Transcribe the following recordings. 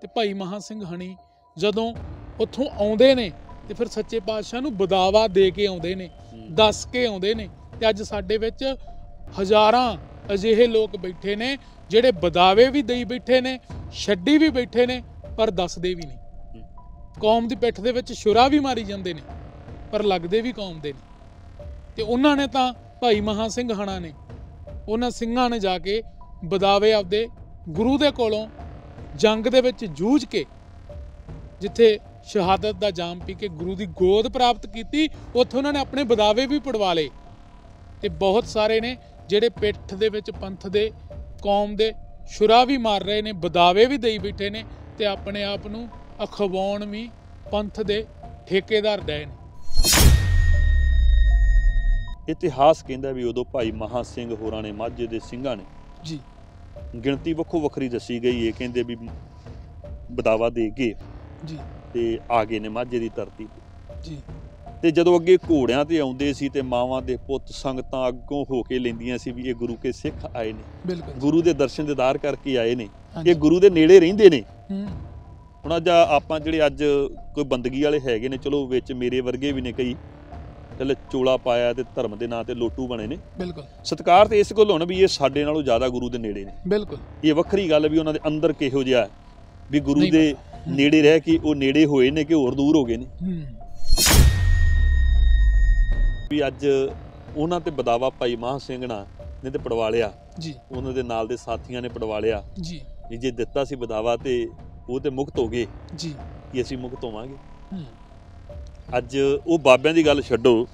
ਤੇ ਭਾਈ ਮਹਾ ਸਿੰਘ ਹਣੀ ਜਦੋਂ ਉੱਥੋਂ ਆਉਂਦੇ ਨੇ ਤੇ ਫਿਰ ਸੱਚੇ ਪਾਤਸ਼ਾਹ ਨੂੰ ਬਦਾਵਾ ਦੇ ਕੇ ਆਉਂਦੇ ਨੇ ਦੱਸ ਕੇ ਆਉਂਦੇ ਨੇ ਤੇ ਅੱਜ ਸਾਡੇ ਵਿੱਚ ਹਜ਼ਾਰਾਂ ਅਜਿਹੇ ਲੋਕ ਬੈਠੇ ਨੇ ਜਿਹੜੇ ਬਦਾਵੇ ਵੀ ਦੇਈ ਬੈਠੇ ਨੇ ਛੱਡੀ ਵੀ ਬੈਠੇ ਨੇ ਪਰ ਦੱਸਦੇ ਵੀ ਨਹੀਂ ਕੌਮ ਦੀ ਪਿੱਠ ਦੇ ਵਿੱਚ ਸ਼ੁਰਾ ਵੀ ਮਾਰੀ ਜਾਂਦੇ ਨੇ ਪਰ ਲੱਗਦੇ ਵੀ ਕੌਮ ਦੇ ਨੇ ਤੇ ਉਹਨਾਂ ਨੇ ਤਾਂ ਭਾਈ ਮਹਾ ਸਿੰਘ ਹਣਾ ਨੇ ਉਹਨਾਂ ਸਿੰਘਾਂ ਨੇ ਜਾ ਕੇ ਬਦਾਵੇ ਆਪਦੇ ਗੁਰੂ ਦੇ ਕੋਲੋਂ ਜੰਗ ਦੇ ਵਿੱਚ ਜੂਝ ਕੇ ਜਿੱਥੇ ਸ਼ਹਾਦਤ ਦਾ ਜਾਮ ਪੀ ਕੇ ਗੁਰੂ ਦੀ ਗੋਦ ਪ੍ਰਾਪਤ ਕੀਤੀ ਉੱਥੇ ਉਹਨਾਂ ਨੇ ਆਪਣੇ ਬਦਾਵੇ ਵੀ ਪੜਵਾ ਲਏ ਤੇ ਬਹੁਤ ਸਾਰੇ ਨੇ ਜਿਹੜੇ ਪਿੱਠ ਦੇ ਵਿੱਚ ਪੰਥ ਦੇ ਕੌਮ ਦੇ ਸ਼ੁਰਾ ਵੀ ਮਾਰ ਰਹੇ ਨੇ ਬਦਾਵੇ ਵੀ ਦੇਈ ਬੈਠੇ ਨੇ ਤੇ ਆਪਣੇ ਆਪ ਨੂੰ ਅਖਵਾਉਣ ਵੀ ਪੰਥ ਦੇ ਠੇਕੇਦਾਰ ਦੇ ਨੇ ਇਤਿਹਾਸ ਕਹਿੰਦਾ ਵੀ ਉਦੋਂ ਭਾਈ ਮਹਾ ਸਿੰਘ ਹੋਰਾਂ ਨੇ ਮਾਝੇ ਦੇ ਸਿੰਘਾਂ ਨੇ ਜੀ ਗਿਣਤੀ ਵੱਖੋ ਵੱਖਰੀ ਦੱਸੀ ਗਈ ਇਹ ਕਹਿੰਦੇ ਵੀ ਬਦਾਵਾ ਦੇ ਕੇ ਜੀ ਤੇ ਆ ਗਏ ਨੇ ਮਾਝੇ ਦੀ ਧਰਤੀ ਤੇ ਜੀ ਤੇ ਜਦੋਂ ਅੱਗੇ ਘੋੜਿਆਂ ਤੇ ਆਉਂਦੇ ਸੀ ਤੇ ਮਾਵਾਂ ਦੇ ਪੁੱਤ ਸੰਗਤਾਂ ਅੱਗੋਂ ਹੋ ਕੇ ਲੈਂਦੀਆਂ ਸੀ ਵੀ ਇਹ ਗੁਰੂ ਕੇ ਸਿੱਖ ਆਏ ਨੇ ਬਿਲਕੁਲ ਗੁਰੂ ਦੇ ਦਰਸ਼ਨ ਦੇਦਾਰ ਕਰਕੇ ਆਏ ਨੇ ਇਹ ਗੁਰੂ ਦੇ ਨੇੜੇ ਰਹਿੰਦੇ ਨੇ ਹੁਣ ਅੱਜ ਆਪਾਂ ਜਿਹੜੇ ਅੱਜ ਕੋਈ ਬੰਦਗੀ ਵਾਲੇ ਹੈਗੇ ਨੇ ਚਲੋ ਵਿੱਚ ਮੇਰੇ ਵਰਗੇ ਵੀ ਨੇ ਕਈ ਚਲੇ ਚੋਲਾ ਪਾਇਆ ਤੇ ਧਰਮ ਦੇ ਨਾਂ ਤੇ ਲੋਟੂ ਬਣੇ ਨੇ ਬਿਲਕੁਲ ਸਤਕਾਰ ਤੇ ਇਸ ਕੋਲ ਹੁਣ ਵੀ ਇਹ ਸਾਡੇ ਨਾਲੋਂ ਜ਼ਿਆਦਾ ਗੁਰੂ ਦੇ ਨੇੜੇ ਨੇ ਬਿਲਕੁਲ ਇਹ ਵੱਖਰੀ ਗੱਲ ਵੀ ਉਹਨਾਂ ਦੇ ਅੰਦਰ ਕਿਹੋ ਜਿਹਾ ਹੈ ਵੀ ਗੁਰੂ ਦੇ ਨੇੜੇ ਰਹਿ ਕੇ ਉਹ ਨੇੜੇ ਹੋਏ ਨੇ ਕਿ ਹੋਰ ਦੂਰ ਹੋ ਗਏ ਨੇ ਵੀ ਅੱਜ ਉਹਨਾਂ ਤੇ ਬਦਾਵਾ ਭਾਈ ਮਾਹ ਸਿੰਘ ਨਾ ਨੇ ਤੇ ਪੜਵਾ ਲਿਆ ਜੀ ਉਹਨਾਂ ਦੇ ਨਾਲ ਦੇ ਸਾਥੀਆਂ ਨੇ ਪੜਵਾ ਲਿਆ ਜੀ ਜੇ ਦਿੱਤਾ ਸੀ ਬਦਾਵਾ ਤੇ ਉਹ ਤੇ ਮੁਕਤ ਹੋ ਗਏ ਜੀ ਕਿ ਅਸੀਂ ਮੁਕਤ ਹੋਵਾਂਗੇ ਹੂੰ ਅੱਜ ਉਹ ਬਾਬਿਆਂ ਦੀ ਗੱਲ ਛੱਡੋ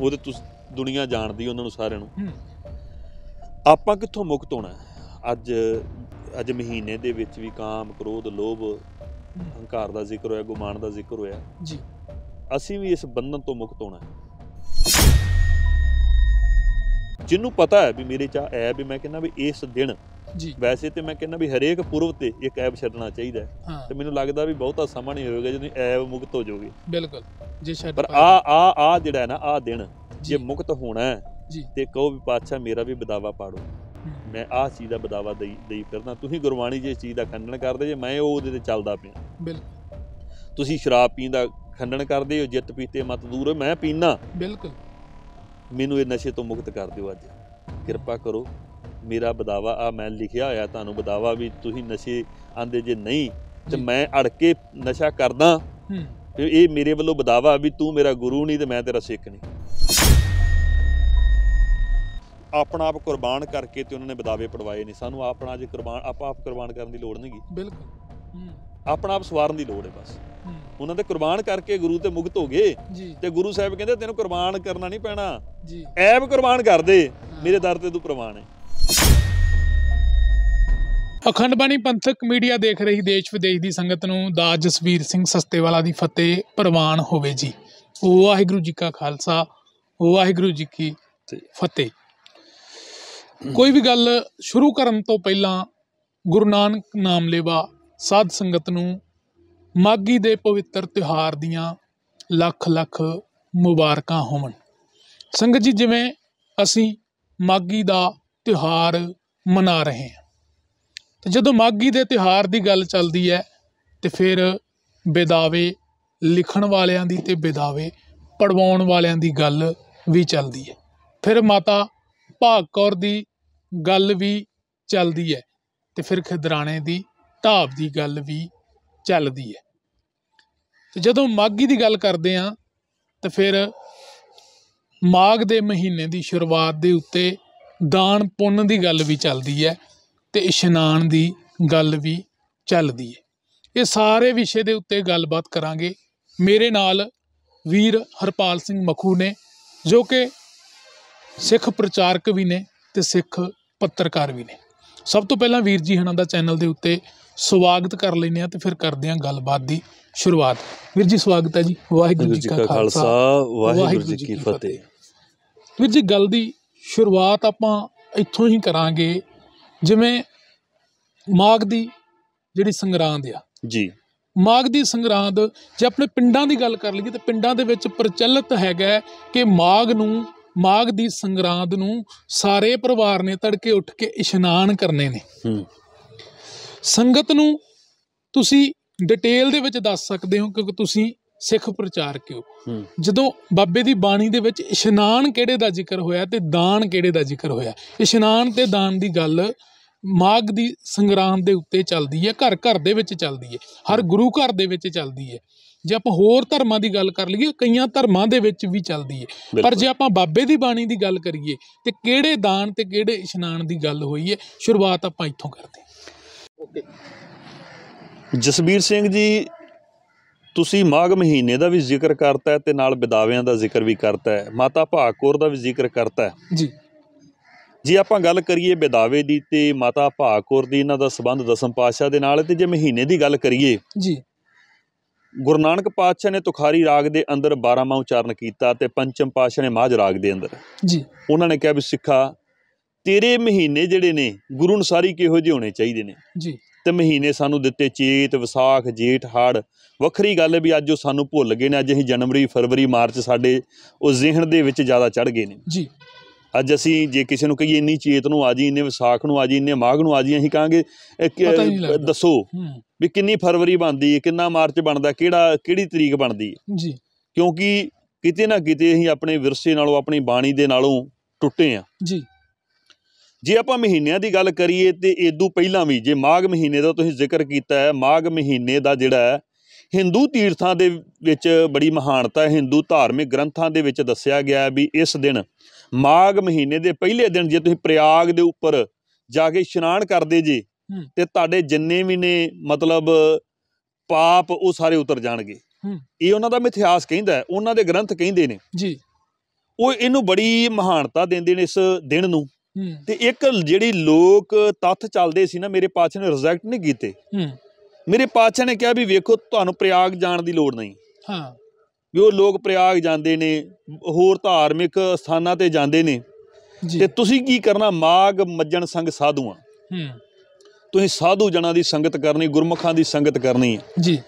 ਉਹ ਤੇ ਤੁਸੀਂ ਦੁਨੀਆ ਜਾਣਦੀ ਉਹਨਾਂ ਨੂੰ ਸਾਰਿਆਂ ਨੂੰ ਆਪਾਂ ਕਿੱਥੋਂ ਮੁਕਤ ਹੋਣਾ ਅੱਜ ਅੱਜ ਮਹੀਨੇ ਦੇ ਵਿੱਚ ਵੀ ਕਾਮ ਕ੍ਰੋਧ ਲੋਭ ਹੰਕਾਰ ਦਾ ਜ਼ਿਕਰ ਹੋਇਆ ਗੁਮਾਨ ਦਾ ਜ਼ਿਕਰ ਹੋਇਆ ਜੀ ਅਸੀਂ ਵੀ ਇਸ ਬੰਧਨ ਤੋਂ ਮੁਕਤ ਹੋਣਾ ਹੈ ਜਿੰਨੂੰ ਪਤਾ ਹੈ ਵੀ ਮੇਰੇ ਚ ਐ ਵੀ ਮੈਂ ਕਹਿੰਦਾ ਵੀ ਇਸ ਦਿਨ ਜੀ ਵੈਸੇ ਤੇ ਮੈਂ ਕਹਿੰਦਾ ਵੀ ਹਰੇਕ ਪੁਰਵ ਤੇ ਇੱਕ ਐਬ ਛੱਡਣਾ ਚਾਹੀਦਾ ਤੇ ਮੈਨੂੰ ਲੱਗਦਾ ਵੀ ਬਹੁਤਾ ਸਮਾਂ ਨਹੀਂ ਹੋਵੇਗਾ ਜਦੋਂ ਐਬ ਮੁਕਤ ਹੋ ਜਾਓਗੇ ਬਿਲਕੁਲ ਜੇ ਛੱਡ ਪਰ ਆ ਆ ਆ ਜਿਹੜਾ ਹੈ ਨਾ ਆ ਦਿਨ ਜੇ ਮੁਕਤ ਹੋਣਾ ਹੈ ਤੇ ਕਹੋ ਵੀ ਪਾਤਸ਼ਾਹ ਮੇਰਾ ਵੀ ਬਦਾਵਾ ਪਾੜੋ ਮੈਂ ਆਹ ਚੀਜ਼ ਦਾ ਬਦਾਵਾ ਦੇਈ ਦੇਈ ਫਿਰਦਾ ਤੁਸੀਂ ਗੁਰਬਾਣੀ ਜੇ ਚੀਜ਼ ਦਾ ਖੰਡਨ ਕਰਦੇ ਜੇ ਮੈਂ ਉਹ ਉਹਦੇ ਤੇ ਚੱਲਦਾ ਪਿਆ ਬਿਲਕੁਲ ਤੁਸੀਂ ਸ਼ਰਾਬ ਪੀਣ ਦਾ ਖੰਡਨ ਕਰਦੇ ਹੋ ਜਿੱਤ ਪੀਤੇ ਮਤ ਦੂਰ ਮੈਂ ਪੀਣਾ ਬਿਲਕੁਲ ਮੈਨੂੰ ਇਹ ਨਸ਼ੇ ਤੋਂ ਮੁਕਤ ਕਰ ਦਿਓ ਅੱਜ ਕਿਰਪਾ ਕਰੋ ਮੇਰਾ ਬਦਾਵਾ ਆ ਮੈਂ ਲਿਖਿਆ ਹੋਇਆ ਤੁਹਾਨੂੰ ਬਦਾਵਾ ਵੀ ਤੁਸੀਂ ਨਸ਼ੇ ਆਂਦੇ ਜੇ ਨਹੀਂ ਤੇ ਮੈਂ ਅੜ ਕੇ ਨਸ਼ਾ ਕਰਦਾ ਫਿਰ ਇਹ ਮੇਰੇ ਵੱਲੋਂ ਬਦਾਵਾ ਵੀ ਤੂੰ ਮੇਰਾ ਗੁਰੂ ਨਹੀਂ ਤੇ ਮੈਂ ਤੇਰਾ ਸਿੱਖ ਨਹੀਂ ਆਪਣਾ ਆਪ ਕੁਰਬਾਨ ਕਰਕੇ ਤੇ ਉਹਨਾਂ ਨੇ ਬਦਾਵੇ ਪੜਵਾਏ ਨੇ ਸਾਨੂੰ ਆਪਣਾ ਜੇ ਕੁਰਬਾਨ ਆਪਾਂ ਆਪ ਕੁਰਬਾਨ ਕਰਨ ਦੀ ਲੋੜ ਨਹੀਂਗੀ ਬਿਲਕੁਲ ਆਪਣਾ ਆਪ ਸਵਾਰਨ ਦੀ ਲੋੜ ਹੈ ਬਸ ਉਹਨਾਂ ਦੇ ਕੁਰਬਾਨ ਕਰਕੇ ਗੁਰੂ ਤੇ ਮੁਕਤ ਹੋ ਗਏ ਤੇ ਗੁਰੂ ਸਾਹਿਬ ਕਹਿੰਦੇ ਤੈਨੂੰ ਕੁਰਬਾਨ ਕਰਨਾ ਨਹੀਂ ਪੈਣਾ ਜੀ ਐਬ ਕੁਰਬਾਨ ਕਰ ਦੇ ਮੇਰੇ ਦਰ ਤੇ ਤੂੰ ਪ੍ਰਵਾਨ ਹੈ ਅਖੰਡ ਬਾਣੀ ਪੰਥਕ ਮੀਡੀਆ ਦੇਖ ਰਹੀ ਦੇਸ਼ ਵਿਦੇਸ਼ ਦੀ ਸੰਗਤ ਨੂੰ ਦਾ ਜਸਵੀਰ ਸਿੰਘ ਸਸਤੇਵਾਲਾ ਦੀ ਫਤਿਹ ਪ੍ਰਵਾਨ ਹੋਵੇ ਜੀ ਵਾਹਿਗੁਰੂ ਜੀ ਕਾ ਖਾਲਸਾ ਵਾਹਿਗੁਰੂ ਜੀ ਕੀ ਫਤਿਹ ਕੋਈ ਵੀ ਗੱਲ ਸ਼ੁਰੂ ਕਰਨ ਤੋਂ ਪਹਿਲਾਂ ਗੁਰੂ ਨਾਨਕ ਨਾਮ ਲੇਵਾ ਸਾਧ ਸੰਗਤ ਨੂੰ ਮਾਗੀ ਦੇ ਪਵਿੱਤਰ ਤਿਉਹਾਰ ਦੀਆਂ ਲੱਖ ਲੱਖ ਮੁਬਾਰਕਾਂ ਹੋਵਣ ਸੰਗਤ ਜੀ ਜਿਵੇਂ ਅਸੀਂ ਮਾਗੀ ਦਾ ਤਿਉਹਾਰ ਮਨਾ ਰਹੇ ਹਾਂ ਤੇ ਜਦੋਂ ਮਾਗੀ ਦੇ ਤਿਉਹਾਰ ਦੀ ਗੱਲ ਚੱਲਦੀ ਹੈ ਤੇ ਫਿਰ ਬੇਦਾਵੇ ਲਿਖਣ ਵਾਲਿਆਂ ਦੀ ਤੇ ਬੇਦਾਵੇ ਪੜਵਾਉਣ ਵਾਲਿਆਂ ਦੀ ਗੱਲ ਵੀ ਚੱਲਦੀ ਹੈ ਫਿਰ ਮਾਤਾ ਭਾਗ ਕੌਰ ਦੀ ਗੱਲ ਵੀ ਚੱਲਦੀ ਹੈ ਤੇ ਫਿਰ ਖਿਦਰਾਣੇ ਦੀ ਢਾਬ ਦੀ ਗੱਲ ਵੀ ਚੱਲਦੀ ਹੈ ਤੇ ਜਦੋਂ ਮਾਗੀ ਦੀ ਗੱਲ ਕਰਦੇ ਆ ਤੇ ਫਿਰ ਮਾਗ ਦੇ ਮਹੀਨੇ ਦੀ ਸ਼ੁਰੂਆਤ ਦੇ ਉੱਤੇ ਦਾਨ ਪੁੰਨ ਦੀ ਗੱਲ ਵੀ ਚੱਲਦੀ ਹੈ ਤੇ ਇਸ਼ਨਾਨ ਦੀ ਗੱਲ ਵੀ ਚੱਲਦੀ ਹੈ ਇਹ ਸਾਰੇ ਵਿਸ਼ੇ ਦੇ ਉੱਤੇ ਗੱਲਬਾਤ ਕਰਾਂਗੇ ਮੇਰੇ ਨਾਲ ਵੀਰ ਹਰਪਾਲ ਸਿੰਘ ਮਖੂ ਨੇ ਜੋ ਕਿ ਸਿੱਖ ਪ੍ਰਚਾਰਕ ਵੀ ਨੇ ਤੇ ਸਿੱਖ ਪੱਤਰਕਾਰ ਵੀ ਨੇ ਸਭ ਤੋਂ ਪਹਿਲਾਂ ਵੀਰ ਜੀ ਹਨਾਂ ਦਾ ਚੈਨਲ ਦੇ ਉੱਤੇ ਸਵਾਗਤ ਕਰ ਲੈਨੇ ਆ ਤੇ ਫਿਰ ਕਰਦੇ ਆ ਗੱਲਬਾਤ ਦੀ ਸ਼ੁਰੂਆਤ ਵੀਰ ਜੀ ਸਵਾਗਤ ਹੈ ਜੀ ਵਾਹਿਗੁਰੂ ਜੀ ਕਾ ਖਾਲਸਾ ਵਾਹਿਗੁਰੂ ਜੀ ਕੀ ਫਤਿਹ ਵੀਰ ਜੀ ਗੱਲ ਦੀ ਸ਼ੁਰੂਆਤ ਆਪਾਂ ਇੱਥੋਂ ਹੀ ਕਰਾਂਗੇ ਜਿਵੇਂ ਮਾਘ ਦੀ ਜਿਹੜੀ ਸੰਗਰਾਂਦ ਆ ਜੀ ਮਾਘ ਦੀ ਸੰਗਰਾਂਦ ਜੇ ਆਪਣੇ ਪਿੰਡਾਂ ਦੀ ਗੱਲ ਕਰ ਲਈਏ ਤਾਂ ਪਿੰਡਾਂ ਦੇ ਵਿੱਚ ਪ੍ਰਚਲਿਤ ਹੈਗਾ ਕਿ ਮਾਘ ਨੂੰ ਮਾਘ ਦੀ ਸੰਗਰਾਂਦ ਨੂੰ ਸਾਰੇ ਪਰਿਵਾਰ ਨੇ ਤੜਕੇ ਉੱਠ ਕੇ ਇਸ਼ਨਾਨ ਕਰਨੇ ਨੇ ਸੰਗਤ ਨੂੰ ਤੁਸੀਂ ਡਿਟੇਲ ਦੇ ਵਿੱਚ ਦੱਸ ਸਕਦੇ ਹੋ ਕਿਉਂਕਿ ਤੁਸੀਂ ਸਿੱਖ ਪ੍ਰਚਾਰ ਕਿਉ ਜਦੋਂ ਬਾਬੇ ਦੀ ਬਾਣੀ ਦੇ ਵਿੱਚ ਇਸ਼ਨਾਨ ਕਿਹੜੇ ਦਾ ਜ਼ਿਕਰ ਹੋਇਆ ਤੇ ਦਾਨ ਕਿਹੜੇ ਦਾ ਜ਼ਿਕਰ ਹੋਇਆ ਇਸ਼ਨਾਨ ਤੇ ਦਾਨ ਦੀ ਗੱਲ ਮਾਗ ਦੀ ਸੰਗਰਾਮ ਦੇ ਉੱਤੇ ਚੱਲਦੀ ਹੈ ਘਰ ਘਰ ਦੇ ਵਿੱਚ ਚੱਲਦੀ ਹੈ ਹਰ ਗੁਰੂ ਘਰ ਦੇ ਵਿੱਚ ਚੱਲਦੀ ਹੈ ਜੇ ਆਪਾਂ ਹੋਰ ਧਰਮਾਂ ਦੀ ਗੱਲ ਕਰ ਲਈਏ ਕਈਆਂ ਧਰਮਾਂ ਦੇ ਵਿੱਚ ਵੀ ਚੱਲਦੀ ਹੈ ਪਰ ਜੇ ਆਪਾਂ ਬਾਬੇ ਦੀ ਬਾਣੀ ਦੀ ਗੱਲ ਕਰੀਏ ਤੇ ਕਿਹੜੇ ਦਾਨ ਤੇ ਕਿਹੜੇ ਇਸ਼ਨਾਨ ਦੀ ਗੱਲ ਹੋਈ ਹੈ ਸ਼ੁਰੂਆਤ ਆਪਾਂ ਇੱਥੋਂ ਕਰਦੇ ਓਕੇ ਜਸਬੀਰ ਸਿੰਘ ਜੀ ਤੁਸੀਂ ਮਾਘ ਮਹੀਨੇ ਦਾ ਵੀ ਜ਼ਿਕਰ ਕਰਤਾ ਤੇ ਨਾਲ ਵਿਦਾਵਿਆਂ ਦਾ ਜ਼ਿਕਰ ਵੀ ਕਰਤਾ ਮਾਤਾ ਭਾਗਕੌਰ ਦਾ ਵੀ ਜ਼ਿਕਰ ਕਰਤਾ ਜੀ ਜੀ ਆਪਾਂ ਗੱਲ ਕਰੀਏ ਵਿਦਾਵੇ ਦੀ ਤੇ ਮਾਤਾ ਭਾਗਕੌਰ ਦੀ ਇਹਨਾਂ ਦਾ ਸਬੰਧ ਦਸਮ ਪਾਤਸ਼ਾਹ ਦੇ ਨਾਲ ਤੇ ਜੇ ਮਹੀਨੇ ਦੀ ਗੱਲ ਕਰੀਏ ਜੀ ਗੁਰੂ ਨਾਨਕ ਪਾਤਸ਼ਾਹ ਨੇ ਤੁਖਾਰੀ ਰਾਗ ਦੇ ਅੰਦਰ 12 12ਵਾਂ ਉਚਾਰਨ ਕੀਤਾ ਤੇ ਪੰਚਮ ਪਾਤਸ਼ਾਹ ਨੇ ਮਾਝ ਰਾਗ ਦੇ ਅੰਦਰ ਜੀ ਉਹਨਾਂ ਨੇ ਕਿਹਾ ਵੀ ਸਿੱਖਾ ਤੇਰੇ ਮਹੀਨੇ ਜਿਹੜੇ ਨੇ ਗੁਰੂ ਅਨਸਾਰੀ ਕਿਹੋ ਜਿਹੇ ਹੋਣੇ ਚਾਹੀਦੇ ਨੇ ਜੀ ਤੇ ਮਹੀਨੇ ਸਾਨੂੰ ਦਿੱਤੇ ਚੇਤ ਵਿਸਾਖ ਜੇਠ ਹੜ ਵੱਖਰੀ ਗੱਲ ਵੀ ਅੱਜ ਉਹ ਸਾਨੂੰ ਭੁੱਲ ਗਏ ਨੇ ਅੱਜ ਅਸੀਂ ਜਨਵਰੀ ਫਰਵਰੀ ਮਾਰਚ ਸਾਡੇ ਉਹ ਜ਼ਿਹਨ ਦੇ ਵਿੱਚ ਜ਼ਿਆਦਾ ਚੜ ਗਏ ਨੇ ਜੀ ਅੱਜ ਅਸੀਂ ਜੇ ਕਿਸੇ ਨੂੰ ਕਹੀਏ ਇੰਨੀ ਚੇਤ ਨੂੰ ਆ ਜੀ ਇੰਨੇ ਵਿਸਾਖ ਨੂੰ ਆ ਜੀ ਇੰਨੇ ਮਾਘ ਨੂੰ ਆ ਜੀ ਅਸੀਂ ਕਹਾਂਗੇ ਦੱਸੋ ਵੀ ਕਿੰਨੀ ਫਰਵਰੀ ਬਣਦੀ ਹੈ ਕਿੰਨਾ ਮਾਰਚ ਬਣਦਾ ਕਿਹੜਾ ਕਿਹੜੀ ਤਰੀਕ ਬਣਦੀ ਹੈ ਜੀ ਕਿਉਂਕਿ ਕਿਤੇ ਨਾ ਕਿਤੇ ਅਸੀਂ ਆਪਣੇ ਵਿਰਸੇ ਨਾਲੋਂ ਆਪਣੀ ਬਾਣੀ ਦੇ ਨਾਲੋਂ ਟੁੱਟੇ ਆ ਜੀ ਜੇ ਆਪਾਂ ਮਹੀਨਿਆਂ ਦੀ ਗੱਲ ਕਰੀਏ ਤੇ ਇਦੋਂ ਪਹਿਲਾਂ ਵੀ ਜੇ ਮਾਘ ਮਹੀਨੇ ਦਾ ਤੁਸੀਂ ਜ਼ਿਕਰ ਕੀਤਾ ਹੈ ਮਾਘ ਮਹੀਨੇ ਦਾ ਜਿਹੜਾ ਹਿੰਦੂ ਤੀਰਥਾਂ ਦੇ ਵਿੱਚ ਬੜੀ ਮਹਾਨਤਾ ਹੈ ਹਿੰਦੂ ਧਾਰਮਿਕ ਗ੍ਰੰਥਾਂ ਦੇ ਵਿੱਚ ਦੱਸਿਆ ਗਿਆ ਵੀ ਇਸ ਦਿਨ ਮਾਘ ਮਹੀਨੇ ਦੇ ਪਹਿਲੇ ਦਿਨ ਜੇ ਤੁਸੀਂ ਪ੍ਰਯਾਗ ਦੇ ਉੱਪਰ ਜਾ ਕੇ ਇਸ਼ਨਾਨ ਕਰਦੇ ਜੀ ਤੇ ਤੁਹਾਡੇ ਜਿੰਨੇ ਵੀ ਨੇ ਮਤਲਬ ਪਾਪ ਉਹ ਸਾਰੇ ਉਤਰ ਜਾਣਗੇ ਇਹ ਉਹਨਾਂ ਦਾ ਇਤਿਹਾਸ ਕਹਿੰਦਾ ਉਹਨਾਂ ਦੇ ਗ੍ਰੰਥ ਕਹਿੰਦੇ ਨੇ ਜੀ ਉਹ ਇਹਨੂੰ ਬੜੀ ਮਹਾਨਤਾ ਦਿੰਦੇ ਨੇ ਇਸ ਦਿਨ ਨੂੰ ਤੇ ਇੱਕ ਜਿਹੜੀ ਲੋਕ ਤੱਥ ਚੱਲਦੇ ਸੀ ਨਾ ਮੇਰੇ ਪਾਛੇ ਨੇ ਰਿਜੈਕਟ ਨਹੀਂ ਕੀਤੇ ਹੂੰ ਮੇਰੇ ਪਾਛੇ ਨੇ ਕਿਹਾ ਵੀ ਵੇਖੋ ਤੁਹਾਨੂੰ ਪ੍ਰਯਾਗ ਜਾਣ ਦੀ ਲੋੜ ਨਹੀਂ ਹਾਂ ਵੀ ਉਹ ਲੋਕ ਪ੍ਰਯਾਗ ਜਾਂਦੇ ਨੇ ਹੋਰ ਧਾਰਮਿਕ ਸਥਾਨਾਂ ਤੇ ਜਾਂਦੇ ਨੇ ਤੇ ਤੁਸੀਂ ਕੀ ਕਰਨਾ ਮਾਗ ਮੱਜਣ ਸੰਗ ਸਾਧੂਆਂ ਹੂੰ ਤੁਸੀਂ ਸਾਧੂ ਜਣਾ ਦੀ ਸੰਗਤ ਕਰਨੀ ਗੁਰਮੁਖਾਂ ਦੀ ਸੰਗਤ ਕਰਨੀ ਹੈ ਜੀ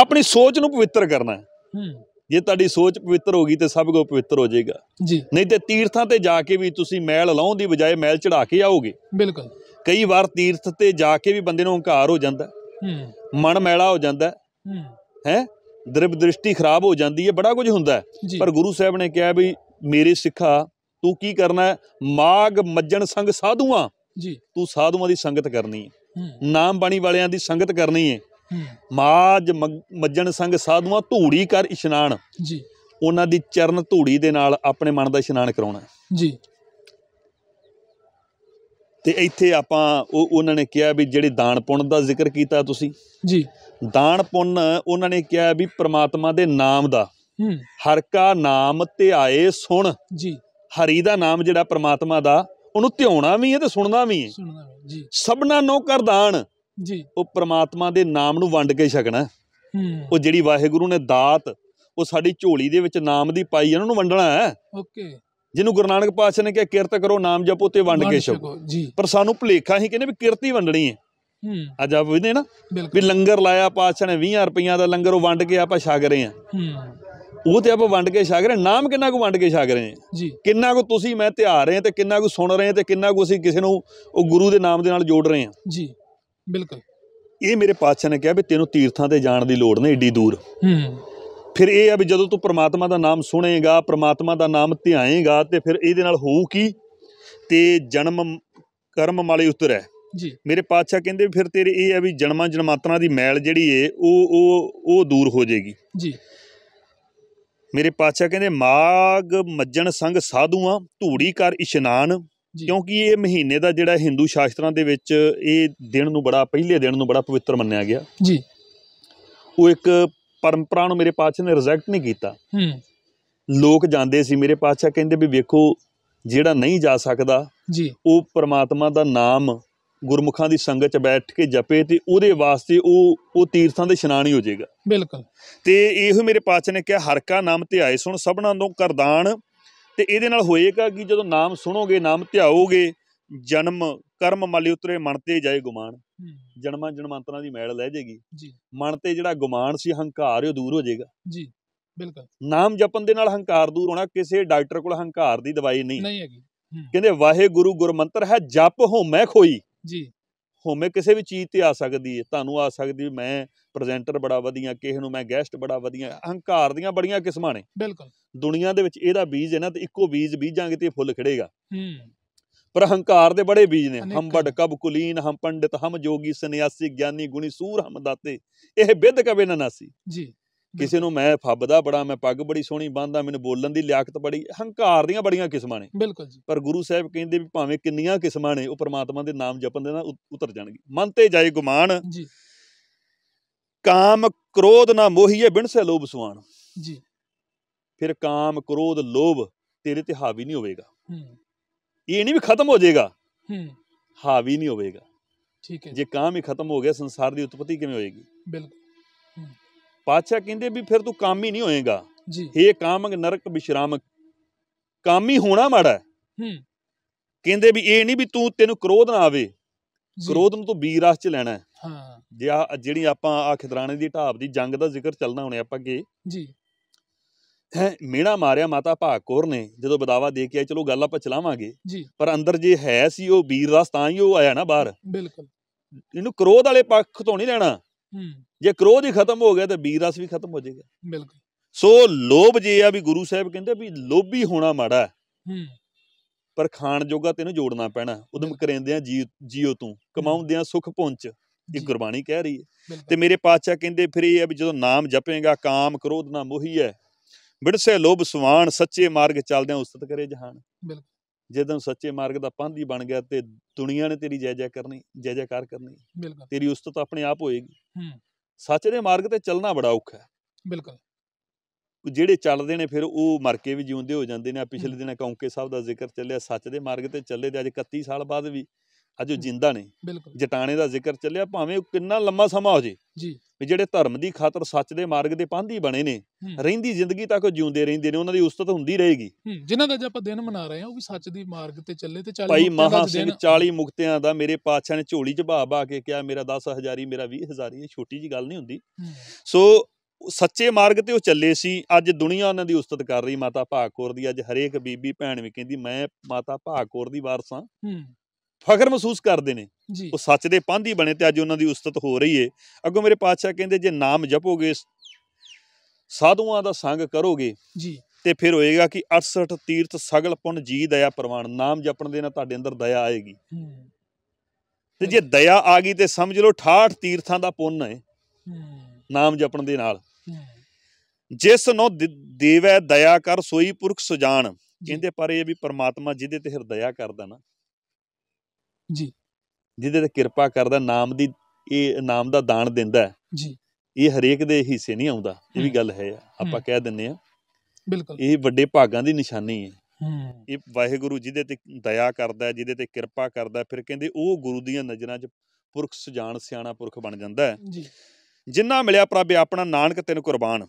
ਆਪਣੀ ਸੋਚ ਨੂੰ ਪਵਿੱਤਰ ਕਰਨਾ ਹੂੰ ਜੇ ਤੁਹਾਡੀ ਸੋਚ ਪਵਿੱਤਰ ਹੋ ਗਈ ਤੇ ਸਭ ਕੁਝ ਪਵਿੱਤਰ ਹੋ ਜਾਏਗਾ ਜੀ ਨਹੀਂ ਤੇ ਤੀਰਥਾਂ ਤੇ ਜਾ ਕੇ ਵੀ ਤੁਸੀਂ ਮੈਲ ਲਾਉਣ ਦੀ ਬਜਾਏ ਮੈਲ ਚੜਾ ਕੇ ਆਓਗੇ ਬਿਲਕੁਲ ਕਈ ਵਾਰ ਤੀਰਥ ਤੇ ਜਾ ਕੇ ਵੀ ਬੰਦੇ ਨੂੰ ਹੰਕਾਰ ਹੋ ਜਾਂਦਾ ਹੂੰ ਮਨ ਮੈਲਾ ਹੋ ਜਾਂਦਾ ਹੂੰ ਹੈ ਦ੍ਰਿਵ ਦ੍ਰਿਸ਼ਟੀ ਖਰਾਬ ਹੋ ਜਾਂਦੀ ਹੈ ਬੜਾ ਕੁਝ ਹੁੰਦਾ ਪਰ ਗੁਰੂ ਸਾਹਿਬ ਨੇ ਕਿਹਾ ਵੀ ਮੇਰੇ ਸਿੱਖਾ ਤੂੰ ਕੀ ਕਰਨਾ ਹੈ ਮਾਗ ਮੱਜਣ ਸੰਗ ਸਾਧੂਆਂ ਜੀ ਤੂੰ ਸਾਧੂਆਂ ਦੀ ਸੰਗਤ ਕਰਨੀ ਹੈ ਨਾਮ ਬਾਣੀ ਵਾਲਿਆਂ ਦੀ ਸੰਗਤ ਕਰਨੀ ਹੈ ਮਾਜ ਮੱਜਣ ਸੰਗ ਸਾਧੂਆਂ ਧੂੜੀ ਕਰ ਇਸ਼ਨਾਨ ਜੀ ਉਹਨਾਂ ਦੀ ਚਰਨ ਧੂੜੀ ਦੇ ਨਾਲ ਆਪਣੇ ਮਨ ਦਾ ਇਸ਼ਨਾਨ ਕਰਾਉਣਾ ਜੀ ਤੇ ਇੱਥੇ ਆਪਾਂ ਉਹ ਉਹਨਾਂ ਨੇ ਕਿਹਾ ਵੀ ਜਿਹੜੇ ਦਾਨ ਪੁੰਨ ਦਾ ਜ਼ਿਕਰ ਕੀਤਾ ਤੁਸੀਂ ਜੀ ਦਾਨ ਪੁੰਨ ਉਹਨਾਂ ਨੇ ਕਿਹਾ ਵੀ ਪ੍ਰਮਾਤਮਾ ਦੇ ਨਾਮ ਦਾ ਹਰ ਕਾ ਨਾਮ ਧਿਆਏ ਸੁਣ ਜੀ ਹਰੀ ਦਾ ਨਾਮ ਜਿਹੜਾ ਪ੍ਰਮਾਤਮਾ ਦਾ ਉਹਨੂੰ ਧਿਆਉਣਾ ਵੀ ਹੈ ਤੇ ਸੁਣਨਾ ਵੀ ਹੈ ਸੁਣਨਾ ਜੀ ਸਭਨਾ ਨੋ ਕਰਦਾਨ ਦਾਨ ਜੀ ਉਹ ਪ੍ਰਮਾਤਮਾ ਦੇ ਨਾਮ ਨੂੰ ਵੰਡ ਕੇ ਛਕਣਾ ਉਹ ਜਿਹੜੀ ਵਾਹਿਗੁਰੂ ਨੇ ਦਾਤ ਉਹ ਸਾਡੀ ਝੋਲੀ ਦੇ ਵਿੱਚ ਨਾਮ ਦੀ ਪਾਈ ਇਹਨਾਂ ਨੂੰ ਵੰਡਣਾ ਹੈ ਓਕੇ ਜਿਹਨੂੰ ਗੁਰੂ ਨਾਨਕ ਪਾਤਸ਼ਾਹ ਨੇ ਕਿਹਾ ਕਿਰਤ ਕਰੋ ਨਾਮ ਜਪੋ ਤੇ ਵੰਡ ਕੇ ਛਕੋ ਪਰ ਸਾਨੂੰ ਭਲੇਖਾ ਹੀ ਕਹਿੰਦੇ ਵੀ ਕਿਰਤੀ ਵੰਡਣੀ ਹੈ ਹੂੰ ਅੱਜ ਆਪ ਵੀ ਨੇ ਨਾ ਵੀ ਲੰਗਰ ਲਾਇਆ ਪਾਤਸ਼ਾਹ ਨੇ 20 ਰੁਪਈਆ ਦਾ ਲੰਗਰ ਉਹ ਵੰਡ ਕੇ ਆਪਾਂ ਛਕ ਰਹੇ ਆ ਹੂੰ ਉਹ ਤੇ ਆਪਾਂ ਵੰਡ ਕੇ ਛਕ ਰਹੇ ਨਾਮ ਕਿੰਨਾ ਕੁ ਵੰਡ ਕੇ ਛਕ ਰਹੇ ਆ ਕਿੰਨਾ ਕੁ ਤੁਸੀਂ ਮੈਂ ਧਿਆ ਰਹੇ ਤੇ ਕਿੰਨਾ ਕੁ ਸੁਣ ਰਹੇ ਤੇ ਕਿੰਨਾ ਕੁ ਅਸੀਂ ਕਿਸੇ ਨੂੰ ਉਹ ਗੁਰੂ ਦੇ ਨਾਮ ਦੇ ਨਾਲ ਜੋੜ ਰਹੇ ਆ ਜੀ ਬਿਲਕੁਲ ਇਹ ਮੇਰੇ ਪਾਤਸ਼ਾਹ ਨੇ ਕਿਹਾ ਵੀ ਤੈਨੂੰ ਤੀਰਥਾਂ ਤੇ ਜਾਣ ਦੀ ਲੋੜ ਨਹੀਂ ਏਡੀ ਦੂਰ ਹੂੰ ਫਿਰ ਇਹ ਆ ਵੀ ਜਦੋਂ ਤੂੰ ਪ੍ਰਮਾਤਮਾ ਦਾ ਨਾਮ ਸੁਣੇਗਾ ਪ੍ਰਮਾਤਮਾ ਦਾ ਨਾਮ ਧਿਆਏਗਾ ਤੇ ਫਿਰ ਇਹਦੇ ਨਾਲ ਹੋਊ ਕੀ ਤੇ ਜਨਮ ਕਰਮ ਵਾਲੇ ਉਤਰ ਹੈ ਜੀ ਮੇਰੇ ਪਾਤਸ਼ਾਹ ਕਹਿੰਦੇ ਫਿਰ ਤੇਰੇ ਇਹ ਆ ਵੀ ਜਨਮਾਂ ਜਨਮਾਤਰਾਂ ਦੀ ਮੈਲ ਜਿਹੜੀ ਏ ਉਹ ਉਹ ਉਹ ਦੂਰ ਹੋ ਜਾਏਗੀ ਜੀ ਮੇਰੇ ਪਾਤਸ਼ਾਹ ਕਹਿੰਦੇ ਮਾਗ ਮੱਜਣ ਸੰਗ ਸਾਧੂਆਂ ਧੂੜੀ ਕਰ ਇਸ਼ਨਾਨ ਕਿਉਂਕਿ ਇਹ ਮਹੀਨੇ ਦਾ ਜਿਹੜਾ ਹਿੰਦੂ ਸ਼ਾਸਤਰਾਂ ਦੇ ਵਿੱਚ ਇਹ ਦਿਨ ਨੂੰ ਬੜਾ ਪਹਿਲੇ ਦਿਨ ਨੂੰ ਬੜਾ ਪਵਿੱਤਰ ਮੰਨਿਆ ਗਿਆ ਜੀ ਉਹ ਇੱਕ ਪਰੰਪਰਾ ਨੂੰ ਮੇਰੇ ਪਾਛੇ ਨੇ ਰਿਜੈਕਟ ਨਹੀਂ ਕੀਤਾ ਹੂੰ ਲੋਕ ਜਾਂਦੇ ਸੀ ਮੇਰੇ ਪਾਛਾ ਕਹਿੰਦੇ ਵੀ ਵੇਖੋ ਜਿਹੜਾ ਨਹੀਂ ਜਾ ਸਕਦਾ ਜੀ ਉਹ ਪ੍ਰਮਾਤਮਾ ਦਾ ਨਾਮ ਗੁਰਮੁਖਾਂ ਦੀ ਸੰਗਤ 'ਚ ਬੈਠ ਕੇ ਜਪੇ ਤੇ ਉਹਦੇ ਵਾਸਤੇ ਉਹ ਉਹ ਤੀਰਥਾਂ ਦੇ ਹੀ ਹੋ ਜਾਏਗਾ ਬਿਲਕੁਲ ਤੇ ਇਹੋ ਮੇਰੇ ਪਾਛੇ ਨੇ ਕਿਹਾ ਹਰ ਕਾ ਨਾਮ ਤੇ ਆਏ ਸੁਣ ਸਭਨਾਂ ਤੋਂ ਕਰਦਾਨ ਤੇ ਇਹਦੇ ਨਾਲ ਹੋਏਗਾ ਕਿ ਜਦੋਂ ਨਾਮ ਸੁਣੋਗੇ ਨਾਮ ਧਿਆਓਗੇ ਜਨਮ ਕਰਮ ਮਲੇ ਉਤਰੇ ਮਨ ਤੇ ਜਾਏ ਗੁਮਾਨ ਜਨਮਾਂ ਜਨਮਾਂਤਰਾਂ ਦੀ ਮੈਲ ਲੈ ਜੇਗੀ ਜੀ ਮਨ ਤੇ ਜਿਹੜਾ ਗੁਮਾਨ ਸੀ ਹੰਕਾਰ ਉਹ ਦੂਰ ਹੋ ਜਾਏਗਾ ਜੀ ਬਿਲਕੁਲ ਨਾਮ ਜਪਣ ਦੇ ਨਾਲ ਹੰਕਾਰ ਦੂਰ ਹੋਣਾ ਕਿਸੇ ਡਾਕਟਰ ਕੋਲ ਹੰਕਾਰ ਦੀ ਦਵਾਈ ਨਹੀਂ ਨਹੀਂ ਹੈਗੀ ਕਹਿੰਦੇ ਵਾਹਿਗੁਰੂ ਗੁਰਮੰਤਰ ਹੈ ਜਪ ਹੋਮੈ ਖੋਈ ਜੀ ਹੋਮੇ ਕਿਸੇ ਵੀ ਚੀਜ਼ ਤੇ ਆ ਸਕਦੀ ਹੈ ਤੁਹਾਨੂੰ ਆ ਸਕਦੀ ਮੈਂ ਪ੍ਰੈਜ਼ੈਂਟਰ ਬੜਾ ਵਧੀਆ ਕਿਸੇ ਨੂੰ ਮੈਂ ਗੈਸਟ ਬੜਾ ਵਧੀਆ ਹੰਕਾਰ ਦੀਆਂ ਬੜੀਆਂ ਕਿਸਮਾਂ ਨੇ ਬਿਲਕੁਲ ਦੁਨੀਆ ਦੇ ਵਿੱਚ ਇਹਦਾ ਬੀਜ ਹੈ ਨਾ ਤੇ ਇੱਕੋ ਬੀਜ ਬੀਜਾਂਗੇ ਤੇ ਫੁੱਲ ਖੜੇਗਾ ਹੂੰ ਪਰ ਹੰਕਾਰ ਦੇ ਬੜੇ ਬੀਜ ਨੇ ਹਮ ਬੜ ਕਬ ਕੁਲੀਨ ਹਮ ਪੰਡਿਤ ਹਮ ਜੋਗੀ ਸੰਨਿਆਸੀ ਗਿਆਨੀ ਗੁਣੀ ਸੂਰ ਹਮ ਦਾਤੇ ਇਹ ਵਿਦ ਕਬੇ ਨਾ ਨਾਸੀ ਜੀ ਕਿਸੇ ਨੂੰ ਮੈਂ ਫੱਬਦਾ ਬੜਾ ਮੈਂ ਪੱਗ ਬੜੀ ਸੋਹਣੀ ਬੰਨਦਾ ਮੈਨੂੰ ਬੋਲਣ ਦੀ ਲਿਆਕਤ ਬੜੀ ਹੰਕਾਰ ਦੀਆਂ ਬੜੀਆਂ ਕਿਸਮਾਂ ਨੇ ਬਿਲਕੁਲ ਜੀ ਪਰ ਗੁਰੂ ਸਾਹਿਬ ਕਹਿੰਦੇ ਵੀ ਭਾਵੇਂ ਕਿੰਨੀਆਂ ਕਿਸਮਾਂ ਨੇ ਉਹ ਪ੍ਰਮਾਤਮਾ ਦੇ ਨਾਮ ਜਪਣ ਦੇ ਨਾਲ ਉਤਰ ਜਾਣਗੀ ਮਨ ਤੇ ਜਾਏ ਗੁਮਾਨ ਜੀ ਕਾਮ ਕ੍ਰੋਧ ਨਾ ਮੋਹੀਏ ਬਿਨਸੇ ਲੋਭ ਸੁਆਣ ਜੀ ਫਿਰ ਕਾਮ ਕ੍ਰੋਧ ਲੋਭ ਤੇਰੇ ਤੇ ਹਾਵੀ ਨਹੀਂ ਹੋਵੇਗਾ ਹੂੰ ਇਹ ਨਹੀਂ ਵੀ ਖਤਮ ਹੋ ਜਾਏਗਾ ਹੂੰ ਹਾਵੀ ਨਹੀਂ ਹੋਵੇਗਾ ਠੀਕ ਹੈ ਜੇ ਕਾਮ ਹੀ ਖਤਮ ਹੋ ਗਿਆ ਸੰਸਾਰ ਦੀ ਉਤਪਤੀ ਕਿਵੇਂ ਹੋਏਗੀ ਬਿਲਕੁਲ ਪਾਤਸ਼ਾਹ ਕਹਿੰਦੇ ਵੀ ਫਿਰ ਤੂੰ ਕੰਮ ਹੀ ਨਹੀਂ ਹੋਏਗਾ ਜੀ ਹੇ ਕਾਮਗ ਨਰਕ ਕੰਮ ਹੀ ਹੋਣਾ ਮਾੜਾ ਹੂੰ ਕਹਿੰਦੇ ਵੀ ਇਹ ਨਹੀਂ ਵੀ ਤੂੰ ਤੈਨੂੰ ਕਰੋਧ ਨਾ ਆਵੇ ਕਰੋਧ ਨੂੰ ਤੂੰ ਵੀਰ ਚ ਲੈਣਾ ਹੈ ਹਾਂ ਜਿਆ ਜਿਹੜੀ ਆਪਾਂ ਆ ਖਿਦਰਾਣੇ ਦੀ ਢਾਬ ਦੀ ਜੰਗ ਦਾ ਜ਼ਿਕਰ ਚੱਲਣਾ ਹੁਣੇ ਆਪਾਂ ਅੱਗੇ ਜੀ ਹੈ ਮੇਣਾ ਮਾਰਿਆ ਮਾਤਾ ਭਾਗਕੌਰ ਨੇ ਜਦੋਂ ਬਦਾਵਾ ਦੇ ਕੇ ਆਏ ਚਲੋ ਗੱਲ ਆਪਾਂ ਚਲਾਵਾਂਗੇ ਪਰ ਅੰਦਰ ਜੇ ਹੈ ਸੀ ਉਹ ਵੀਰ ਰਸ ਤਾਂ ਹੀ ਉਹ ਆਇਆ ਨਾ ਬਾਹਰ ਬਿਲਕੁਲ ਇਹਨੂੰ ਕਰੋਧ ਵਾਲੇ ਪੱਖ ਤੋਂ ਨਹੀਂ ਲੈਣਾ ਜੇ ਕ੍ਰੋਧ ਹੀ ਖਤਮ ਹੋ ਗਿਆ ਤਾਂ ਬੀਰ ਰਸ ਵੀ ਖਤਮ ਹੋ ਜਾਏਗਾ ਬਿਲਕੁਲ ਸੋ ਲੋਭ ਜੇ ਆ ਵੀ ਗੁਰੂ ਸਾਹਿਬ ਕਹਿੰਦੇ ਵੀ ਲੋਭੀ ਹੋਣਾ ਮਾੜਾ ਹੈ ਪਰ ਖਾਣ ਜੋਗਾ ਤੈਨੂੰ ਜੋੜਨਾ ਪੈਣਾ ਉਦਮ ਆ ਜੀਓ ਤੂੰ ਕਮਾਉਂਦੇ ਆ ਸੁਖ ਪਹੁੰਚ ਇਹ ਗੁਰਬਾਣੀ ਕਹਿ ਰਹੀ ਹੈ ਤੇ ਮੇਰੇ ਪਾਤਸ਼ਾਹ ਕਹਿੰਦੇ ਫਿਰ ਇਹ ਹੈ ਵੀ ਜਦੋਂ ਨਾਮ ਜਪੇਗਾ ਕਾਮ ਕ੍ਰੋਧ ਨਾ ਮੋਹੀ ਹੈ ਬਿੜਸੇ ਲੋਭ ਸੁਵਾਨ ਸੱਚੇ ਮਾਰਗ ਆ ਉਸਤਤ ਕਰੇ ਜਹਾਨ ਬਿਲਕੁਲ ਜਦੋਂ ਸੱਚੇ ਮਾਰਗ ਦਾ ਪੰਧੀ ਬਣ ਗਿਆ ਤੇ ਦੁਨੀਆ ਨੇ ਤੇਰੀ ਜੈ ਜੈ ਕਰਨੀ ਜੈ ਜੈਕਾਰ ਕਰਨੀ ਬਿਲਕੁਲ ਤੇਰੀ ਉਸਤਤ ਆਪਣੇ ਆਪ ਹੋਏਗੀ ਹੂੰ ਸੱਚ ਦੇ ਮਾਰਗ ਤੇ ਚੱਲਣਾ ਬੜਾ ਔਖਾ ਹੈ ਬਿਲਕੁਲ ਜਿਹੜੇ ਚੱਲਦੇ ਨੇ ਫਿਰ ਉਹ ਮਰ ਕੇ ਵੀ ਜਿਉਂਦੇ ਹੋ ਜਾਂਦੇ ਨੇ ਆ ਪਿਛਲੇ ਦਿਨਾਂ ਕੌਂਕੇ ਸਾਹਿਬ ਦਾ ਜ਼ਿਕਰ ਚੱਲਿਆ ਸੱਚ ਦੇ ਮਾਰਗ ਤੇ ਚੱਲੇ ਤੇ ਅੱਜ 31 ਸਾਲ ਬਾਅਦ ਵੀ ਅੱਜ ਜਿੰਦਾ ਨੇ ਜਟਾਣੇ ਦਾ ਜ਼ਿਕਰ ਚੱਲਿਆ ਭਾਵੇਂ ਕਿੰਨਾ ਲੰਮਾ ਸਮਾਂ ਹੋ ਜੇ ਜੀ ਵੀ ਜਿਹੜੇ ਧਰਮ ਦੀ ਖਾਤਰ ਸੱਚ ਦੇ ਮਾਰਗ ਦੇ ਪਾਂਧੀ ਬਣੇ ਨੇ ਰਹਿੰਦੀ ਜ਼ਿੰਦਗੀ ਤੱਕ ਜਿਉਂਦੇ ਰਹਿੰਦੇ ਨੇ ਉਹਨਾਂ ਦੀ ਉਸਤਤ ਹੁੰਦੀ ਰਹੇਗੀ ਜਿਨ੍ਹਾਂ ਦਾ ਆਪਾਂ ਦਿਨ ਮਨਾ ਰਹੇ ਹਾਂ ਉਹ ਵੀ ਸੱਚ ਦੀ ਮਾਰਗ ਤੇ ਚੱਲੇ ਤੇ 40 ਭਾਈ ਮਹਾ ਸਿੰਘ 40 ਮੁਕਤਿਆਂ ਦਾ ਮੇਰੇ ਪਾਤਸ਼ਾਹ ਨੇ ਝੋਲੀ 'ਚ ਭਾ ਭਾ ਕੇ ਕਿਹਾ ਮੇਰਾ 10000 ਮੇਰਾ 20000 ਹੀ ਛੋਟੀ ਜੀ ਗੱਲ ਨਹੀਂ ਹੁੰਦੀ ਸੋ ਸੱਚੇ ਮਾਰਗ ਤੇ ਉਹ ਚੱਲੇ ਸੀ ਅੱਜ ਦੁਨੀਆ ਉਹਨਾਂ ਦੀ ਉਸਤਤ ਕਰ ਰਹੀ ਮਾਤਾ ਭਾਗਕੌਰ ਦੀ ਅੱਜ ਹਰੇਕ ਬੀਬੀ ਭੈਣ ਵੀ ਕਹਿੰਦੀ ਮੈਂ ਮਾਤਾ ਕੌਰ ਦੀ ਵਾਰਸਾਂ ਫਖਰ ਮਹਿਸੂਸ ਕਰਦੇ ਨੇ ਉਹ ਸੱਚ ਦੇ ਪਾਂਧੀ ਬਣੇ ਤੇ ਅੱਜ ਉਹਨਾਂ ਦੀ ਉਸਤਤ ਹੋ ਰਹੀ ਏ ਅੱਗੋਂ ਮੇਰੇ ਪਾਤਸ਼ਾਹ ਕਹਿੰਦੇ ਜੇ ਨਾਮ ਜਪੋਗੇ ਸਾਧੂਆਂ ਦਾ ਸੰਗ ਕਰੋਗੇ ਜੀ ਤੇ ਫਿਰ ਹੋਏਗਾ ਕਿ 68 ਤੀਰਥ ਸਗਲ ਪੁੰਨ ਜੀ ਦਇਆ ਪ੍ਰਵਾਨ ਨਾਮ ਜਪਣ ਦੇ ਨਾਲ ਤੁਹਾਡੇ ਅੰਦਰ ਦਇਆ ਆਏਗੀ ਤੇ ਜੇ ਦਇਆ ਆ ਗਈ ਤੇ ਸਮਝ ਲਓ 68 ਤੀਰਥਾਂ ਦਾ ਪੁੰਨ ਹੈ ਨਾਮ ਜਪਣ ਦੇ ਨਾਲ ਜਿਸ ਨੂੰ ਦੇਵੈ ਦਇਆ ਕਰ ਸੋਈ ਪੁਰਖ ਸੁਜਾਨ ਕਹਿੰਦੇ ਪਰ ਇਹ ਵੀ ਪਰਮਾਤਮਾ ਜਿਹਦੇ ਤੇ ਹਿਰਦਇਆ ਕਰਦਾ ਨਾ ਜੀ ਜਿਹਦੇ ਤੇ ਕਿਰਪਾ ਕਰਦਾ ਨਾਮ ਦੀ ਇਹ ਨਾਮ ਦਾ ਦਾਨ ਦਿੰਦਾ ਜੀ ਇਹ ਹਰੇਕ ਦੇ ਹਿੱਸੇ ਨਹੀਂ ਆਉਂਦਾ ਇਹ ਵੀ ਗੱਲ ਹੈ ਆਪਾਂ ਕਹਿ ਦਿੰਨੇ ਆ ਬਿਲਕੁਲ ਇਹ ਵੱਡੇ ਭਾਗਾਂ ਦੀ ਨਿਸ਼ਾਨੀ ਹੈ ਇਹ ਵਾਹਿਗੁਰੂ ਜਿਹਦੇ ਤੇ ਦਇਆ ਕਰਦਾ ਜਿਹਦੇ ਤੇ ਕਿਰਪਾ ਕਰਦਾ ਫਿਰ ਕਹਿੰਦੇ ਉਹ ਗੁਰੂ ਦੀਆਂ ਨਜ਼ਰਾਂ 'ਚ ਪੁਰਖ ਸੁਜਾਨ ਸਿਆਣਾ ਪੁਰਖ ਬਣ ਜਾਂਦਾ ਹੈ ਜੀ ਜਿਨ੍ਹਾਂ ਮਿਲਿਆ ਪ੍ਰਭ ਆਪਣਾ ਨਾਨਕ ਤੈਨੂੰ ਕੁਰਬਾਨ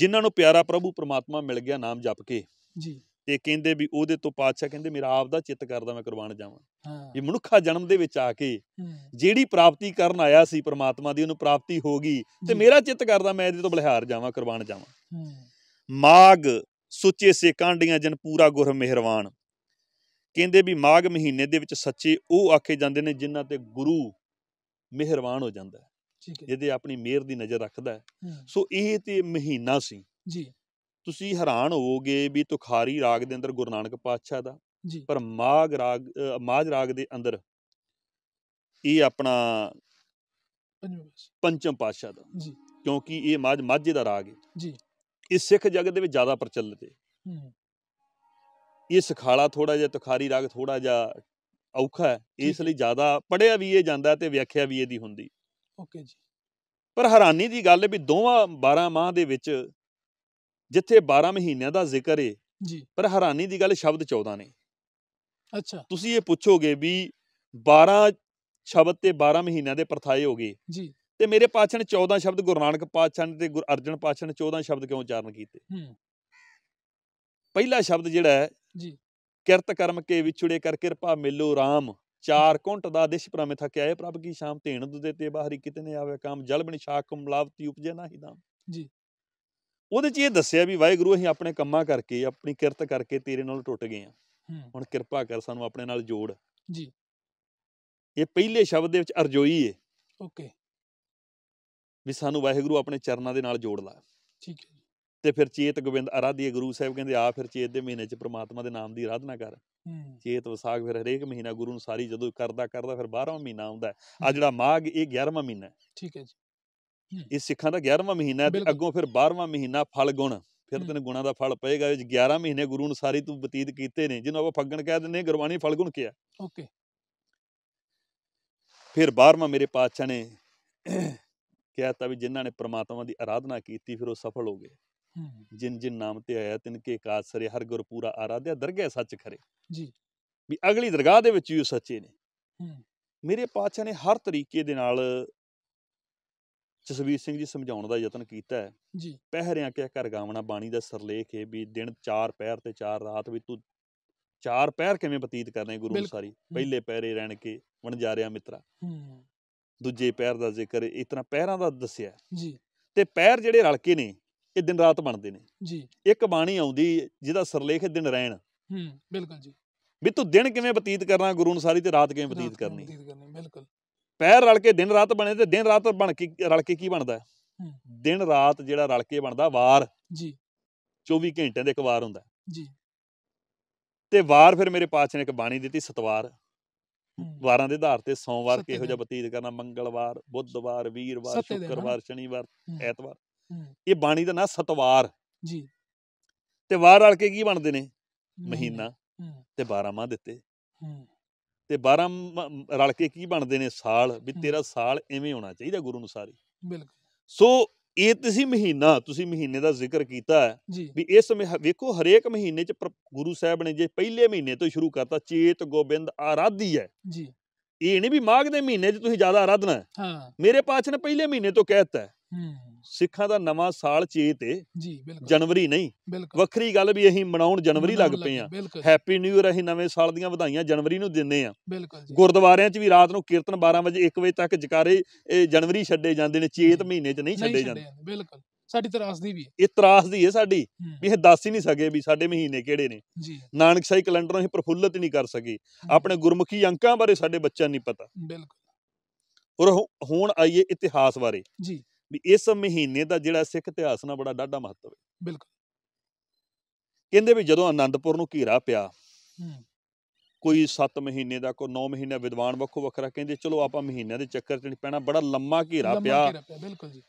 ਜਿਨ੍ਹਾਂ ਨੂੰ ਪਿਆਰਾ ਪ੍ਰਭੂ ਪ੍ਰਮਾਤਮਾ ਮਿਲ ਗਿਆ ਨਾਮ ਜਪ ਕੇ ਜੀ ਤੇ ਕਹਿੰਦੇ ਵੀ ਉਹਦੇ ਤੋਂ ਪਾਤਸ਼ਾਹ ਕਹਿੰਦੇ ਮੇਰਾ ਆਪ ਦਾ ਚਿੱਤ ਕਰਦਾ ਮੈਂ ਕੁਰਬਾਨ ਜਾਵਾਂ ਇਹ ਮਨੁੱਖਾ ਜਨਮ ਦੇ ਵਿੱਚ ਆ ਕੇ ਜਿਹੜੀ ਪ੍ਰਾਪਤੀ ਕਰਨ ਆਇਆ ਸੀ ਪ੍ਰਮਾਤਮਾ ਦੀ ਉਹਨੂੰ ਪ੍ਰਾਪਤੀ ਹੋ ਗਈ ਤੇ ਮੇਰਾ ਚਿੱਤ ਕਰਦਾ ਮੈਂ ਇਹਦੇ ਤੋਂ ਬਲਿਹਾਰ ਜਾਵਾਂ ਕੁਰਬਾਨ ਜਾਵਾਂ ਮਾਗ ਸੁੱਚੇ ਸੇ ਕਾਂਡੀਆਂ ਜਨ ਪੂਰਾ ਗੁਰ ਮਿਹਰਵਾਨ ਕਹਿੰਦੇ ਵੀ ਮਾਗ ਮਹੀਨੇ ਦੇ ਵਿੱਚ ਸੱਚੇ ਉਹ ਆਖੇ ਜਾਂਦੇ ਨੇ ਜਿਨ੍ਹਾਂ ਤੇ ਗੁਰੂ ਮਿਹਰਬਾਨ ਹੋ ਜਾਂਦਾ ਹੈ ਜਿਹਦੇ ਆਪਣੀ ਮਿਹਰ ਦੀ ਨਜ਼ਰ ਰੱਖਦਾ ਹੈ ਸੋ ਇਹ ਤੇ ਮਹੀਨਾ ਸੀ ਜੀ ਤੁਸੀਂ ਹੈਰਾਨ ਹੋਵੋਗੇ ਵੀ ਤੁਖਾਰੀ ਰਾਗ ਦੇ ਅੰਦਰ ਗੁਰੂ ਨਾਨਕ ਪਾਤਸ਼ਾਹ ਦਾ ਜੀ ਪਰ ਮਾਗ ਰਾਗ ਮਾਜ ਰਾਗ ਦੇ ਅੰਦਰ ਇਹ ਆਪਣਾ ਪੰਚਮ ਪਾਤਸ਼ਾਹ ਦਾ ਜੀ ਕਿਉਂਕਿ ਇਹ ਮਾਜ ਮਾਝੇ ਦਾ ਰਾਗ ਹੈ ਜੀ ਇਹ ਸਿੱਖ ਜਗਤ ਦੇ ਵਿੱਚ ਜ਼ਿਆਦਾ ਪ੍ਰਚਲਿਤ ਹੈ ਇਹ ਸਖਾਲਾ ਥੋੜਾ ਜਿਹਾ ਤੁਖਾਰੀ ਰਾਗ ਥੋੜਾ ਜਿਹਾ ਔਖਾ ਹੈ ਇਸ ਲਈ ਜ਼ਿਆਦਾ ਪੜਿਆ ਵੀ ਇਹ ਜਾਂਦਾ ਤੇ ਵਿਆਖਿਆ ਵੀ ਇਹਦੀ ਹੁੰਦੀ ਓਕੇ ਜੀ ਪਰ ਹੈਰਾਨੀ ਦੀ ਗੱਲ ਹੈ ਵੀ ਦੋਵਾਂ 12 ਮਾਹ ਦੇ ਵਿੱਚ ਜਿੱਥੇ 12 ਮਹੀਨਿਆਂ ਦਾ ਜ਼ਿਕਰ ਏ ਜੀ ਪਰ ਹੈਰਾਨੀ ਦੀ ਗੱਲ ਸ਼ਬਦ 14 ਨੇ ਅੱਛਾ ਤੁਸੀਂ ਇਹ ਪੁੱਛੋਗੇ ਵੀ 12 ਸ਼ਬਦ ਤੇ 12 ਮਹੀਨਿਆਂ ਦੇ ਪਰਥਾਏ ਹੋ ਗਏ ਜੀ ਤੇ ਮੇਰੇ ਪਾਛਣ ਨੇ 14 ਸ਼ਬਦ ਗੁਰੂ ਨਾਨਕ ਪਾਛਣ ਨੇ ਤੇ ਗੁਰ ਅਰਜਨ ਪਾਛਣ ਨੇ 14 ਸ਼ਬਦ ਕਿਉਂ ਉਚਾਰਨ ਕੀਤੇ ਹੂੰ ਪਹਿਲਾ ਸ਼ਬਦ ਜਿਹੜਾ ਹੈ ਜੀ ਕਿਰਤ ਕਰਮ ਕੇ ਵਿਛੁੜੇ ਕਰ ਕਿਰਪਾ ਮਿਲੋ RAM ਚਾਰ ਕੁੰਟ ਦਾ ਦਿਸ਼ ਪ੍ਰਮੇ ਥਕਿਆ ਹੈ ਪ੍ਰਭ ਕੀ ਸ਼ਾਮ ਤੇਣ ਦੁਦੇ ਤੇ ਬਾਹਰੀ ਕਿਤਨੇ ਆਵੇ ਕਾਮ ਜਲ ਬਣੀ ਸ਼ਾਕ ਕੁਮਲਾਵਤੀ ਉਪਜੇ ਨਾ ਹੀ ਦਾਮ ਜੀ ਉਹਦੇ 'ਚ ਇਹ ਦੱਸਿਆ ਵੀ ਵਾਹਿਗੁਰੂ ਅਸੀਂ ਆਪਣੇ ਕੰਮਾਂ ਕਰਕੇ ਆਪਣੀ ਕਿਰਤ ਕਰਕੇ ਤੇਰੇ ਨਾਲ ਟੁੱਟ ਗਏ ਆ ਹੁਣ ਕਿਰਪਾ ਕਰ ਸਾਨੂੰ ਆਪਣੇ ਨਾਲ ਜੋੜ ਜੀ ਇਹ ਪਹਿਲੇ ਸ਼ਬਦ ਦੇ ਵਿੱਚ ਅਰਜੋਈ ਏ ਓਕੇ ਵੀ ਸਾਨੂੰ ਵਾਹਿਗੁਰੂ ਆਪਣੇ ਚਰਨਾਂ ਦੇ ਨਾਲ ਜੋੜ ਲਾ ਠੀਕ ਹੈ ਤੇ ਫਿਰ ਚੇਤ ਗੋਬਿੰਦ ਆਰਾਧੀਏ ਗੁਰੂ ਸਾਹਿਬ ਕਹਿੰਦੇ ਆ ਫਿਰ ਚੇਤ ਦੇ ਮਹੀਨੇ 'ਚ ਪ੍ਰਮਾਤਮਾ ਦੇ ਨਾਮ ਦੀ ਆਰਾਧਨਾ ਕਰ ਚੇਤ ਵਿਸਾਖ ਫਿਰ ਹਰੇਕ ਮਹੀਨਾ ਗੁਰੂ ਨੂੰ ਸਾਰੀ ਜਦੋਂ ਕਰਦਾ ਕਰਦਾ ਫਿਰ 12ਵਾਂ ਮਹੀਨਾ ਆਉਂਦਾ ਆ ਜਿਹੜਾ ਮਾਘ ਇਹ 11ਵਾਂ ਮਹੀਨਾ ਠੀਕ ਹੈ ਜੀ ਇਹ ਸਿੱਖਾਂ ਦਾ 11ਵਾਂ ਮਹੀਨਾ ਹੈ ਤੇ ਅੱਗੋਂ ਫਿਰ 12ਵਾਂ ਮਹੀਨਾ ਫਲ ਗੁਣ ਫਿਰ ਤੈਨੂੰ ਗੁਣਾ ਦਾ ਫਲ ਪਏਗਾ ਵਿੱਚ 11 ਮਹੀਨੇ ਗੁਰੂ ਅਨੁਸਾਰੀ ਤੂੰ ਬਤੀਤ ਕੀਤੇ ਨੇ ਜਿਹਨੂੰ ਆਪਾਂ ਫੱਗਣ ਕਹਿ ਦਿੰਦੇ ਗੁਰਬਾਣੀ ਫਲ ਗੁਣ ਕਿਹਾ ਓਕੇ ਫਿਰ 12ਵਾਂ ਮੇਰੇ ਪਾਤਸ਼ਾਹ ਨੇ ਤਾਂ ਵੀ ਜਿਨ੍ਹਾਂ ਨੇ ਪ੍ਰਮਾਤਮਾ ਦੀ ਆਰਾਧਨਾ ਕੀਤੀ ਫਿਰ ਉਹ ਸਫਲ ਹੋ ਗਏ ਜਿਨ ਜਿਨ ਨਾਮ ਤੇ ਆਇਆ ਤਿਨ ਕੇ ਕਾਜ ਸਰੇ ਹਰ ਗੁਰ ਪੂਰਾ ਆਰਾਧਿਆ ਦਰਗਹਿ ਸੱਚ ਖਰੇ ਜੀ ਵੀ ਅਗਲੀ ਦਰਗਾਹ ਦੇ ਵਿੱਚ ਵੀ ਉਹ ਸੱਚੇ ਨੇ ਮੇਰੇ ਪਾਤਸ਼ਾਹ ਨੇ ਹਰ ਤਰੀਕੇ ਦੇ ਨਾਲ ਜਸਵੀਰ ਸਿੰਘ ਜੀ ਸਮਝਾਉਣ ਦਾ ਯਤਨ ਕੀਤਾ ਹੈ ਜੀ ਪਹਿਰਿਆਂ ਕਿਆ ਕਰ ਗਾਵਣਾ ਬਾਣੀ ਦਾ ਸਰਲੇਖ ਹੈ ਵੀ ਦਿਨ ਚਾਰ ਪਹਿਰ ਤੇ ਚਾਰ ਰਾਤ ਵੀ ਤੂੰ ਚਾਰ ਪਹਿਰ ਕਿਵੇਂ ਬਤੀਤ ਕਰਨੇ ਗੁਰੂ ਸਾਰੀ ਪਹਿਲੇ ਪਹਿਰੇ ਰਹਿਣ ਕੇ ਵਣ ਜਾ ਰਿਆ ਮਿੱਤਰਾ ਦੂਜੇ ਪਹਿਰ ਦਾ ਜ਼ਿਕਰ ਇਤਨਾ ਪਹਿਰਾਂ ਦਾ ਦੱਸਿਆ ਜੀ ਤੇ ਪਹਿਰ ਜਿਹੜੇ ਰਲ ਕੇ ਨੇ ਇਹ ਦਿਨ ਰਾਤ ਬਣਦੇ ਨੇ ਜੀ ਇੱਕ ਬਾਣੀ ਆਉਂਦੀ ਜਿਹਦਾ ਸਰਲੇਖ ਦਿਨ ਰਹਿਣ ਹੂੰ ਬਿਲਕੁਲ ਜੀ ਵੀ ਤੂੰ ਦਿਨ ਕਿਵੇਂ ਬਤੀਤ ਕਰਨਾ ਗੁਰੂ ਅਨਸਾਰੀ ਤੇ ਰਾਤ ਕਿਵੇਂ ਬਤੀਤ ਕਰਨੀ ਬਿਲਕੁਲ ਪੈਰ ਰਲ ਕੇ ਦਿਨ ਰਾਤ ਬਣੇ ਤੇ ਦਿਨ ਰਾਤ ਬਣ ਕੇ ਰਲ ਕੇ ਕੀ ਬਣਦਾ ਦਿਨ ਰਾਤ ਜਿਹੜਾ ਰਲ ਕੇ ਬਣਦਾ ਵਾਰ ਜੀ 24 ਘੰਟਿਆਂ ਦੇ ਇੱਕ ਵਾਰ ਹੁੰਦਾ ਜੀ ਤੇ ਵਾਰ ਫਿਰ ਮੇਰੇ ਪਾਸ ਨੇ ਇੱਕ ਬਾਣੀ ਦਿੱਤੀ ਸਤਵਾਰ ਵਾਰਾਂ ਦੇ ਆਧਾਰ ਤੇ ਸੋਮਵਾਰ ਕਿਹੋ ਜਿਹਾ ਬਤੀਤ ਕਰਨਾ ਮੰਗਲਵਾਰ ਬੁੱਧਵਾਰ ਵੀਰਵਾਰ ਸ਼ੁੱਕਰਵਾਰ ਸ਼ਨੀਵਾਰ ਐਤਵਾਰ ਇਹ ਬਾਣੀ ਦਾ ਨਾਂ ਸਤਵਾਰ ਜੀ ਤੇ ਵਾਰ ਰਲ ਕੇ ਕੀ ਬਣਦੇ ਨੇ ਮਹੀਨਾ ਤੇ 12 ਮਾਹ ਦਿੱਤੇ ਤੇ 12 ਰਲ ਕੇ ਕੀ ਬਣਦੇ ਨੇ ਸਾਲ ਵੀ ਤੇਰਾ ਸਾਲ ਐਵੇਂ ਹੋਣਾ ਚਾਹੀਦਾ ਗੁਰੂ ਅਨੁਸਾਰ ਹੀ ਬਿਲਕੁਲ ਸੋ ਇਹ ਤੁਸੀਂ ਮਹੀਨਾ ਤੁਸੀਂ ਮਹੀਨੇ ਦਾ ਜ਼ਿਕਰ ਕੀਤਾ ਵੀ ਇਸ ਵੇਖੋ ਹਰੇਕ ਮਹੀਨੇ ਚ ਗੁਰੂ ਸਾਹਿਬ ਨੇ ਜੇ ਪਹਿਲੇ ਮਹੀਨੇ ਤੋਂ ਸ਼ੁਰੂ ਕਰਤਾ ਚੇਤ ਗੋਬਿੰਦ ਆਰਾਧੀ ਹੈ ਜੀ ਇਹ ਨਹੀਂ ਵੀ ਮਾਘ ਦੇ ਮਹੀਨੇ 'ਚ ਤੁਸੀਂ ਜ਼ਿਆਦਾ ਆਰਾਧਨਾ ਹਾਂ ਮੇਰੇ ਪਾਤਸ਼ਾਹ ਨੇ ਪਹਿਲੇ ਮਹੀਨੇ ਤੋਂ ਕਹਿਤਾ ਹੈ ਸਿੱਖਾਂ ਦਾ ਨਵਾਂ ਸਾਲ ਚੇਤ ਏ ਜੀ ਬਿਲਕੁਲ ਜਨਵਰੀ ਨਹੀਂ ਵੱਖਰੀ ਗੱਲ ਵੀ ਅਸੀਂ ਮਨਾਉਣ ਜਨਵਰੀ ਲੱਗ ਪਏ ਆ ਹੈਪੀ ਨਿਊ ਇਅਰ ਅਸੀਂ ਨਵੇਂ ਸਾਲ ਦੀਆਂ ਵਧਾਈਆਂ ਜਨਵਰੀ ਨੂੰ ਦਿੰਨੇ ਆ ਗੁਰਦੁਆਰਿਆਂ 'ਚ ਵੀ ਰਾਤ ਨੂੰ ਕੀਰਤਨ 12 ਵਜੇ 1 ਵਜੇ ਤੱਕ ਜਕਾਰੇ ਇਹ ਜਨਵਰੀ ਛੱਡੇ ਜਾਂਦੇ ਨੇ ਚੇਤ ਮਹੀਨੇ 'ਚ ਨਹੀਂ ਛੱਡੇ ਜਾਂਦੇ ਬਿਲਕੁਲ ਸਾਡੀ ਤਰਾਸ ਦੀ ਵੀ ਹੈ ਇਹ ਤਰਾਸ ਦੀ ਹੈ ਸਾਡੀ ਵੀ ਇਹ ਦੱਸ ਹੀ ਨਹੀਂ ਸਕੇ ਵੀ ਸਾਡੇ ਮਹੀਨੇ ਕਿਹੜੇ ਨੇ ਜੀ ਨਾਨਕ ਸਾਈ ਕੈਲੰਡਰ ਨੂੰ ਅਸੀਂ ਪ੍ਰਫੁੱਲਤ ਨਹੀਂ ਕਰ ਸਕੇ ਆਪਣੇ ਗੁਰਮੁਖੀ ਅੰਕਾਂ ਬਾਰੇ ਸਾਡੇ ਬੱਚਿਆਂ ਨਹੀਂ ਪਤਾ ਬਿਲਕੁਲ ਔਰ ਹੁਣ ਆਈਏ ਇਤਿਹਾਸ ਬਾਰੇ ਜੀ ਵੀ ਇਸ ਮਹੀਨੇ ਦਾ ਜਿਹੜਾ ਸਿੱਖ ਇਤਿਹਾਸ ਨਾਲ ਬੜਾ ਡਾਢਾ ਮਹੱਤਵ ਹੈ ਬਿਲਕੁਲ ਕਹਿੰਦੇ ਵੀ ਜਦੋਂ ਆਨੰਦਪੁਰ ਨੂੰ ਘੇਰਾ ਪਿਆ ਕੋਈ 7 ਮਹੀਨੇ ਦਾ ਕੋਈ 9 ਮਹੀਨੇ ਵਿਦਵਾਨ ਵੱਖੋ ਵੱਖਰਾ ਕਹਿੰਦੇ ਚਲੋ ਆਪਾਂ ਮਹੀਨਿਆਂ ਦੇ ਚੱਕਰ 'ਚ ਨਹੀਂ ਪੈਣਾ ਬੜਾ ਲੰਮਾ ਘੇਰਾ ਪਿਆ ਬਿਲਕੁਲ ਜੀ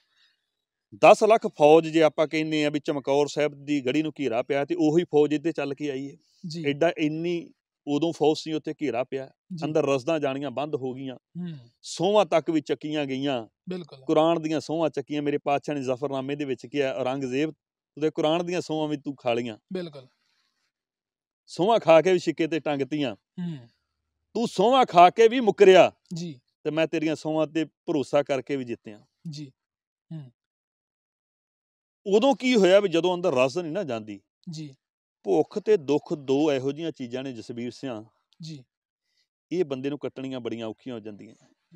10 ਲੱਖ ਫੌਜ ਜੇ ਆਪਾਂ ਕਹਿੰਦੇ ਆ ਵੀ ਚਮਕੌਰ ਸਾਹਿਬ ਦੀ ਗੜੀ ਨੂੰ ਘੇਰਾ ਪਿਆ ਤੇ ਉਹੀ ਫੌਜ ਇੱਥੇ ਚੱਲ ਕੇ ਆਈ ਹੈ ਐਡਾ ਇੰਨੀ ਉਦੋਂ ਫੌਜ ਸੀ ਉੱਥੇ ਘੇਰਾ ਪਿਆ ਅੰਦਰ ਰਸਦਾਂ ਜਾਣੀਆਂ ਬੰਦ ਹੋ ਗਈਆਂ ਸੋਹਾਂ ਤੱਕ ਵੀ ਚੱਕੀਆਂ ਗਈਆਂ ਬਿਲਕੁਲ ਕੁਰਾਨ ਦੀਆਂ ਸੋਹਾਂ ਚੱਕੀਆਂ ਮੇਰੇ ਪਾਤਸ਼ਾਹ ਨੇ ਜ਼ਫਰਨਾਮੇ ਦੇ ਵਿੱਚ ਕਿਹਾ ਔਰੰਗਜ਼ੇਬ ਉਹਦੇ ਕੁਰਾਨ ਦੀਆਂ ਸੋਹਾਂ ਵੀ ਤੂੰ ਖਾ ਲੀਆਂ ਬਿਲਕੁਲ ਸੋਹਾਂ ਖਾ ਕੇ ਵੀ ਛਿੱਕੇ ਤੇ ਟੰਗਤੀਆਂ ਤੂੰ ਸੋਹਾਂ ਖਾ ਕੇ ਵੀ ਮੁਕਰਿਆ ਜੀ ਤੇ ਮੈਂ ਤੇਰੀਆਂ ਸੋਹਾਂ ਤੇ ਭਰੋਸਾ ਕਰਕੇ ਵੀ ਜਿੱਤਿਆ ਜੀ ਉਦੋਂ ਕੀ ਹੋਇਆ ਵੀ ਜਦੋਂ ਅੰਦਰ ਰਸ ਨਹੀਂ ਨਾ ਜਾਂਦੀ ਜੀ ਭੁੱਖ ਤੇ ਦੁੱਖ ਦੋ ਇਹੋ ਜੀਆਂ ਚੀਜ਼ਾਂ ਨੇ ਜਸਬੀਰ ਸਿਆਂ ਜੀ ਇਹ ਬੰਦੇ ਨੂੰ ਕੱਟਣੀਆਂ ਬੜੀਆਂ ਔਖੀਆਂ ਹੋ ਜਾਂਦੀਆਂ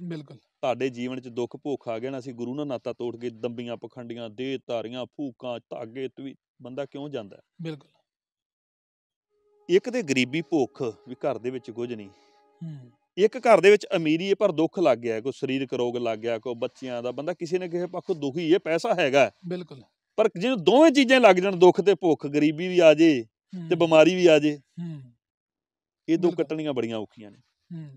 ਬਿਲਕੁਲ ਤੁਹਾਡੇ ਜੀਵਨ 'ਚ ਦੁੱਖ ਭੁੱਖ ਆ ਗਿਆ ਨਾ ਅਸੀਂ ਗੁਰੂ ਨਾਲ ਨਾਤਾ ਤੋੜ ਕੇ ਦੰਬੀਆਂ ਪਖੰਡੀਆਂ ਦੇ ਤਾਰੀਆਂ ਫੂਕਾਂ ਧਾਗੇ ਤਵੀ ਬੰਦਾ ਕਿਉਂ ਜਾਂਦਾ ਬਿਲਕੁਲ ਇੱਕ ਤੇ ਗਰੀਬੀ ਭੁੱਖ ਵੀ ਘਰ ਦੇ ਵਿੱਚ ਕੁਝ ਨਹੀਂ ਹੂੰ ਇੱਕ ਘਰ ਦੇ ਵਿੱਚ ਅਮੀਰੀ ਹੈ ਪਰ ਦੁੱਖ ਲੱਗ ਗਿਆ ਕੋਈ ਸਰੀਰਕ ਰੋਗ ਲੱਗ ਗਿਆ ਕੋਈ ਬੱਚਿਆਂ ਦਾ ਬੰਦਾ ਕਿਸੇ ਨੇ ਕਿਸੇ ਪੱਖੋਂ ਦੁਖੀ ਹੈ ਪੈਸਾ ਹੈਗਾ ਬਿਲਕੁਲ ਪਰ ਜੇ ਦੋਵੇਂ ਚੀਜ਼ਾਂ ਲੱਗ ਜਾਣ ਦੁੱਖ ਤੇ ਭੁੱਖ ਗਰੀਬੀ ਵੀ ਆ ਜੇ ਤੇ ਬਿਮਾਰੀ ਵੀ ਆ ਜੇ ਹੂੰ ਇਹ ਦੋ ਕੱਟਣੀਆਂ ਬੜੀਆਂ ਔਖੀਆਂ ਨੇ ਹੂੰ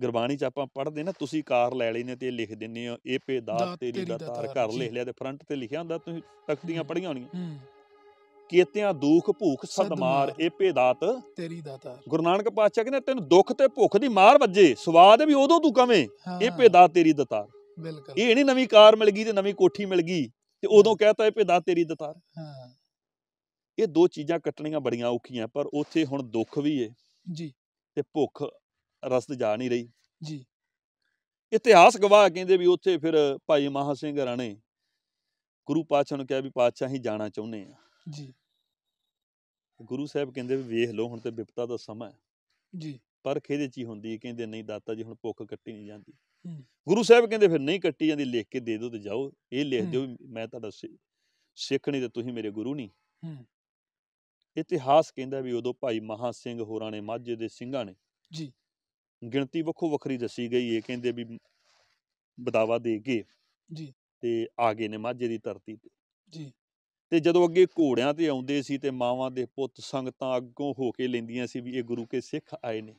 ਗੁਰਬਾਣੀ ਚ ਆਪਾਂ ਪੜ੍ਹਦੇ ਨਾ ਤੁਸੀਂ ਕਾਰ ਲੈ ਲੈਨੇ ਤੇ ਲਿਖ ਦਿੰਨੇ ਹੋ ਇਹ ਪੇ ਦਾ ਤੇਰੀ ਦਾ ਤਾਰ ਘਰ ਲਿਖ ਲਿਆ ਤੇ ਫਰੰਟ ਤੇ ਲਿਖਿਆ ਹੁੰਦਾ ਤੁਸੀਂ ਤਖਤੀਆਂ ਪੜੀਆਂ ਹੋਣੀਆਂ ਹੂੰ ਕੀਤਿਆਂ ਦੁੱਖ ਭੁੱਖ ਸਦਮਾਰ ਇਹ ਭੇਦਾਤ ਤੇਰੀ ਤਾਰ ਗੁਰੂ ਨਾਨਕ ਪਾਤਸ਼ਾਹ ਕਹਿੰਦੇ ਤੈਨੂੰ ਦੁੱਖ ਤੇ ਭੁੱਖ ਦੀ ਮਾਰ ਵੱਜੇ ਸਵਾਦ ਵੀ ਉਦੋਂ ਤੂੰ ਕਵੇਂ ਇਹ ਭੇਦਾਤ ਤੇਰੀ ਦਤਾਰ ਬਿਲਕੁਲ ਇਹ ਨਹੀਂ ਨਵੀਂ ਕਾਰ ਮਿਲ ਗਈ ਤੇ ਨਵੀਂ ਕੋਠੀ ਮਿਲ ਗਈ ਤੇ ਉਦੋਂ ਕਹਤਾ ਇਹ ਭੇਦਾਤ ਤੇਰੀ ਦਤਾਰ ਹਾਂ ਇਹ ਦੋ ਚੀਜ਼ਾਂ ਕੱਟਣੀਆਂ ਬੜੀਆਂ ਔਖੀਆਂ ਪਰ ਉੱਥੇ ਹੁਣ ਦੁੱਖ ਵੀ ਏ ਜੀ ਤੇ ਭੁੱਖ ਰਸਤ ਜਾ ਨਹੀਂ ਰਹੀ ਜੀ ਇਤਿਹਾਸ ਗਵਾਹ ਕਹਿੰਦੇ ਵੀ ਉੱਥੇ ਫਿਰ ਭਾਈ ਮਹਾ ਸਿੰਘ ਰਾਣੇ ਗੁਰੂ ਪਾਤਸ਼ਾਹ ਨੂੰ ਕਿਹਾ ਵੀ ਪਾਤਸ਼ਾਹ ਹੀ ਜਾਣਾ ਚਾਹੁੰਦੇ ਆ ਜੀ ਗੁਰੂ ਸਾਹਿਬ ਕਹਿੰਦੇ ਵੀ ਵੇਖ ਲਓ ਹੁਣ ਤੇ ਵਿਪਤਾ ਦਾ ਸਮਾਂ ਹੈ ਜੀ ਪਰ ਖੇਦੇ ਚੀ ਹੁੰਦੀ ਹੈ ਕਹਿੰਦੇ ਨਹੀਂ ਦਾਤਾ ਜੀ ਹੁਣ ਭੁੱਖ ਕੱਟੀ ਨਹੀਂ ਜਾਂਦੀ ਗੁਰੂ ਸਾਹਿਬ ਕਹਿੰਦੇ ਫਿਰ ਨਹੀਂ ਕੱਟੀ ਜਾਂਦੀ ਲਿਖ ਕੇ ਦੇ ਦਿਓ ਤੇ ਜਾਓ ਇਹ ਲਿਖ ਦਿਓ ਮੈਂ ਤੁਹਾਡਾ ਸਿੱਖ ਨਹੀਂ ਤੇ ਤੁਸੀਂ ਮੇਰੇ ਗੁਰੂ ਨਹੀਂ ਇਤਿਹਾਸ ਕਹਿੰਦਾ ਵੀ ਉਦੋਂ ਭਾਈ ਮਹਾ ਸਿੰਘ ਹੋਰਾਂ ਨੇ ਮਾਝੇ ਦੇ ਸਿੰਘਾਂ ਨੇ ਜੀ ਗਿਣਤੀ ਵੱਖੋ ਵੱਖਰੀ ਦੱਸੀ ਗਈ ਏ ਕਹਿੰਦੇ ਵੀ ਬਦਾਵਾ ਦੇ ਕੇ ਜੀ ਤੇ ਆ ਗਏ ਨੇ ਮਾਝੇ ਦੀ ਧਰਤੀ ਤੇ ਜੀ ਤੇ ਜਦੋਂ ਅੱਗੇ ਘੋੜਿਆਂ ਤੇ ਆਉਂਦੇ ਸੀ ਤੇ ਮਾਵਾਂ ਦੇ ਪੁੱਤ ਸੰਗਤਾਂ ਅੱਗੋਂ ਹੋ ਕੇ ਲੈਂਦੀਆਂ ਸੀ ਵੀ ਇਹ ਗੁਰੂ ਕੇ ਸਿੱਖ ਆਏ ਨੇ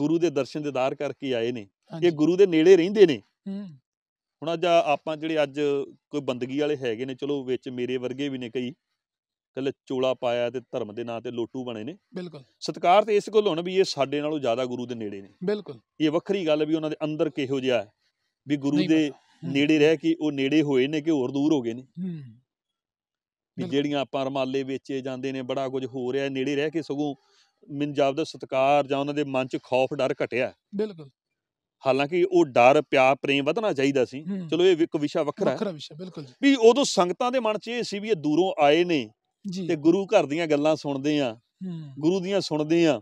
ਗੁਰੂ ਦੇ ਦਰਸ਼ਨ ਦੇਦਾਰ ਕਰਕੇ ਆਏ ਨੇ ਇਹ ਗੁਰੂ ਦੇ ਨੇੜੇ ਰਹਿੰਦੇ ਨੇ ਹੁਣ ਅੱਜ ਆਪਾਂ ਜਿਹੜੇ ਅੱਜ ਕੋਈ ਬੰਦਗੀ ਵਾਲੇ ਹੈਗੇ ਨੇ ਚਲੋ ਵਿੱਚ ਮੇਰੇ ਵਰਗੇ ਵੀ ਨੇ ਕਈ ਕੱਲੇ ਚੋਲਾ ਪਾਇਆ ਤੇ ਧਰਮ ਦੇ ਨਾਂ ਤੇ ਲੋਟੂ ਬਣੇ ਨੇ ਬਿਲਕੁਲ ਸਤਕਾਰ ਤੇ ਇਸ ਕੋਲ ਹੁਣ ਵੀ ਇਹ ਸਾਡੇ ਨਾਲੋਂ ਜ਼ਿਆਦਾ ਗੁਰੂ ਦੇ ਨੇੜੇ ਨੇ ਬਿਲਕੁਲ ਇਹ ਵੱਖਰੀ ਗੱਲ ਵੀ ਉਹਨਾਂ ਦੇ ਅੰਦਰ ਕਿਹੋ ਜਿਹਾ ਹੈ ਵੀ ਗੁਰੂ ਦੇ ਨੇੜੇ ਰਹਿ ਕੇ ਉਹ ਨੇੜੇ ਹੋਏ ਨੇ ਕਿ ਹੋਰ ਦੂਰ ਹੋ ਗਏ ਨੇ ਹੂੰ ਵੀ ਜਿਹੜੀਆਂ ਆਪਾਂ ਰਮਾਲੇ ਵੇਚੇ ਜਾਂਦੇ ਨੇ ਬੜਾ ਕੁਝ ਹੋ ਰਿਹਾ ਨੇੜੇ ਰਹਿ ਕੇ ਸਗੋਂ ਮਿੰਜਾਬ ਦਾ ਸਤਕਾਰ ਜਾਂ ਉਹਨਾਂ ਦੇ ਮਨ 'ਚ ਖੌਫ ਡਰ ਘਟਿਆ ਬਿਲਕੁਲ ਹਾਲਾਂਕਿ ਉਹ ਡਰ ਪਿਆ ਪ੍ਰੇਮ ਵਧਣਾ ਚਾਹੀਦਾ ਸੀ ਚਲੋ ਇਹ ਇੱਕ ਵਿਸ਼ਾ ਵੱਖਰਾ ਹੈ ਵੱਖਰਾ ਵਿਸ਼ਾ ਬਿਲਕੁਲ ਜੀ ਵੀ ਉਦੋਂ ਸੰਗਤਾਂ ਦੇ ਮਨ 'ਚ ਇਹ ਸੀ ਵੀ ਇਹ ਦੂਰੋਂ ਆਏ ਨੇ ਤੇ ਗੁਰੂ ਘਰ ਦੀਆਂ ਗੱਲਾਂ ਸੁਣਦੇ ਆ ਗੁਰੂ ਦੀਆਂ ਸੁਣਦੇ ਆ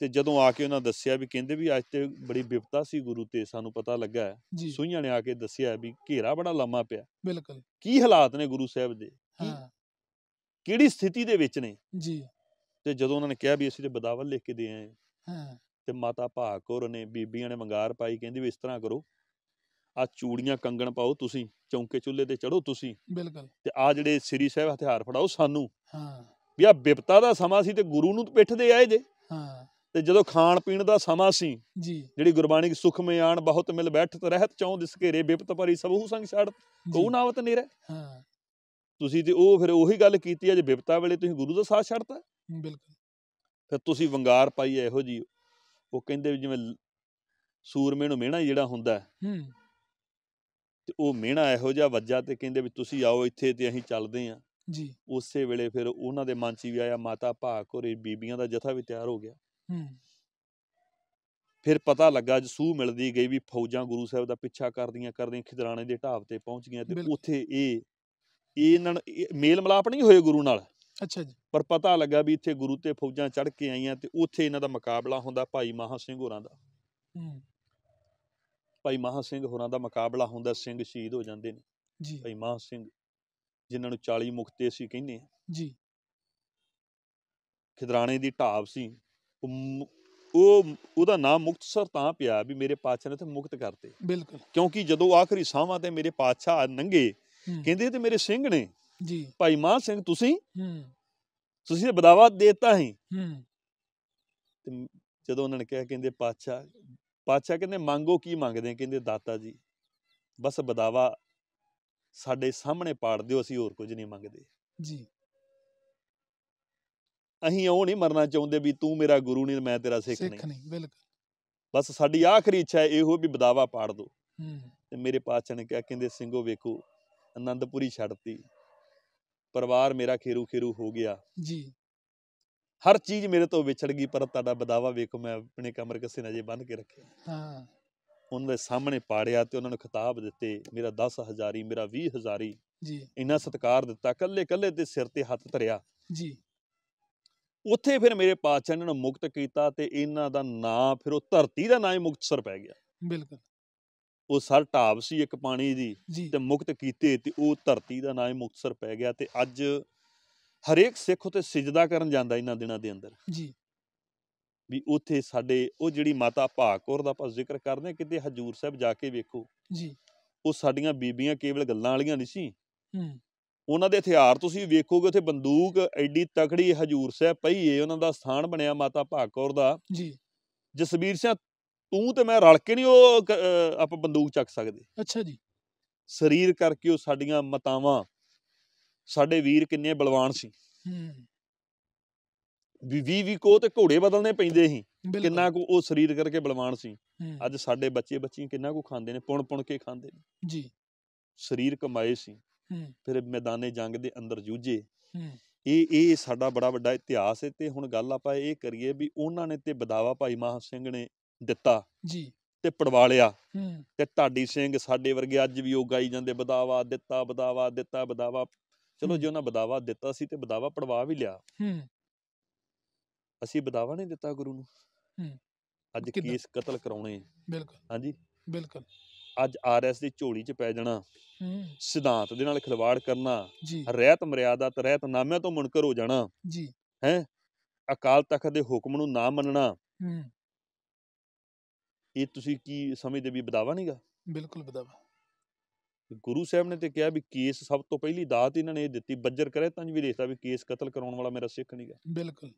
ਤੇ ਜਦੋਂ ਆ ਕੇ ਉਹਨਾਂ ਦੱਸਿਆ ਵੀ ਕਹਿੰਦੇ ਵੀ ਅੱਜ ਤੇ ਬੜੀ ਵਿਪਤਾ ਸੀ ਗੁਰੂ ਤੇ ਸਾਨੂੰ ਪਤਾ ਲੱਗਾ ਸੁਈਆਂ ਨੇ ਆ ਕੇ ਦੱਸਿਆ ਵੀ ਘੇਰਾ ਬੜਾ ਲੰਮਾ ਪਿਆ ਬਿਲਕੁਲ ਕੀ ਹਾਲਾਤ ਨੇ ਗੁਰੂ ਸਾਹਿਬ ਦੇ ਕਿਹੜੀ ਸਥਿਤੀ ਦੇ ਵਿੱਚ ਨੇ ਜੀ ਤੇ ਜਦੋਂ ਉਹਨਾਂ ਨੇ ਕਿਹਾ ਵੀ ਅਸੀਂ ਤੇ ਬਦਾਵਲ ਲਿਖ ਕੇ ਦੇ ਆਏ ਹਾਂ ਤੇ ਮਾਤਾ ਭਾਗ ਕੋਰ ਨੇ ਬੀਬੀਆਂ ਨੇ ਵੰਗਾਰ ਪਾਈ ਕਹਿੰਦੀ ਵੀ ਇਸ ਤਰ੍ਹਾਂ ਕਰੋ ਆ ਚੂੜੀਆਂ ਕੰਗਣ ਪਾਓ ਤੁਸੀਂ ਚੌਂਕੇ ਚੁੱਲ੍ਹੇ ਤੇ ਚੜੋ ਤੁਸੀਂ ਬਿਲਕੁਲ ਤੇ ਆ ਜਿਹੜੇ ਸ੍ਰੀ ਸਾਹਿਬ ਹਥਿਆਰ ਫੜਾਓ ਸਾਨੂੰ ਹਾਂ ਵੀ ਆ ਵਿਪਤਾ ਦਾ ਸਮਾਂ ਸੀ ਤੇ ਗੁਰੂ ਨੂੰ ਪਿੱਠਦੇ ਆਏ ਜੇ ਹਾਂ ਤੇ ਜਦੋਂ ਖਾਣ ਪੀਣ ਦਾ ਸਮਾਂ ਸੀ ਜੀ ਜਿਹੜੀ ਗੁਰਬਾਣੀ ਦੀ ਸੁਖ ਮੇ ਆਣ ਬਹੁਤ ਮਿਲ ਬੈਠਤ ਰਹਿਤ ਚੌਂ ਦਿਸ ਘੇਰੇ ਵਿਪਤ ਭਰੀ ਸਭੂ ਸੰਗ ਛੜ ਕੋ ਨਾਵਤ ਨੀਰੇ ਹਾਂ ਤੁਸੀਂ ਤੇ ਉਹ ਫਿਰ ਉਹੀ ਗੱਲ ਕੀਤੀ ਅਜ ਜੇ ਵਿਪਤਾ ਵੇਲੇ ਤੁਸੀਂ ਗੁਰੂ ਦਾ ਸਾਥ ਛੱਡਤਾ ਬਿਲਕੁਲ ਫਿਰ ਤੁਸੀਂ ਵੰਗਾਰ ਪਾਈ ਇਹੋ ਜੀ ਉਹ ਕਹਿੰਦੇ ਜਿਵੇਂ ਸੂਰਮੇ ਨੂੰ ਮਿਹਣਾ ਜਿਹੜਾ ਹੁੰਦਾ ਹੂੰ ਤੇ ਉਹ ਮਿਹਣਾ ਇਹੋ ਜਿਹਾ ਵੱਜਾ ਤੇ ਕਹਿੰਦੇ ਵੀ ਤੁਸੀਂ ਆਓ ਇੱਥੇ ਤੇ ਅਸੀਂ ਚੱਲਦੇ ਆਂ ਜੀ ਉਸੇ ਵੇਲੇ ਫਿਰ ਉਹਨਾਂ ਦੇ ਮਨ 'ਚ ਵੀ ਆਇਆ ਮਾਤਾ ਭਾਗ ਹੋਰੇ ਬੀਬੀਆਂ ਦਾ ਜਥਾ ਵੀ ਤਿਆਰ ਹੋ ਗਿਆ ਹੂੰ ਫਿਰ ਪਤਾ ਲੱਗਾ ਜਸੂ ਮਿਲਦੀ ਗਈ ਵੀ ਫੌਜਾਂ ਗੁਰੂ ਸਾਹਿਬ ਦਾ ਪਿੱਛਾ ਕਰਦੀਆਂ ਕਰਦੀਆਂ ਖਿਦਰਾਣੇ ਦੇ ਢਾਬ ਤੇ ਪਹੁੰਚ ਗਈਆਂ ਤੇ ਉੱਥੇ ਇਹ ਇਹਨਾਂ ਮੇਲ ਮਲਾਪ ਨਹੀਂ ਹੋਏ ਗੁਰੂ ਨਾਲ ਅੱਛਾ ਜੀ ਪਰ ਪਤਾ ਲੱਗਾ ਵੀ ਇੱਥੇ ਗੁਰੂ ਤੇ ਫੌਜਾਂ ਚੜ ਕੇ ਆਈਆਂ ਤੇ ਉੱਥੇ ਇਹਨਾਂ ਦਾ ਮੁਕਾਬਲਾ ਹੁੰਦਾ ਭਾਈ ਮਹਾ ਸਿੰਘ ਹੋਰਾਂ ਦਾ ਭਾਈ ਮਹਾ ਸਿੰਘ ਹੋਰਾਂ ਦਾ ਮੁਕਾਬਲਾ ਹੁੰਦਾ ਸਿੰਘ ਸ਼ਹੀਦ ਹੋ ਜਾਂਦੇ ਨੇ ਜੀ ਭਾਈ ਮਹਾ ਸਿੰਘ ਜਿਨ੍ਹਾਂ ਨੂੰ 40 ਮੁਕਤੇ ਅਸੀਂ ਕਹਿੰਦੇ ਆ ਜੀ ਖਿਦਰਾਣੇ ਦੀ ਢਾਬ ਸੀ ਉਹ ਉਹਦਾ ਨਾਮ ਮੁਕਤਸਰ ਤਾਂ ਪਿਆ ਵੀ ਮੇਰੇ ਪਾਤਸ਼ਾਹ ਨੇ ਤੇ ਮੁਕਤ ਕਰਤੇ ਬਿਲਕੁਲ ਕਿਉਂਕਿ ਜਦੋਂ ਆਖਰੀ ਸਾਹਾਂ ਤੇ ਮੇਰੇ ਪਾਤਸ਼ਾਹ ਨੰਗੇ ਕਹਿੰਦੇ ਤੇ ਮੇਰੇ ਸਿੰਘ ਨੇ ਜੀ ਭਾਈ ਮਾਨ ਸਿੰਘ ਤੁਸੀਂ ਹੂੰ ਤੁਸੀਂ ਬਦਾਵਾ ਦਿੱਤਾ ਹੀ ਹੂੰ ਤੇ ਜਦੋਂ ਉਹਨਾਂ ਨੇ ਕਿਹਾ ਕਹਿੰਦੇ ਪਾਤਸ਼ਾਹ ਪਾਤਸ਼ਾਹ ਕਹਿੰਦੇ ਮੰਗੋ ਕੀ ਮੰਗਦੇ ਕਹਿੰਦੇ ਦਾਤਾ ਜੀ ਬਸ ਬਦਾਵਾ ਸਾਡੇ ਸਾਹਮਣੇ ਪਾੜ ਦਿਓ ਅਸੀਂ ਹੋਰ ਕੁਝ ਨਹੀਂ ਮੰਗਦੇ ਜੀ ਅਹੀਂ ਉਹ ਨਹੀਂ ਮਰਨਾ ਚਾਹੁੰਦੇ ਵੀ ਤੂੰ ਮੇਰਾ ਗੁਰੂ ਨਹੀਂ ਮੈਂ ਤੇਰਾ ਸਿੱਖ ਨਹੀਂ ਸਿੱਖ ਨਹੀਂ ਬਿਲਕੁਲ ਬਸ ਸਾਡੀ ਆਖਰੀ ਇੱਛਾ ਹੈ ਇਹੋ ਵੀ ਬਦਾਵਾ ਪਾੜ ਦੋ ਤੇ ਮੇਰੇ ਪਾਤਸ਼ਾਹ ਨੇ ਕਿਹਾ ਕਹਿੰਦੇ ਸਿੰਘੋ ਵੇਖੋ ਆਨੰਦਪੁਰੀ ਛੱਡਤੀ ਪਰਿਵਾਰ ਮੇਰਾ ਖੇਰੂ ਖੇਰੂ ਹੋ ਗਿਆ ਜੀ ਹਰ ਚੀਜ਼ ਮੇਰੇ ਤੋਂ ਵਿਛੜ ਗਈ ਪਰ ਤੁਹਾਡਾ ਬਦਾਵਾ ਵੇਖੋ ਮੈਂ ਆਪਣੇ ਕਮਰ ਕਿਸੇ ਨਾਲ ਜੇ ਬੰਨ ਕੇ ਰੱਖਿਆ ਹਾਂ ਉਹਨਾਂ ਦੇ ਸਾਹਮਣੇ ਪਾੜਿਆ ਤੇ ਉਹਨਾਂ ਨੂੰ ਖਿਤਾਬ ਦਿੱਤੇ ਮੇਰਾ 10000 ਮੇਰਾ 20000 ਜੀ ਇੰਨਾ ਸਤਕਾਰ ਦਿੱਤਾ ਕੱਲੇ ਕੱਲੇ ਤੇ ਸਿਰ ਤੇ ਹੱਥ ਧਰਿਆ ਜੀ ਉੱਥੇ ਫਿਰ ਮੇਰੇ ਪਾਤਸ਼ਾਹ ਨੇ ਨੂੰ ਮੁਕਤ ਕੀਤਾ ਤੇ ਇਹਨਾਂ ਦਾ ਨਾਂ ਫਿਰ ਉਹ ਧਰਤੀ ਦਾ ਨਾਂ ਹੀ ਮੁਕਤਸਰ ਪੈ ਗਿਆ ਬਿਲਕੁਲ ਉਹ ਸਰ ਢਾਬ ਸੀ ਇੱਕ ਪਾਣੀ ਦੀ ਤੇ ਮੁਕਤ ਕੀਤੇ ਤੇ ਉਹ ਧਰਤੀ ਦਾ ਨਾਂ ਹੀ ਮੁਕਤਸਰ ਪੈ ਗਿਆ ਤੇ ਅੱਜ ਹਰੇਕ ਸਿੱਖ ਉਤੇ ਸਜਦਾ ਕਰਨ ਜਾਂਦਾ ਇਹਨਾਂ ਦਿਨਾਂ ਦੇ ਅੰਦਰ ਜੀ ਵੀ ਉਥੇ ਸਾਡੇ ਉਹ ਜਿਹੜੀ ਮਾਤਾ ਭਾਗਕੌਰ ਦਾ ਆਪਾਂ ਜ਼ਿਕਰ ਕਰਦੇ ਕਿਤੇ ਹਜੂਰ ਸਾਹਿਬ ਜਾ ਕੇ ਵੇਖੋ ਜੀ ਉਹ ਸਾਡੀਆਂ ਬੀਬੀਆਂ ਕੇਵਲ ਗੱਲਾਂ ਵਾਲੀਆਂ ਨਹੀਂ ਸੀ ਹੂੰ ਉਹਨਾਂ ਦੇ ਹਥਿਆਰ ਤੁਸੀਂ ਵੇਖੋਗੇ ਉਥੇ ਬੰਦੂਕ ਐਡੀ ਤਕੜੀ ਹਜੂਰ ਸਾਹਿਬ ਪਈ ਏ ਉਹਨਾਂ ਦਾ ਸਥਾਨ ਬਣਿਆ ਮਾਤਾ ਭਾਗਕੌਰ ਦਾ ਜੀ ਜਸਬੀਰ ਸਿੰਘ ਤੂੰ ਤੇ ਮੈਂ ਰਲ ਕੇ ਨਹੀਂ ਉਹ ਆਪਾਂ ਬੰਦੂਕ ਚੱਕ ਸਕਦੇ ਅੱਛਾ ਜੀ ਸਰੀਰ ਕਰਕੇ ਉਹ ਸਾਡੀਆਂ ਮਤਾਵਾਂ ਸਾਡੇ ਵੀਰ ਕਿੰਨੇ ਬਲਵਾਨ ਸੀ ਵੀ ਵੀ ਵੀ ਕੋ ਤੇ ਘੋੜੇ ਬਦਲਨੇ ਪੈਂਦੇ ਸੀ ਕਿੰਨਾ ਕੋ ਉਹ ਸਰੀਰ ਕਰਕੇ ਬਲਵਾਨ ਸੀ ਅੱਜ ਸਾਡੇ ਬੱਚੇ ਬੱਚੀਆਂ ਕਿੰਨਾ ਕੋ ਖਾਂਦੇ ਨੇ ਪੁਣ ਪੁਣ ਕੇ ਖਾਂਦੇ ਨੇ ਜੀ ਸਰੀਰ ਕਮਾਏ ਸੀ ਫਿਰ ਮੈਦਾਨੇ ਜੰਗ ਦੇ ਅੰਦਰ ਜੂਝੇ ਇਹ ਇਹ ਸਾਡਾ ਬੜਾ ਵੱਡਾ ਇਤਿਹਾਸ ਹੈ ਤੇ ਹੁਣ ਗੱਲ ਆਪਾਂ ਇਹ ਕਰੀਏ ਵੀ ਉਹਨਾਂ ਨੇ ਤੇ ਬਦਾਵਾ ਭਾਈ ਮਹਾ ਸਿੰਘ ਨੇ ਦਿੱਤਾ ਜੀ ਤੇ ਪੜਵਾਲਿਆ ਤੇ ਢਾਡੀ ਸਿੰਘ ਸਾਡੇ ਵਰਗੇ ਅੱਜ ਵੀ ਉਹ ਗਾਈ ਜਾਂਦੇ ਬਦਾਵਾ ਦਿੱਤਾ ਬਦਾਵਾ ਦਿੱਤਾ ਬਦਾਵਾ ਚਲੋ ਜੇ ਉਹਨਾਂ ਬਦਾਵਾ ਦਿੱਤਾ ਸੀ ਤੇ ਬਦਾਵਾ ਪੜਵਾ ਵੀ ਲਿਆ ਹੂੰ ਅਸੀਂ ਬਦਾਵਾ ਨਹੀਂ ਦਿੱਤਾ ਗੁਰੂ ਨੂੰ ਹੂੰ ਅੱਜ ਕੇਸ ਕਤਲ ਕਰਾਉਣੇ ਬਿਲਕੁਲ ਹਾਂਜੀ ਬਿਲਕੁਲ ਅੱਜ ਆਰਐਸ ਦੀ ਝੋਲੀ 'ਚ ਪੈ ਜਾਣਾ ਹੂੰ ਸਿਧਾਂਤ ਦੇ ਨਾਲ ਖਿਲਵਾੜ ਕਰਨਾ ਰਹਿਤ ਮਰਿਆਦਾ ਤੇ ਰਹਿਤ ਨਾਮਿਆਂ ਤੋਂ ਮੁਨਕਰ ਹੋ ਜਾਣਾ ਜੀ ਹੈ ਅਕਾਲ ਤਖਤ ਦੇ ਹੁਕਮ ਨੂੰ ਨਾ ਮੰਨਣਾ ਹੂੰ ਇਹ ਤੁਸੀਂ ਕੀ ਸਮਝਦੇ ਵੀ ਬਦਾਵਾ ਨਹੀਂਗਾ ਬਿਲਕੁਲ ਬਦਾਵਾ ਗੁਰੂ ਸਾਹਿਬ ਨੇ ਤੇ ਕਿਹਾ ਵੀ ਕੇਸ ਸਭ ਤੋਂ ਪਹਿਲੀ ਦਾਤ ਇਹਨਾਂ ਨੇ ਦਿੱਤੀ ਬੱਜਰ ਕਰੇ ਤਾਂ ਵੀ ਦੇਖਦਾ ਵੀ ਕੇਸ ਕਤਲ ਕਰਾਉਣ ਵਾਲਾ ਮੇਰਾ ਸਿੱਖ ਨਹੀਂ ਗਿਆ ਬਿਲਕੁਲ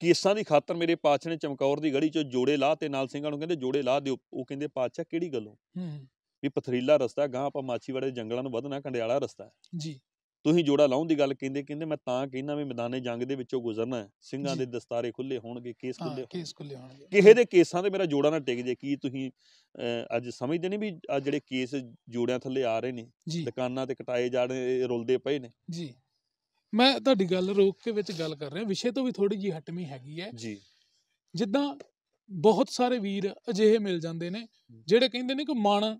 ਕੇਸਾਂ ਦੀ ਖਾਤਰ ਮੇਰੇ ਪਾਤਸ਼ਾਹ ਨੇ ਚਮਕੌਰ ਦੀ ਗੜੀ ਚ ਜੋੜੇ ਲਾਹ ਤੇ ਨਾਲ ਸਿੰਘਾਂ ਨੂੰ ਕਹਿੰਦੇ ਜੋੜੇ ਲਾਹ ਦਿਓ ਉਹ ਕਹਿੰਦੇ ਪਾਤਸ਼ਾਹ ਕਿਹੜੀ ਗੱਲੋਂ ਹੂੰ ਵੀ ਪਥਰੀਲਾ ਰਸਤਾ ਗਾਂ ਆਪਾਂ ਮਾਛੀਵਾੜੇ ਦੇ ਜੰਗਲਾਂ ਨੂੰ ਵਧਣਾ ਕੰਡਿਆਲਾ ਰਸਤਾ ਜੀ ਤੁਸੀਂ ਜੋੜਾ ਲਾਉਣ ਦੀ ਗੱਲ ਕਹਿੰਦੇ ਕਹਿੰਦੇ ਮੈਂ ਤਾਂ ਕਹਿੰਦਾ ਵੀ ਮੈਦਾਨੇ ਜੰਗ ਦੇ ਵਿੱਚੋਂ ਗੁਜ਼ਰਨਾ ਹੈ ਸਿੰਘਾਂ ਦੇ ਦਸਤਾਰੇ ਖੁੱਲੇ ਹੋਣਗੇ ਕੇਸ ਖੁੱਲੇ ਕੇਸ ਖੁੱਲੇ ਹੋਣਗੇ ਕਿਸੇ ਦੇ ਕੇਸਾਂ ਤੇ ਮੇਰਾ ਜੋੜਾ ਨਾ ਟਿਕ ਜੇ ਕੀ ਤੁਸੀਂ ਅੱਜ ਸਮਝਦੇ ਨਹੀਂ ਵੀ ਆ ਜਿਹੜੇ ਕੇਸ ਜੋੜਿਆਂ ਥੱਲੇ ਆ ਰਹੇ ਨੇ ਦੁਕਾਨਾਂ ਤੇ ਕਟਾਏ ਜਾ ਰਹੇ ਰੁਲਦੇ ਪਏ ਨੇ ਜੀ ਮੈਂ ਤੁਹਾਡੀ ਗੱਲ ਰੋਕ ਕੇ ਵਿੱਚ ਗੱਲ ਕਰ ਰਿਹਾ ਵਿਸ਼ੇ ਤੋਂ ਵੀ ਥੋੜੀ ਜੀ ਹਟਮੀ ਹੈਗੀ ਹੈ ਜੀ ਜਿੱਦਾਂ ਬਹੁਤ ਸਾਰੇ ਵੀਰ ਅਜਿਹੇ ਮਿਲ ਜਾਂਦੇ ਨੇ ਜਿਹੜੇ ਕਹਿੰਦੇ ਨੇ ਕਿ ਮਨ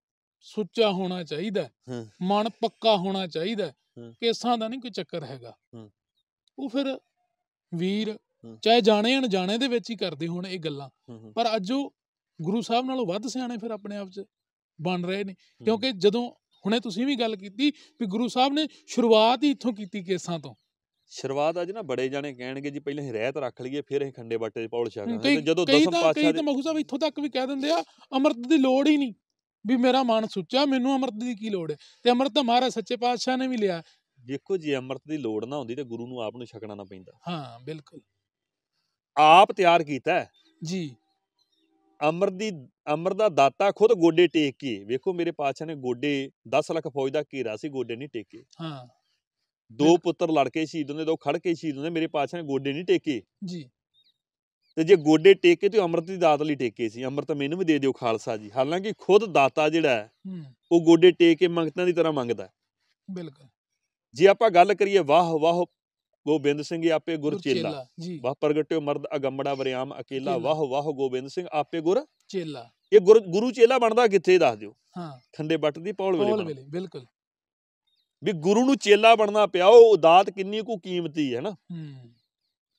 ਸੁੱਚਾ ਹੋਣਾ ਚਾਹੀਦਾ ਮਨ ਪੱਕਾ ਹੋਣਾ ਚਾਹੀਦਾ ਕੇਸਾਂ ਦਾ ਨਹੀਂ ਕੋਈ ਚੱਕਰ ਹੈਗਾ ਉਹ ਫਿਰ ਵੀਰ ਚਾਹੇ ਜਾਣੇ ਜਾਣੇ ਦੇ ਵਿੱਚ ਹੀ ਕਰਦੇ ਹੋਣ ਇਹ ਗੱਲਾਂ ਪਰ ਅੱਜ ਉਹ ਗੁਰੂ ਸਾਹਿਬ ਨਾਲੋਂ ਵੱਧ ਸਿਆਣੇ ਫਿਰ ਆਪਣੇ ਆਪ 'ਚ ਬਣ ਰਹੇ ਨੇ ਕਿਉਂਕਿ ਜਦੋਂ ਹੁਣੇ ਤੁਸੀਂ ਵੀ ਗੱਲ ਕੀਤੀ ਵੀ ਗੁਰੂ ਸਾਹਿਬ ਨੇ ਸ਼ੁਰੂਆਤ ਹੀ ਇੱਥੋਂ ਕੀਤੀ ਕੇਸਾਂ ਤੋਂ ਸ਼ੁਰੂਆਤ ਅੱਜ ਨਾ ਬੜੇ ਜਾਣੇ ਕਹਿਣਗੇ ਜੀ ਪਹਿਲਾਂ ਰਹਿਤ ਰੱਖ ਲਈਏ ਫਿਰ ਇਹ ਖੰਡੇ ਬਾਟੇ 'ਚ ਪੌਲ ਛਕਾਂਗੇ ਜਦੋਂ ਦਸਮ ਪਾਤਸ਼ਾਹ ਕਈ ਤਾਂ ਮਖੂ ਸਾਹਿਬ ਇੱਥੋਂ ਤੱਕ ਵੀ ਕਹਿ ਦਿੰਦੇ ਆ ਅਮਰਤ ਦੀ ਲੋੜ ਹੀ ਨਹੀਂ ਵੀ ਮੇਰਾ ਮਨ ਸੁੱਚਾ ਮੈਨੂੰ ਅੰਮ੍ਰਿਤ ਦੀ ਕੀ ਲੋੜ ਹੈ ਤੇ ਅੰਮ੍ਰਿਤ ਤਾਂ ਮਹਾਰਾਜ ਸੱਚੇ ਪਾਤਸ਼ਾਹ ਨੇ ਵੀ ਲਿਆ ਦੇਖੋ ਜੀ ਅੰਮ੍ਰਿਤ ਦੀ ਲੋੜ ਨਾ ਹੁੰਦੀ ਤੇ ਗੁਰੂ ਨੂੰ ਆਪ ਨੂੰ ਛਕਣਾ ਨਾ ਪੈਂਦਾ ਹਾਂ ਬਿਲਕੁਲ ਆਪ ਤਿਆਰ ਕੀਤਾ ਜੀ ਅਮਰ ਦੀ ਅਮਰ ਦਾ ਦਾਤਾ ਖੁਦ ਗੋਡੇ ਟੇਕ ਕੇ ਵੇਖੋ ਮੇਰੇ ਪਾਤਸ਼ਾਹ ਨੇ ਗੋਡੇ 10 ਲੱਖ ਫੌਜ ਦਾ ਘੇਰਾ ਸੀ ਗੋਡੇ ਨਹੀਂ ਟੇਕੇ ਹਾਂ ਦੋ ਪੁੱਤਰ ਲੜ ਕੇ ਸ਼ਹੀਦ ਹੁੰਦੇ ਦੋ ਖੜ ਕੇ ਸ਼ਹੀਦ ਹੁੰਦੇ ਮੇਰੇ ਪਾਤਸ਼ਾਹ ਨੇ ਗੋਡੇ ਨਹੀਂ ਟੇਕੇ ਜੀ ਤੇ ਜੇ ਗੋਡੇ ਟੇਕੇ ਤੇ ਅੰਮ੍ਰਿਤ ਦੀ ਦਾਤ ਲਈ ਟੇਕੇ ਸੀ ਅੰਮ੍ਰਿਤ ਮੈਨੂੰ ਵੀ ਦੇ ਦਿਓ ਖਾਲਸਾ ਜੀ ਹਾਲਾਂਕਿ ਖੁਦ ਦਾਤਾ ਜਿਹੜਾ ਉਹ ਗੋਡੇ ਟੇਕੇ ਮੰਗਤਾਂ ਦੀ ਤਰ੍ਹਾਂ ਮੰਗਦਾ ਬਿਲਕੁਲ ਜੇ ਆਪਾਂ ਗੱਲ ਕਰੀਏ ਵਾਹ ਵਾਹ ਗੋਬਿੰਦ ਸਿੰਘ ਆਪੇ ਗੁਰ ਚੇਲਾ ਵਾਹ ਪ੍ਰਗਟਿਓ ਮਰਦ ਅਗੰਮੜਾ ਵਰਿਆਮ ਅਕੇਲਾ ਵਾਹ ਵਾਹ ਗੋਬਿੰਦ ਸਿੰਘ ਆਪੇ ਗੁਰ ਚੇਲਾ ਇਹ ਗੁਰੂ ਚੇਲਾ ਬਣਦਾ ਕਿੱਥੇ ਦੱਸ ਦਿਓ ਹਾਂ ਖੰਡੇ ਬੱਟ ਦੀ ਪੌਲ ਵੇਲੇ ਬਿਲਕੁਲ ਵੀ ਗੁਰੂ ਨੂੰ ਚੇਲਾ ਬਣਨਾ ਪਿਆ ਉਹ ਦਾਤ ਕਿੰਨੀ ਕੁ ਕੀਮਤੀ ਹੈ ਨਾ ਹੂੰ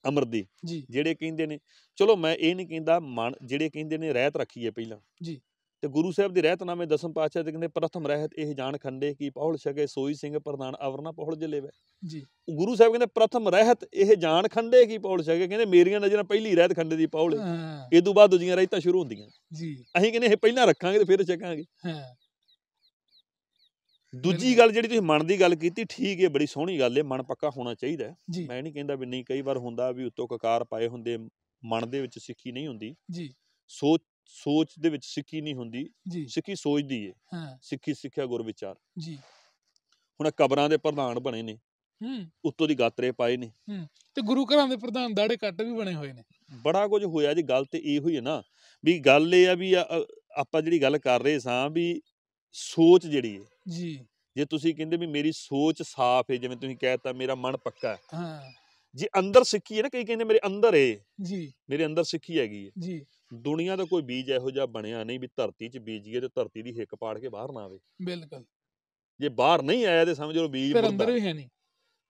ਅਮਰ ਦੇ ਜਿਹੜੇ ਕਹਿੰਦੇ ਨੇ ਚਲੋ ਮੈਂ ਇਹ ਨਹੀਂ ਕਹਿੰਦਾ ਮਨ ਜਿਹੜੇ ਕਹਿੰਦੇ ਨੇ ਰਹਿਤ ਰੱਖੀ ਹੈ ਪਹਿਲਾਂ ਜੀ ਤੇ ਗੁਰੂ ਸਾਹਿਬ ਦੀ ਰਹਿਤ ਨਾਮੇ ਦਸਮ ਪਾਤਸ਼ਾਹ ਦੇ ਕਹਿੰਦੇ ਪ੍ਰਥਮ ਰਹਿਤ ਇਹ ਜਾਣ ਖੰਡੇ ਕੀ ਪਹੁਲ ਛਗੇ ਸੋਈ ਸਿੰਘ ਪ੍ਰਧਾਨ ਅਵਰਨਾ ਪਹੁਲ ਜਲੇ ਵੇ ਜੀ ਗੁਰੂ ਸਾਹਿਬ ਕਹਿੰਦੇ ਪ੍ਰਥਮ ਰਹਿਤ ਇਹ ਜਾਣ ਖੰਡੇ ਕੀ ਪਹੁਲ ਛਗੇ ਕਹਿੰਦੇ ਮੇਰੀਆਂ ਨਜ਼ਰਾਂ ਪਹਿਲੀ ਰਹਿਤ ਖੰਡੇ ਦੀ ਪਹੁਲ ਇਹ ਤੋਂ ਬਾਅਦ ਦੂਜੀਆਂ ਰਹਿਤਾਂ ਸ਼ੁਰੂ ਹੁੰਦੀਆਂ ਜੀ ਅਸੀਂ ਕਹਿੰਦੇ ਇਹ ਪਹਿਲਾਂ ਰੱਖਾਂਗੇ ਤੇ ਫਿਰ ਛਕਾਂਗੇ ਹਾਂ ਦੂਜੀ ਗੱਲ ਜਿਹੜੀ ਤੁਸੀਂ ਮਨ ਦੀ ਗੱਲ ਕੀਤੀ ਠੀਕ ਹੈ ਬੜੀ ਸੋਹਣੀ ਗੱਲ ਹੈ ਮਨ ਪੱਕਾ ਹੋਣਾ ਚਾਹੀਦਾ ਮੈਂ ਨਹੀਂ ਕਹਿੰਦਾ ਵੀ ਨਹੀਂ ਕਈ ਵਾਰ ਹੁੰਦਾ ਵੀ ਉੱਤੋਂ ਕਕਾਰ ਪਾਏ ਹੁੰਦੇ ਮਨ ਦੇ ਵਿੱਚ ਸਿੱਖੀ ਨਹੀਂ ਹੁੰਦੀ ਜੀ ਸੋਚ ਸੋਚ ਦੇ ਵਿੱਚ ਸਿੱਖੀ ਨਹੀਂ ਹੁੰਦੀ ਸਿੱਖੀ ਸੋਚਦੀ ਹੈ ਹਾਂ ਸਿੱਖੀ ਸਿੱਖਿਆ ਗੁਰ ਵਿਚਾਰ ਜੀ ਹੁਣ ਕਬਰਾਂ ਦੇ ਪ੍ਰਧਾਨ ਬਣੇ ਨੇ ਹੂੰ ਉੱਤੋਂ ਦੀ ਗਾਤਰੇ ਪਾਏ ਨੇ ਹੂੰ ਤੇ ਗੁਰੂ ਘਰਾਂ ਦੇ ਪ੍ਰਧਾਨ ਦਾੜੇ ਕੱਟ ਵੀ ਬਣੇ ਹੋਏ ਨੇ ਬੜਾ ਕੁਝ ਹੋਇਆ ਜੀ ਗੱਲ ਤੇ ਇਹੋ ਹੋਈ ਹੈ ਨਾ ਵੀ ਗੱਲ ਇਹ ਆ ਵੀ ਆਪਾਂ ਜਿਹੜੀ ਗੱਲ ਕਰ ਰਹੇ ਸਾਂ ਵੀ ਸੋਚ ਜਿਹੜੀ ਹੈ ਜੀ ਜੇ ਤੁਸੀਂ ਕਹਿੰਦੇ ਵੀ ਮੇਰੀ ਸੋਚ ਸਾਫ਼ ਹੈ ਜਿਵੇਂ ਤੁਸੀਂ ਕਹਿਤਾ ਮੇਰਾ ਮਨ ਪੱਕਾ ਹੈ ਹਾਂ ਜੇ ਅੰਦਰ ਸਿੱਖੀ ਹੈ ਨਾ ਕਈ ਕਹਿੰਦੇ ਮੇਰੇ ਅੰਦਰ ਹੈ ਜੀ ਮੇਰੇ ਅੰਦਰ ਸਿੱਖੀ ਹੈਗੀ ਹੈ ਜੀ ਦੁਨੀਆ ਦਾ ਕੋਈ ਬੀਜ ਇਹੋ ਜਿਹਾ ਬਣਿਆ ਨਹੀਂ ਵੀ ਧਰਤੀ 'ਚ ਬੀਜੀਏ ਤੇ ਧਰਤੀ ਦੀ ਹਿੱਕ ਪਾੜ ਕੇ ਬਾਹਰ ਨਾ ਆਵੇ ਬਿਲਕੁਲ ਜੇ ਬਾਹਰ ਨਹੀਂ ਆਇਆ ਤੇ ਸਮਝ ਲਓ ਬੀਜ ਪਰ ਅੰਦਰ ਵੀ ਹੈ ਨਹੀਂ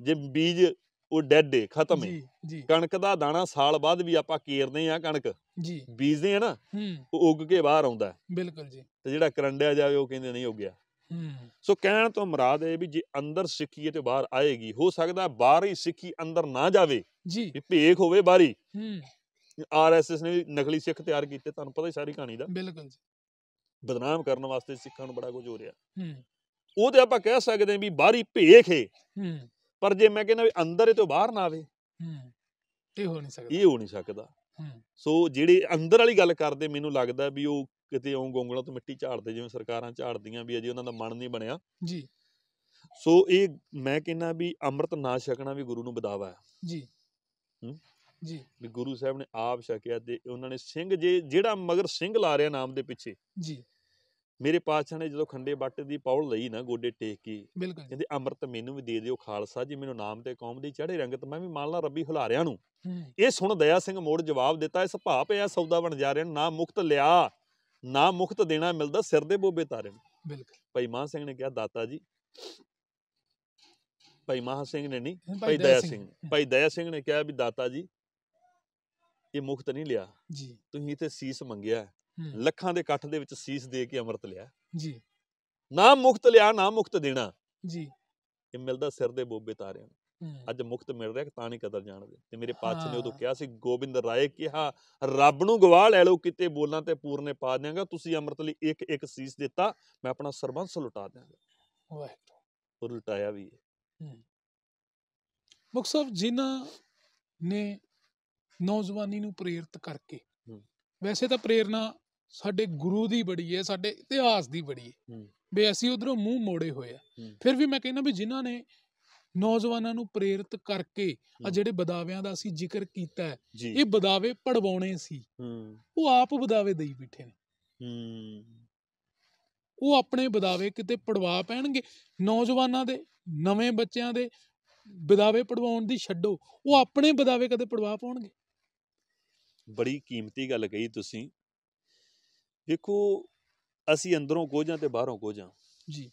ਜੇ ਬੀਜ ਉਹ ਡੈਡ ਏ ਖਤਮ ਏ ਜੀ ਕਣਕ ਦਾ ਦਾਣਾ ਸਾਲ ਬਾਅਦ ਵੀ ਆਪਾਂ ਕੀਰਦੇ ਆ ਕਣਕ ਜੀ ਬੀਜਦੇ ਆ ਨਾ ਉਹ ਉੱਗ ਕੇ ਬਾਹਰ ਆਉਂਦਾ ਬਿਲਕੁਲ ਜੀ ਤੇ ਜਿਹੜਾ ਕਰੰਡਿਆ ਜਾਵੇ ਉਹ ਕਹਿੰਦੇ ਨਹੀਂ ਉੱਗਿਆ ਸੋ ਕਹਿਣ ਤੋਂ ਮਰਾਦ ਹੈ ਵੀ ਜੇ ਅੰਦਰ ਸਿੱਖੀ ਤੇ ਬਾਹਰ ਆਏਗੀ ਹੋ ਸਕਦਾ ਬਾਹਰ ਹੀ ਸਿੱਖੀ ਅੰਦਰ ਨਾ ਜਾਵੇ ਜੀ ਭੇਖ ਹੋਵੇ ਬਾਹਰੀ ਆਰਐਸਐਸ ਨੇ ਨਕਲੀ ਸਿੱਖ ਤਿਆਰ ਕੀਤੇ ਤੁਹਾਨੂੰ ਪਤਾ ਹੀ ਸਾਰੀ ਕਹਾਣੀ ਦਾ ਬਿਲਕੁਲ ਜੀ ਬਦਨਾਮ ਕਰਨ ਵਾਸਤੇ ਸਿੱਖਾਂ ਨੂੰ ਬੜਾ ਕੁਝ ਹੋ ਰਿਹਾ ਹੂੰ ਉਹ ਤੇ ਆਪਾਂ ਕਹਿ ਸਕਦੇ ਆ ਵੀ ਬਾਹਰੀ ਭੇਖ ਹੈ ਪਰ ਜੇ ਮੈਂ ਕਹਿੰਦਾ ਵੀ ਅੰਦਰ ਇਹ ਤੋਂ ਬਾਹਰ ਨਾ ਆਵੇ ਹੂੰ ਇਹ ਹੋ ਨਹੀਂ ਸਕਦਾ ਇਹ ਹੋ ਨਹੀਂ ਸਕਦਾ ਹੂੰ ਸੋ ਜਿਹੜੇ ਅੰਦਰ ਵਾਲੀ ਗੱਲ ਕਰਦੇ ਮੈਨੂੰ ਲੱਗਦਾ ਵੀ ਉਹ ਕਿਤੇ ਉਹ ਗੋਂਗਲਾਂ ਤੋਂ ਮਿੱਟੀ ਝਾੜਦੇ ਜਿਵੇਂ ਸਰਕਾਰਾਂ ਝਾੜਦੀਆਂ ਵੀ ਅਜੇ ਉਹਨਾਂ ਦਾ ਮਨ ਨਹੀਂ ਬਣਿਆ ਜੀ ਸੋ ਇਹ ਮੈਂ ਕਹਿੰਦਾ ਵੀ ਅੰਮ੍ਰਿਤ ਨਾ ਛਕਣਾ ਵੀ ਗੁਰੂ ਨੂੰ ਬਦਾਵਾ ਹੈ ਜੀ ਹੂੰ ਜੀ ਵੀ ਗੁਰੂ ਸਾਹਿਬ ਨੇ ਆਪ ਛਕਿਆ ਤੇ ਉਹਨਾਂ ਨੇ ਸਿੰਘ ਜੇ ਜਿਹੜਾ ਮਗਰ ਸਿੰਘ ਲਾ ਰਿਆ ਨਾਮ ਦੇ ਪਿੱਛੇ ਜੀ ਮੇਰੇ ਪਾਤਸ਼ਾਹ ਨੇ ਜਦੋਂ ਖੰਡੇ ਬੱਟ ਦੀ ਪੌੜ ਲਈ ਨਾ ਗੋਡੇ ਟੇਕ ਕੇ ਕਹਿੰਦੇ ਅੰਮ੍ਰਿਤ ਮੈਨੂੰ ਵੀ ਦੇ ਦਿਓ ਖਾਲਸਾ ਜੀ ਮੈਨੂੰ ਨਾਮ ਤੇ ਕੌਮ ਦੀ ਚੜ੍ਹੇ ਰੰਗਤ ਮੈਂ ਵੀ ਮੰਨ ਲਾ ਰੱਬੀ ਹੁਲਾਰਿਆਂ ਨੂੰ ਇਹ ਸੁਣ ਦਇਆ ਸਿੰਘ ਮੋੜ ਜਵਾਬ ਦਿੱਤਾ ਇਸ ਭਾਅ ਪਿਆ ਸੌਦਾ ਬਣ ਜਾ ਰਿਹਾ ਨਾ ਮੁਕਤ ਲਿਆ ਨਾ ਮੁਕਤ ਦੇਣਾ ਮਿਲਦਾ ਸਿਰ ਦੇ ਬੋਬੇ ਤਾਰੇ ਨੂੰ ਬਿਲਕੁਲ ਭਾਈ ਮਾਨ ਸਿੰਘ ਨੇ ਕਿਹਾ ਦਾਤਾ ਜੀ ਭਾਈ ਮਾਨ ਸਿੰਘ ਨੇ ਨਹੀਂ ਭਾਈ ਦਇਆ ਸਿੰਘ ਭਾਈ ਦਇਆ ਸਿੰਘ ਨੇ ਕਿਹਾ ਵੀ ਦਾਤਾ ਜੀ ਇਹ ਮੁਕਤ ਨਹੀਂ ਲਿਆ ਜੀ ਤੁਸੀਂ ਇੱਥੇ ਸੀਸ ਮੰਗਿਆ ਲੱਖਾਂ ਦੇ ਇਕੱਠ ਦੇ ਵਿੱਚ ਸੀਸ ਦੇ ਕੇ ਅੰਮ੍ਰਿਤ ਲਿਆ ਜੀ ਨਾ ਮੁਕਤ ਲਿਆ ਨਾ ਮੁਕਤ ਦੇਣਾ ਜੀ ਇਹ ਮਿਲਦਾ ਸਿਰ ਦੇ ਬੋਬੇ ਤਾਰਿਆਂ ਅੱਜ ਮੁਕਤ ਮਿਲ ਰਿਹਾ ਤਾਂ ਨਹੀਂ ਕਦਰ ਜਾਣਦੇ ਤੇ ਮੇਰੇ ਪਾਤਸ਼ਾਹ ਨੇ ਉਦੋਂ ਕਿਹਾ ਸੀ ਗੋਬਿੰਦ ਰਾਏ ਕਿਹਾ ਰੱਬ ਨੂੰ ਗਵਾਹ ਲੈ ਲਓ ਕਿਤੇ ਬੋਲਾਂ ਤੇ ਪੂਰਨੇ ਪਾ ਦਿਆਂਗਾ ਤੁਸੀਂ ਅੰਮ੍ਰਿਤ ਲਈ ਇੱਕ ਇੱਕ ਸੀਸ ਦਿੱਤਾ ਮੈਂ ਆਪਣਾ ਸਰਬੰਸ ਲੁਟਾ ਦਿਆਂਗਾ ਵਾਹਿਗੁਰੂ ਲੁਟਾਇਆ ਵੀ ਹੈ ਮੁਕਸਬ ਜਿਨ੍ਹਾਂ ਨੇ ਨੌਜਵਾਨੀ ਨੂੰ ਪ੍ਰੇਰਿਤ ਕਰਕੇ ਵੈਸੇ ਤਾਂ ਪ੍ਰੇਰਣਾ ਸਾਡੇ ਗੁਰੂ ਦੀ ਬੜੀ ਹੈ ਸਾਡੇ ਇਤਿਹਾਸ ਦੀ ਬੜੀ ਹੈ ਬੇ ਅਸੀਂ ਉਧਰੋਂ ਮੂੰਹ ਮੋੜੇ ਹੋਏ ਆ ਫਿਰ ਵੀ ਮੈਂ ਕਹਿੰਦਾ ਵੀ ਜਿਨ੍ਹਾਂ ਨੇ ਨੌਜਵਾਨਾਂ ਨੂੰ ਪ੍ਰੇਰਿਤ ਕਰਕੇ ਆ ਜਿਹੜੇ ਬਦਾਵਿਆਂ ਦਾ ਅਸੀਂ ਜ਼ਿਕਰ ਕੀਤਾ ਇਹ ਬਦਾਵੇ ਪੜਵਾਉਣੇ ਸੀ ਉਹ ਆਪ ਬਦਾਵੇ ਦੇਈ ਬਿਠੇ ਨੇ ਉਹ ਆਪਣੇ ਬਦਾਵੇ ਕਿਤੇ ਪੜਵਾ ਪੈਣਗੇ ਨੌਜਵਾਨਾਂ ਦੇ ਨਵੇਂ ਬੱਚਿਆਂ ਦੇ ਬਦਾਵੇ ਪੜਵਾਉਣ ਦੀ ਛੱਡੋ ਉਹ ਆਪਣੇ ਬਦਾਵੇ ਕਦੇ ਪੜਵਾ ਪਾਉਣਗੇ ਬੜੀ ਕੀਮਤੀ ਗੱਲ ਕਹੀ ਤੁਸੀਂ ਦੇਖੋ ਅਸੀਂ ਅੰਦਰੋਂ ਕੋਝਾਂ ਤੇ ਬਾਹਰੋਂ ਕੋਝਾਂ ਜੀ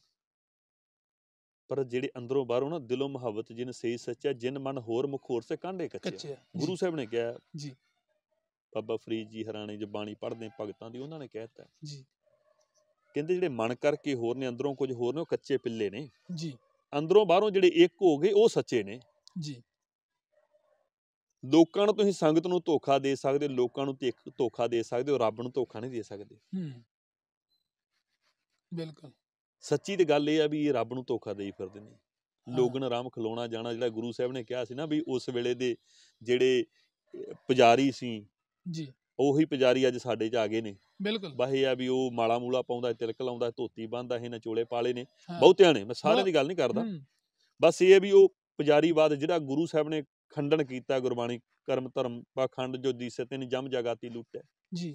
ਪਰ ਜਿਹੜੇ ਅੰਦਰੋਂ ਬਾਹਰੋਂ ਨਾ ਦਿਲੋਂ ਮੁਹੱਬਤ ਜਿਨ ਸਹੀ ਸੱਚਾ ਜਿਨ ਮਨ ਹੋਰ ਮੁਖ ਹੋਰ ਸੇ ਕਾਂਡੇ ਕੱਚੇ ਗੁਰੂ ਸਾਹਿਬ ਨੇ ਕਿਹਾ ਜੀ ਬਾਬਾ ਫਰੀਦ ਜੀ ਹਰਾਣੇ ਜੀ ਬਾਣੀ ਪੜ੍ਹਦੇ ਭਗਤਾਂ ਦੀ ਉਹਨਾਂ ਨੇ ਕਹਿਤਾ ਜੀ ਕਹਿੰਦੇ ਜਿਹੜੇ ਮਨ ਕਰਕੇ ਹੋਰ ਨੇ ਅੰਦਰੋਂ ਕੁਝ ਹੋਰ ਨੇ ਉਹ ਕੱਚੇ ਪਿੱਲੇ ਨੇ ਜੀ ਅੰਦਰੋਂ ਬਾਹਰੋਂ ਜਿਹੜੇ ਇੱਕ ਹੋ ਗਏ ਉਹ ਸੱਚੇ ਨੇ ਜੀ ਲੋਕਾਂ ਨੂੰ ਤੁਸੀਂ ਸੰਗਤ ਨੂੰ ਧੋਖਾ ਦੇ ਸਕਦੇ ਲੋਕਾਂ ਨੂੰ ਧੋਖਾ ਦੇ ਸਕਦੇ ਹੋ ਰੱਬ ਨੂੰ ਧੋਖਾ ਨਹੀਂ ਦੇ ਸਕਦੇ ਹੂੰ ਬਿਲਕੁਲ ਸੱਚੀ ਤੇ ਗੱਲ ਇਹ ਆ ਵੀ ਇਹ ਰੱਬ ਨੂੰ ਧੋਖਾ ਦੇਈ ਫਿਰਦੇ ਨੇ ਲੋਗਨ ਰਾਮ ਖਲੋਣਾ ਜਾਣਾ ਜਿਹੜਾ ਗੁਰੂ ਸਾਹਿਬ ਨੇ ਕਿਹਾ ਸੀ ਨਾ ਵੀ ਉਸ ਵੇਲੇ ਦੇ ਜਿਹੜੇ ਪੁਜਾਰੀ ਸੀ ਜੀ ਉਹੀ ਪੁਜਾਰੀ ਅੱਜ ਸਾਡੇ 'ਚ ਆ ਗਏ ਨੇ ਬਿਲਕੁਲ ਬਾਹੇ ਆ ਵੀ ਉਹ ਮਾਲਾ ਮੂਲਾ ਪਾਉਂਦਾ ਤਿਲਕ ਲਾਉਂਦਾ ਧੋਤੀ ਬੰਨਦਾ ਇਹਨਾਂ ਨਚੋਲੇ ਪਾਲੇ ਨੇ ਬਹੁਤਿਆਂ ਨੇ ਮੈਂ ਸਾਰਿਆਂ ਦੀ ਗੱਲ ਨਹੀਂ ਕਰਦਾ ਬਸ ਇਹ ਵੀ ਉਹ ਪੁਜਾਰੀ ਬਾਦ ਜਿਹੜਾ ਗੁਰੂ ਸਾਹਿਬ ਨੇ ਖੰਡਨ ਕੀਤਾ ਗੁਰਬਾਣੀ ਕਰਮ ਧਰਮ ਪਖੰਡ ਜੋ ਦੀਸੇ ਤੈਨ ਜਮ ਜਗਾਤੀ ਲੁੱਟਿਆ ਜੀ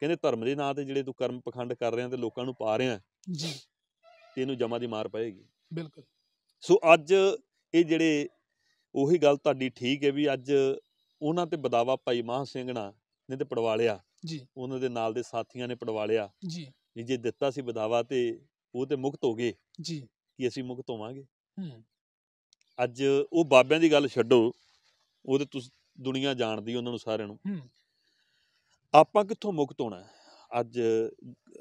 ਕਹਿੰਦੇ ਧਰਮ ਦੇ ਨਾਂ ਤੇ ਜਿਹੜੇ ਤੂੰ ਕਰਮ ਪਖੰਡ ਕਰ ਰਿਹਾ ਤੇ ਲੋਕਾਂ ਨੂੰ ਪਾ ਰਿਹਾ ਜੀ ਤੈਨੂੰ ਜਮਾ ਦੀ ਮਾਰ ਪਏਗੀ ਬਿਲਕੁਲ ਸੋ ਅੱਜ ਇਹ ਜਿਹੜੇ ਉਹੀ ਗੱਲ ਤੁਹਾਡੀ ਠੀਕ ਹੈ ਵੀ ਅੱਜ ਉਹਨਾਂ ਤੇ ਬਦਾਵਾ ਭਾਈ ਮਾਹ ਸਿੰਘ ਨਾ ਨੇ ਤੇ ਪੜਵਾ ਲਿਆ ਜੀ ਉਹਨਾਂ ਦੇ ਨਾਲ ਦੇ ਸਾਥੀਆਂ ਨੇ ਪੜਵਾ ਲਿਆ ਜੀ ਜੇ ਦਿੱਤਾ ਸੀ ਬਦਾਵਾ ਤੇ ਉਹ ਤੇ ਮੁਕਤ ਹੋ ਗਏ ਜੀ ਕਿ ਅਸੀਂ ਮੁਕਤ ਹੋਵਾਂਗੇ ਹੂੰ ਅੱਜ ਉਹ ਬਾਬਿਆਂ ਦੀ ਗੱਲ ਛੱਡੋ ਉਹਦੇ ਤੁਸੀਂ ਦੁਨੀਆ ਜਾਣਦੀ ਉਹਨਾਂ ਨੂੰ ਸਾਰਿਆਂ ਨੂੰ ਆਪਾਂ ਕਿੱਥੋਂ ਮੁਕਤ ਹੋਣਾ ਅੱਜ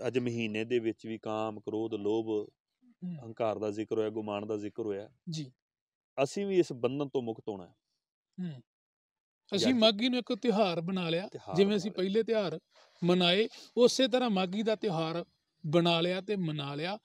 ਅੱਜ ਮਹੀਨੇ ਦੇ ਵਿੱਚ ਵੀ ਕਾਮ ਕ੍ਰੋਧ ਲੋਭ ਹੰਕਾਰ ਦਾ ਜ਼ਿਕਰ ਹੋਇਆ ਗੁਮਾਨ ਦਾ ਜ਼ਿਕਰ ਹੋਇਆ ਜੀ ਅਸੀਂ ਵੀ ਇਸ ਬੰਧਨ ਤੋਂ ਮੁਕਤ ਹੋਣਾ ਹੈ ਅਸੀਂ ਮਾਗੀ ਨੂੰ ਇੱਕ ਤਿਹਾਰ ਬਣਾ ਲਿਆ ਜਿਵੇਂ ਅਸੀਂ ਪਹਿਲੇ ਤਿਹਾਰ ਮਨਾਏ ਉਸੇ ਤਰ੍ਹਾਂ ਮਾਗੀ ਦਾ ਤਿਹਾਰ ਬਣਾ ਲਿਆ ਤੇ ਮਨਾ ਲਿਆ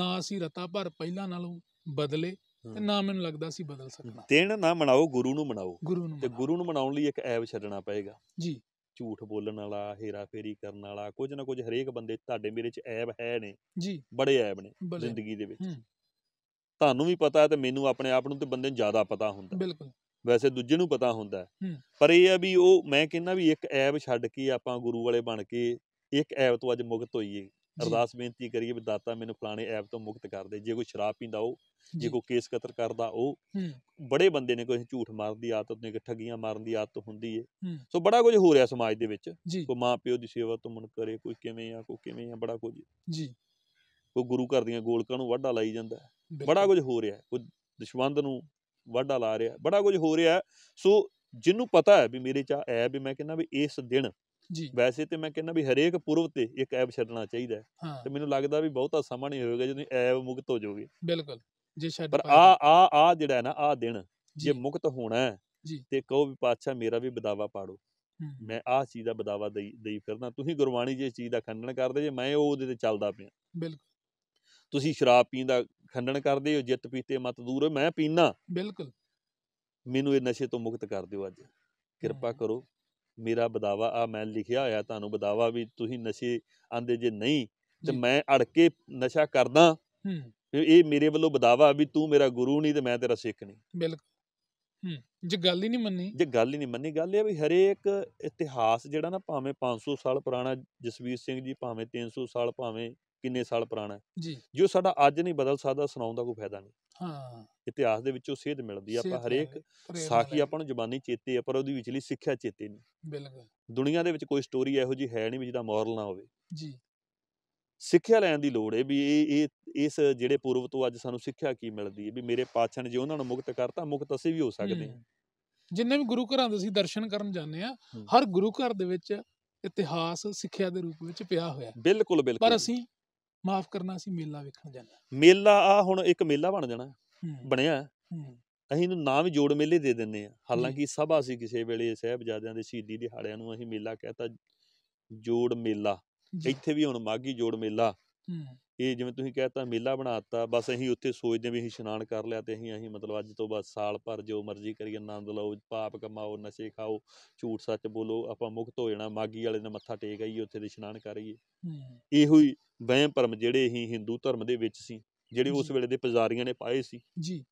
ਨਾ ਅਸੀਂ ਰਤਾ ਭਰ ਪਹਿਲਾਂ ਨਾਲੋਂ ਬਦਲੇ ਤੇ ਨਾ ਮੈਨੂੰ ਲੱਗਦਾ ਸੀ ਬਦਲ ਸਕਦਾ ਦਿਨ ਨਾ ਮਨਾਓ ਗੁਰੂ ਨੂੰ ਮਨਾਓ ਤੇ ਗੁਰੂ ਨੂੰ ਮਨਾਉਣ ਲਈ ਇੱਕ ਐਬ ਛੱਡਣਾ ਪਏਗਾ ਜੀ ਝੂਠ ਬੋਲਣ ਵਾਲਾ ਹੇਰਾ ਫੇਰੀ ਕਰਨ ਵਾਲਾ ਕੁਝ ਨਾ ਕੁਝ ਹਰੇਕ ਬੰਦੇ ਤੁਹਾਡੇ ਮੇਰੇ ਚ ਐਬ ਹੈ ਨੇ ਜੀ ਬੜੇ ਐਬ ਨੇ ਜ਼ਿੰਦਗੀ ਦੇ ਵਿੱਚ ਤੁਹਾਨੂੰ ਵੀ ਪਤਾ ਹੈ ਤੇ ਮੈਨੂੰ ਆਪਣੇ ਆਪ ਨੂੰ ਤੇ ਬੰਦੇ ਨੂੰ ਜ਼ਿਆਦਾ ਪਤਾ ਹੁੰਦਾ ਬਿਲਕੁਲ ਵੈਸੇ ਦੂਜੇ ਨੂੰ ਪਤਾ ਹੁੰਦਾ ਪਰ ਇਹ ਆ ਵੀ ਉਹ ਮੈਂ ਕਹਿੰਦਾ ਵੀ ਇੱਕ ਐਬ ਛੱਡ ਕੇ ਆਪਾਂ ਗੁਰੂ ਵਾਲੇ ਬਣ ਕੇ ਇੱਕ ਐਬ ਤੋਂ ਅੱਜ ਮੁਕਤ ਹੋਈਏ ਅਰਦਾਸ ਬੇਨਤੀ ਕਰੀਏ ਵੀ ਦਾਤਾ ਮੈਨੂੰ ਫਲਾਣੇ ਐਪ ਤੋਂ ਮੁਕਤ ਕਰ ਦੇ ਜੇ ਕੋਈ ਸ਼ਰਾਬ ਪੀਂਦਾ ਉਹ ਜੇ ਕੋਈ ਕੇਸ ਕਤਰ ਕਰਦਾ ਉਹ ਬੜੇ ਬੰਦੇ ਨੇ ਕੋਈ ਝੂਠ ਮਾਰਨ ਦੀ ਆਦਤ ਨੇ ਠੱਗੀਆਂ ਮਾਰਨ ਦੀ ਆਦਤ ਹੁੰਦੀ ਏ ਸੋ ਬੜਾ ਕੁਝ ਹੋ ਰਿਹਾ ਸਮਾਜ ਦੇ ਵਿੱਚ ਕੋਈ ਮਾਂ ਪਿਓ ਦੀ ਸੇਵਾ ਤੋਂ ਮਨ ਕਰੇ ਕੋਈ ਕਿਵੇਂ ਆ ਕੋਈ ਕਿਵੇਂ ਆ ਬੜਾ ਕੁਝ ਜੀ ਕੋਈ ਗੁਰੂ ਘਰ ਦੀਆਂ ਗੋਲਕਾਂ ਨੂੰ ਵਾਢਾ ਲਾਈ ਜਾਂਦਾ ਬੜਾ ਕੁਝ ਹੋ ਰਿਹਾ ਕੋਈ ਦੁਸ਼ਮੰਦ ਨੂੰ ਵਾਢਾ ਲਾ ਰਿਹਾ ਬੜਾ ਕੁਝ ਹੋ ਰਿਹਾ ਸੋ ਜਿਹਨੂੰ ਪਤਾ ਹੈ ਵੀ ਮੇਰੇ ਚ ਐ ਵੀ ਮੈਂ ਕਹਿੰਦਾ ਵੀ ਇਸ ਦਿਨ ਜੀ ਵੈਸੇ ਤੇ ਮੈਂ ਕਹਿੰਦਾ ਵੀ ਹਰੇਕ ਪੁਰਬ ਤੇ ਇੱਕ ਐਬ ਛੱਡਣਾ ਚਾਹੀਦਾ ਤੇ ਮੈਨੂੰ ਲੱਗਦਾ ਵੀ ਬਹੁਤਾ ਸਮਾਂ ਨਹੀਂ ਹੋਵੇਗਾ ਜਦੋਂ ਐਬ ਮੁਕਤ ਹੋ ਜਾਓਗੇ ਬਿਲਕੁਲ ਜੇ ਛੱਡ ਪਰ ਆ ਆ ਆ ਜਿਹੜਾ ਨਾ ਆ ਦਿਨ ਜੇ ਮੁਕਤ ਹੋਣਾ ਹੈ ਤੇ ਕਹੋ ਵੀ ਪਾਤਸ਼ਾਹ ਮੇਰਾ ਵੀ ਬਦਾਵਾ ਪਾੜੋ ਮੈਂ ਆਹ ਚੀਜ਼ ਦਾ ਬਦਾਵਾ ਦੇਈ ਦੇਈ ਫਿਰਨਾ ਤੁਸੀਂ ਗੁਰਬਾਣੀ ਜੇ ਚੀਜ਼ ਦਾ ਖੰਡਨ ਕਰਦੇ ਜੇ ਮੈਂ ਉਹ ਉਹਦੇ ਤੇ ਚੱਲਦਾ ਪਿਆ ਬਿਲਕੁਲ ਤੁਸੀਂ ਸ਼ਰਾਬ ਪੀਣ ਦਾ ਖੰਡਨ ਕਰਦੇ ਹੋ ਜਿੱਤ ਪੀਤੇ ਮਤ ਦੂਰ ਮੈਂ ਪੀਣਾ ਬਿਲਕੁਲ ਮੈਨੂੰ ਇਹ ਨਸ਼ੇ ਤੋਂ ਮੁਕਤ ਕਰ ਦਿਓ ਅੱਜ ਕਿਰਪਾ ਕਰੋ ਮੇਰਾ ਬਦਾਵਾ ਆ ਮੈਂ ਲਿਖਿਆ ਹੋਇਆ ਤੁਹਾਨੂੰ ਬਦਾਵਾ ਵੀ ਤੁਸੀਂ ਨਸ਼ੇ ਆਂਦੇ ਜੇ ਨਹੀਂ ਤੇ ਮੈਂ ਅੜ ਕੇ ਨਸ਼ਾ ਕਰਦਾ ਇਹ ਮੇਰੇ ਵੱਲੋਂ ਬਦਾਵਾ ਵੀ ਤੂੰ ਮੇਰਾ ਗੁਰੂ ਨਹੀਂ ਤੇ ਮੈਂ ਤੇਰਾ ਸਿੱਖ ਨਹੀਂ ਬਿਲਕੁਲ ਹੂੰ ਜੇ ਗੱਲ ਹੀ ਨਹੀਂ ਮੰਨੀ ਜੇ ਗੱਲ ਹੀ ਨਹੀਂ ਮੰਨੀ ਗੱਲ ਇਹ ਵੀ ਹਰੇਕ ਇਤਿਹਾਸ ਜਿਹੜਾ ਨਾ ਭਾਵੇਂ 500 ਸਾਲ ਪੁਰਾਣਾ ਜਸਵੀਰ ਸਿੰਘ ਜੀ ਭਾਵੇਂ 300 ਸਾਲ ਭਾਵੇਂ ਕਿੰਨੇ ਸਾਲ ਪੁਰਾਣਾ ਜੀ ਜੋ ਸਾਡਾ ਅੱਜ ਨਹੀਂ ਬਦਲ ਸਕਦਾ ਸੁਣਾਉਣ ਦਾ ਕੋਈ ਫਾਇਦਾ ਨਹੀਂ ਹਾਂ ਇਤਿਹਾਸ ਦੇ ਵਿੱਚੋਂ ਸੇਧ ਮਿਲਦੀ ਆ ਆਪਾਂ ਹਰੇਕ ਸਾਖੀ ਆਪਾਂ ਨੂੰ ਜ਼ਬਾਨੀ ਚੇਤੇ ਆ ਪਰ ਉਹਦੀ ਵਿਚਲੀ ਸਿੱਖਿਆ ਚੇਤੇ ਨਹੀਂ ਬਿਲਕੁਲ ਦੁਨੀਆ ਦੇ ਵਿੱਚ ਕੋਈ ਸਟੋਰੀ ਇਹੋ ਜੀ ਹੈ ਨਹੀਂ ਵੀ ਜਿਹਦਾ ਮੋਰਲ ਨਾ ਹੋਵੇ ਜੀ ਸਿੱਖਿਆ ਲੈਣ ਦੀ ਲੋੜ ਹੈ ਵੀ ਇਹ ਇਹ ਇਸ ਜਿਹੜੇ ਪੂਰਵ ਤੋਂ ਅੱਜ ਸਾਨੂੰ ਸਿੱਖਿਆ ਕੀ ਮਿਲਦੀ ਹੈ ਵੀ ਮੇਰੇ ਪਾਤਸ਼ਾਹ ਜੇ ਉਹਨਾਂ ਨੂੰ ਮੁਕਤ ਕਰਤਾ ਮੁਕਤ ਅਸੀਂ ਵੀ ਹੋ ਸਕਦੇ ਹਾਂ ਜਿੰਨੇ ਵੀ ਗੁਰੂ ਘਰਾਂ ਦੇ ਅਸੀਂ ਦਰਸ਼ਨ ਕਰਨ ਜਾਂਦੇ ਆ ਹਰ ਗੁਰੂ ਘਰ ਦੇ ਵਿੱਚ ਇਤਿਹਾਸ ਸਿੱਖਿਆ ਦੇ ਰੂਪ ਵਿੱਚ ਪਿਆ ਹੋਇਆ ਬਿਲਕੁਲ ਬਿਲਕੁਲ ਪਰ ਅਸੀਂ ਮਾਫ ਕਰਨਾ ਸੀ ਮੇਲਾ ਵੇਖਣ ਜਾਣਾ ਮੇਲਾ ਆ ਹੁਣ ਇੱਕ ਮੇਲਾ ਬਣ ਜਾਣਾ ਬਣਿਆ ਅਸੀਂ ਇਹਨੂੰ ਨਾਮ ਜੋੜ ਮੇਲੇ ਦੇ ਦਿੰਨੇ ਆ ਹਾਲਾਂਕਿ ਸਭਾ ਸੀ ਕਿਸੇ ਵੇਲੇ ਸਹਿਬਜ਼ਾਦਿਆਂ ਦੇ ਸ਼ਹੀਦੀ ਦਿਹਾੜਿਆਂ ਨੂੰ ਅਸੀਂ ਮੇਲਾ ਕਹਤਾ ਜੋੜ ਮੇਲਾ ਇੱਥੇ ਵੀ ਹੁਣ ਮਾਗੀ ਜੋੜ ਮੇਲਾ ਇਹ ਜਿਵੇਂ ਤੁਸੀਂ ਕਹਿਤਾ ਮੇਲਾ ਬਣਾਤਾ ਬਸ ਅਸੀਂ ਉੱਥੇ ਸੋਚਦੇ ਵੀ ਅਸੀਂ ਇਸ਼ਨਾਨ ਕਰ ਲਿਆ ਤੇ ਅਸੀਂ ਅਸੀਂ ਮਤਲਬ ਅੱਜ ਤੋਂ ਬਾਅਦ ਸਾਲ ਭਰ ਜੋ ਮਰਜ਼ੀ ਕਰੀਏ ਆਨੰਦ ਲਓ ਪਾਪ ਕਮਾਓ ਨਸ਼ੇ ਖਾਓ ਝੂਠ ਸੱਚ ਬੋਲੋ ਆਪਾਂ ਮੁਕਤ ਹੋ ਜਾਣਾ ਮਾਗੀ ਵਾਲੇ ਨੇ ਮੱਥਾ ਟੇਕ ਆਈ ਉੱਥੇ ਦੇ ਇਸ਼ਨਾਨ ਕਰੀਏ ਇਹੋ ਹੀ ਵਹਿਮ ਭਰਮ ਜਿਹੜੇ ਹੀ ਹਿੰਦੂ ਧਰਮ ਦੇ ਵਿੱਚ ਸੀ ਜਿਹੜੇ ਉਸ ਵੇਲੇ ਦੇ ਪੁਜਾਰੀਆਂ ਨੇ ਪਾਏ ਸੀ ਜੀ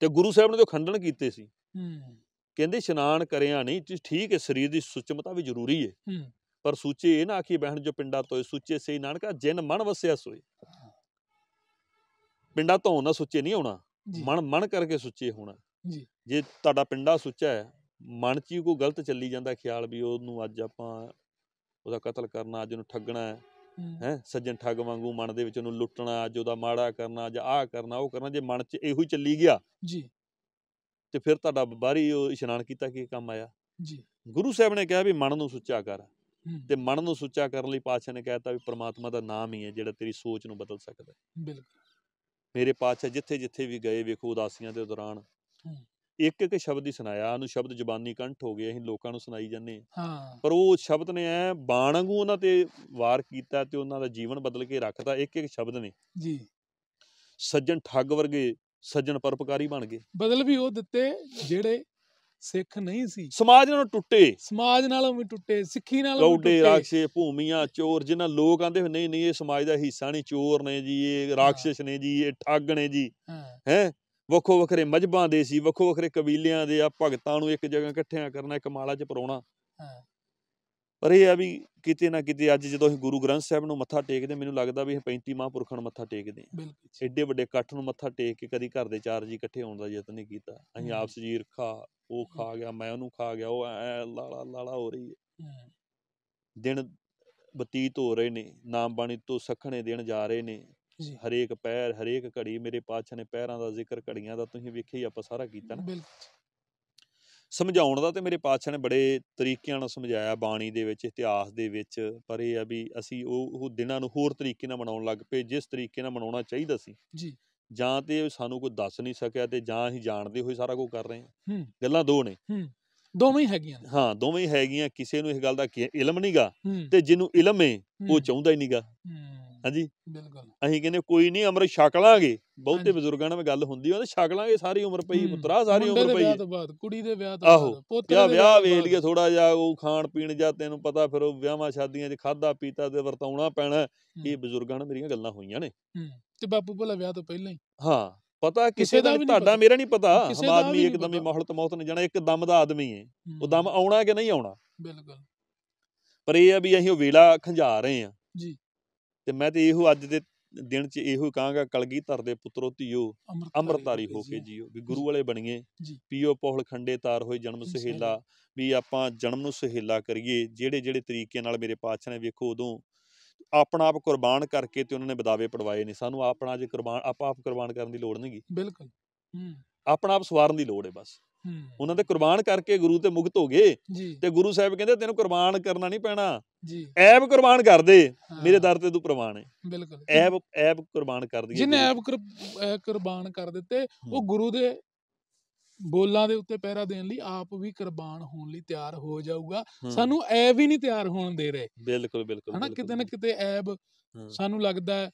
ਤੇ ਗੁਰੂ ਸਾਹਿਬ ਨੇ ਜੋ ਖੰਡਨ ਕੀਤੇ ਸੀ ਹੂੰ ਕਹਿੰਦੇ ਇਸ਼ਨਾਨ ਕਰਿਆ ਨਹੀਂ ਠੀਕ ਹੈ ਸਰੀਰ ਦੀ ਸੁਚਮਤਾ ਵੀ ਜ਼ਰੂਰੀ ਹੈ ਪਰ ਸੂਚੇ ਇਹ ਨਾ ਆਖੀ ਬਹਿਣ ਜੋ ਪਿੰਡਾ ਤੋਂ ਸੂਚੇ ਸਹੀ ਨਾਨਕਾ ਜਿਨ ਮਨ ਵਸਿਆ ਸੋਈ ਪਿੰਡਾ ਤੋਂ ਨਾ ਸੂਚੇ ਨਹੀਂ ਹੋਣਾ ਮਨ ਮਨ ਕਰਕੇ ਸੂਚੇ ਹੋਣਾ ਜੀ ਜੇ ਤੁਹਾਡਾ ਪਿੰਡਾ ਸੂਚਾ ਹੈ ਮਨ 'ਚ ਹੀ ਕੋਈ ਗਲਤ ਚੱਲੀ ਜਾਂਦਾ ਖਿਆਲ ਵੀ ਉਹਨੂੰ ਅੱਜ ਆਪਾਂ ਉਹਦਾ ਕਤਲ ਕਰਨਾ ਅੱਜ ਉਹਨੂੰ ਠੱਗਣਾ ਹੈ ਹੈ ਸੱਜਣ ਠੱਗ ਵਾਂਗੂ ਮਨ ਦੇ ਵਿੱਚ ਉਹਨੂੰ ਲੁੱਟਣਾ ਅੱਜ ਉਹਦਾ ਮਾੜਾ ਕਰਨਾ ਜਾਂ ਆਹ ਕਰਨਾ ਉਹ ਕਰਨਾ ਜੇ ਮਨ 'ਚ ਇਹੋ ਹੀ ਚੱਲੀ ਗਿਆ ਜੀ ਤੇ ਫਿਰ ਤੁਹਾਡਾ ਬਾਰੀ ਉਹ ਇਸ਼ਨਾਨ ਕੀਤਾ ਕੀ ਕੰਮ ਆਇਆ ਜੀ ਗੁਰੂ ਸਾਹਿਬ ਨੇ ਕਿਹਾ ਵੀ ਮਨ ਨੂੰ ਸੁੱਚਾ ਕਰ ਤੇ ਮਨ ਨੂੰ ਸੁੱਚਾ ਕਰਨ ਲਈ ਪਾਤਸ਼ਾਹ ਨੇ ਕਹਿਤਾ ਵੀ ਪ੍ਰਮਾਤਮਾ ਦਾ ਨਾਮ ਹੀ ਹੈ ਜਿਹੜਾ ਤੇਰੀ ਸੋਚ ਨੂੰ ਬਦਲ ਸਕਦਾ ਹੈ ਬਿਲਕੁਲ ਮੇਰੇ ਪਾਤਸ਼ਾਹ ਜਿੱਥੇ ਜਿੱਥੇ ਵੀ ਗਏ ਵੇਖੋ ਉਦਾਸੀਆਂ ਦੇ ਦੌਰਾਨ ਇੱਕ ਇੱਕ ਸ਼ਬਦ ਹੀ ਸੁਣਾਇਆ ਉਹਨੂੰ ਸ਼ਬਦ ਜ਼ਬਾਨੀ ਕੰਠ ਹੋ ਗਏ ਅਸੀਂ ਲੋਕਾਂ ਨੂੰ ਸੁਣਾਈ ਜਾਂਦੇ ਹਾਂ ਪਰ ਉਹ ਸ਼ਬਦ ਨੇ ਐ ਬਾਣ ਵਾਂਗੂ ਉਹਨਾਂ ਤੇ ਵਾਰ ਕੀਤਾ ਤੇ ਉਹਨਾਂ ਦਾ ਜੀਵਨ ਬਦਲ ਕੇ ਰੱਖਦਾ ਇੱਕ ਇੱਕ ਸ਼ਬਦ ਨੇ ਜੀ ਸੱਜਣ ਠੱਗ ਵਰਗੇ ਸੱਜਣ ਪਰਪਕਾਰੀ ਬਣ ਗਏ ਬਦਲ ਵੀ ਉਹ ਦਿੱਤੇ ਜਿਹੜੇ ਸਿੱਖ ਨਹੀਂ ਸੀ ਸਮਾਜ ਨਾਲੋਂ ਟੁੱਟੇ ਸਮਾਜ ਨਾਲੋਂ ਵੀ ਟੁੱਟੇ ਸਿੱਖੀ ਨਾਲੋਂ ਟੁੱਟੇ ਟੁੱਟੇ ਰਾਖਸ਼ੇ ਭੂਮੀਆਂ ਚੋਰ ਜਿਨ੍ਹਾਂ ਲੋਕ ਆਂਦੇ ਨਹੀਂ ਨਹੀਂ ਇਹ ਸਮਾਜ ਦਾ ਹਿੱਸਾ ਨਹੀਂ ਚੋਰ ਨੇ ਜੀ ਇਹ ਰਾਖਸ਼ ਨੇ ਜੀ ਇਹ ਠੱਗ ਨੇ ਜੀ ਹੈ ਵੱਖੋ ਵੱਖਰੇ ਮਜਬਾਂ ਦੇ ਸੀ ਵੱਖੋ ਵੱਖਰੇ ਕਬੀਲਿਆਂ ਦੇ ਆ ਭਗਤਾਂ ਨੂੰ ਇੱਕ ਜਗ੍ਹਾ ਇਕੱਠਿਆਂ ਕਰਨਾ ਇੱਕ ਮਾਲਾ 'ਚ ਪਰੋਣਾ ਪਰ ਇਹ ਆ ਵੀ ਕਿਤੇ ਨਾ ਕਿਤੇ ਅੱਜ ਜਦੋਂ ਅਸੀਂ ਗੁਰੂ ਗ੍ਰੰਥ ਸਾਹਿਬ ਨੂੰ ਮੱਥਾ ਟੇਕਦੇ ਮੈਨੂੰ ਲੱਗਦਾ ਵੀ ਇਹ 35 ਮਹਾਂਪੁਰਖਾਂ ਨੂੰ ਮੱਥਾ ਟੇਕਦੇ ਆ ਐਡੇ ਵੱਡੇ ਇਕੱਠ ਨੂੰ ਮੱਥਾ ਟੇਕ ਕੇ ਕਦੀ ਘਰ ਦੇ ਚਾਰ ਜੀ ਇਕੱਠੇ ਹੋਣ ਦਾ ਯਤਨ ਨਹੀਂ ਕੀਤਾ ਅਸੀਂ ਆਪ ਸਜੀਰ ਖਾ ਉਹ ਖਾ ਗਿਆ ਮੈਂ ਉਹਨੂੰ ਖਾ ਗਿਆ ਉਹ ਐ ਲਾਲਾ ਲਾਲਾ ਹੋ ਰਹੀ ਹੈ ਦਿਨ ਬਤੀਤ ਹੋ ਰਹੇ ਨੇ ਨਾਮ ਬਾਣੀ ਤੋਂ ਸਖਣੇ ਦਿਨ ਜਾ ਰਹੇ ਨੇ ਹਰੇਕ ਪੈਰ ਹਰੇਕ ਘੜੀ ਮੇਰੇ ਪਾਛ ਨੇ ਪੈਰਾਂ ਦਾ ਜ਼ਿਕਰ ਘੜੀਆਂ ਦਾ ਤੁਸੀਂ ਵੇਖਿਆ ਹੀ ਆਪਾਂ ਸਾਰਾ ਕੀਤਾ ਨਾ ਸਮਝਾਉਣ ਦਾ ਤੇ ਮੇਰੇ ਪਾਤਸ਼ਾਹ ਨੇ ਬੜੇ ਤਰੀਕਿਆਂ ਨਾਲ ਸਮਝਾਇਆ ਬਾਣੀ ਦੇ ਵਿੱਚ ਇਤਿਹਾਸ ਦੇ ਵਿੱਚ ਪਰ ਇਹ ਆ ਵੀ ਅਸੀਂ ਉਹ ਉਹ ਦਿਨਾਂ ਨੂੰ ਹੋਰ ਤਰੀਕੇ ਨਾਲ ਮਨਾਉਣ ਲੱਗ ਪਏ ਜਿਸ ਤਰੀਕੇ ਨਾਲ ਮਨਾਉਣਾ ਚਾਹੀਦਾ ਸੀ ਜੀ ਜਾਂ ਤੇ ਸਾਨੂੰ ਕੋਈ ਦੱਸ ਨਹੀਂ ਸਕਿਆ ਤੇ ਜਾਂ ਅਸੀਂ ਜਾਣਦੇ ਹੋਏ ਸਾਰਾ ਕੁਝ ਕਰ ਰਹੇ ਹਾਂ ਗੱਲਾਂ ਦੋ ਨੇ ਹੂੰ ਦੋਵੇਂ ਹੀ ਹੈਗੀਆਂ ਹਾਂ ਦੋਵੇਂ ਹੀ ਹੈਗੀਆਂ ਕਿਸੇ ਨੂੰ ਇਸ ਗੱਲ ਦਾ ਇਲਮ ਨਹੀਂਗਾ ਤੇ ਜਿਹਨੂੰ ਇਲਮ ਹੈ ਉਹ ਚਾਹੁੰਦਾ ਹੀ ਨਹੀਂਗਾ ਹੂੰ ਹਾਂਜੀ ਬਿਲਕੁਲ ਅਸੀਂ ਕਹਿੰਦੇ ਕੋਈ ਨਹੀਂ ਅਮਰ ਛਕ ਲਾਂਗੇ ਬਹੁਤੇ ਬਜ਼ੁਰਗਾਂ ਨਾਲ ਗੱਲ ਹੁੰਦੀ ਉਹਦੇ ਛਕ ਲਾਂਗੇ ਸਾਰੀ ਉਮਰ ਪਈ ਪੁੱਤਰਾ ਸਾਰੀ ਉਮਰ ਪਈ ਤੋਂ ਬਾਅਦ ਕੁੜੀ ਦੇ ਵਿਆਹ ਤੋਂ ਬਾਅਦ ਪੋਤੇ ਦੇ ਵਿਆਹ ਵੇਖ ਲਿਆ ਥੋੜਾ ਜਿਹਾ ਉਹ ਖਾਣ ਪੀਣ ਜਾਂ ਤੈਨੂੰ ਪਤਾ ਫਿਰ ਉਹ ਵਿਆਹਾਂ ਸ਼ਾਦੀਆਂ 'ਚ ਖਾਦਾ ਪੀਤਾ ਤੇ ਵਰਤਾਉਣਾ ਪੈਣਾ ਇਹ ਬਜ਼ੁਰਗਾਂ ਨਾਲ ਮੇਰੀਆਂ ਗੱਲਾਂ ਹੋਈਆਂ ਨੇ ਤੇ ਬਾਪੂ ਭਲਾ ਵਿਆਹ ਤੋਂ ਪਹਿਲਾਂ ਹੀ ਹਾਂ ਪਤਾ ਕਿਸੇ ਦਾ ਵੀ ਤੁਹਾਡਾ ਮੇਰਾ ਨਹੀਂ ਪਤਾ ਹਮ ਆਦਮੀ ਇੱਕਦਮ ਹੀ ਮੌਤ ਮੌਤ ਨੇ ਜਾਣਾ ਇੱਕ ਦਮ ਦਾ ਆਦਮੀ ਹੈ ਉਹ ਦਮ ਆਉਣਾ ਕਿ ਨਹੀਂ ਆਉਣਾ ਬਿਲਕੁਲ ਪਰ ਇਹ ਆ ਵੀ ਅਸੀਂ ਉਹ ਵੇਲਾ ਖੰਜਾ ਰਹੇ ਆ ਜੀ ਤੇ ਮੈਂ ਤੇ ਇਹੋ ਅੱਜ ਦੇ ਦਿਨ 'ਚ ਇਹੋ ਕਹਾਂਗਾ ਕਲਗੀ ਧਰ ਦੇ ਪੁੱਤਰੋ ਧੀਓ ਅਮਰਤਾਰੀ ਹੋ ਕੇ ਜੀਓ ਵੀ ਗੁਰੂ ਵਾਲੇ ਬਣੀਏ ਪੀਓ ਪੋਹਲ ਖੰਡੇ ਤਾਰ ਹੋਏ ਜਨਮ ਸੁਹੇਲਾ ਵੀ ਆਪਾਂ ਜਨਮ ਨੂੰ ਸੁਹੇਲਾ ਕਰੀਏ ਜਿਹੜੇ ਜਿਹੜੇ ਤਰੀਕੇ ਨਾਲ ਮੇਰੇ ਪਾਤਸ਼ਾਹ ਨੇ ਵੇਖੋ ਉਦੋਂ ਆਪਣਾ ਆਪ ਕੁਰਬਾਨ ਕਰਕੇ ਤੇ ਉਹਨਾਂ ਨੇ ਬਦਾਵੇ ਪੜਵਾਏ ਨੇ ਸਾਨੂੰ ਆਪਣਾ ਜੇ ਕੁਰਬਾਨ ਆਪਾਂ ਆਪ ਕੁਰਬਾਨ ਕਰਨ ਦੀ ਲੋੜ ਨਹੀਂਗੀ ਬਿਲਕੁਲ ਆਪਣਾ ਆਪ ਸਵਾਰਨ ਦੀ ਲੋੜ ਹੈ ਬਸ ਉਹਨਾਂ ਦੇ ਕੁਰਬਾਨ ਕਰਕੇ ਗੁਰੂ ਤੇ ਮੁਕਤ ਹੋ ਗਏ ਤੇ ਗੁਰੂ ਸਾਹਿਬ ਕਹਿੰਦੇ ਤੈਨੂੰ ਕੁਰਬਾਨ ਕਰਨਾ ਨਹੀਂ ਪੈਣਾ ਜੀ ਐਬ ਕੁਰਬਾਨ ਕਰ ਦੇ ਮੇਰੇ ਦਰ ਤੇ ਤੂੰ ਪ੍ਰਵਾਨ ਹੈ ਬਿਲਕੁਲ ਐਬ ਐਬ ਕੁਰਬਾਨ ਕਰ ਦਈਏ ਜਿਹਨੇ ਐਬ ਕੁਰਬਾਨ ਕਰ ਦਿੱਤੇ ਉਹ ਗੁਰੂ ਦੇ ਬੋਲਾਂ ਦੇ ਉੱਤੇ ਪਹਿਰਾ ਦੇਣ ਲਈ ਆਪ ਵੀ ਕੁਰਬਾਨ ਹੋਣ ਲਈ ਤਿਆਰ ਹੋ ਜਾਊਗਾ ਸਾਨੂੰ ਐਬ ਹੀ ਨਹੀਂ ਤਿਆਰ ਹੋਣ ਦੇ ਰਹੇ ਬਿਲਕੁਲ ਬਿਲਕੁਲ ਹਨਾ ਕਿਤੇ ਨਾ ਕਿਤੇ ਐਬ ਸਾਨੂੰ ਲੱਗਦਾ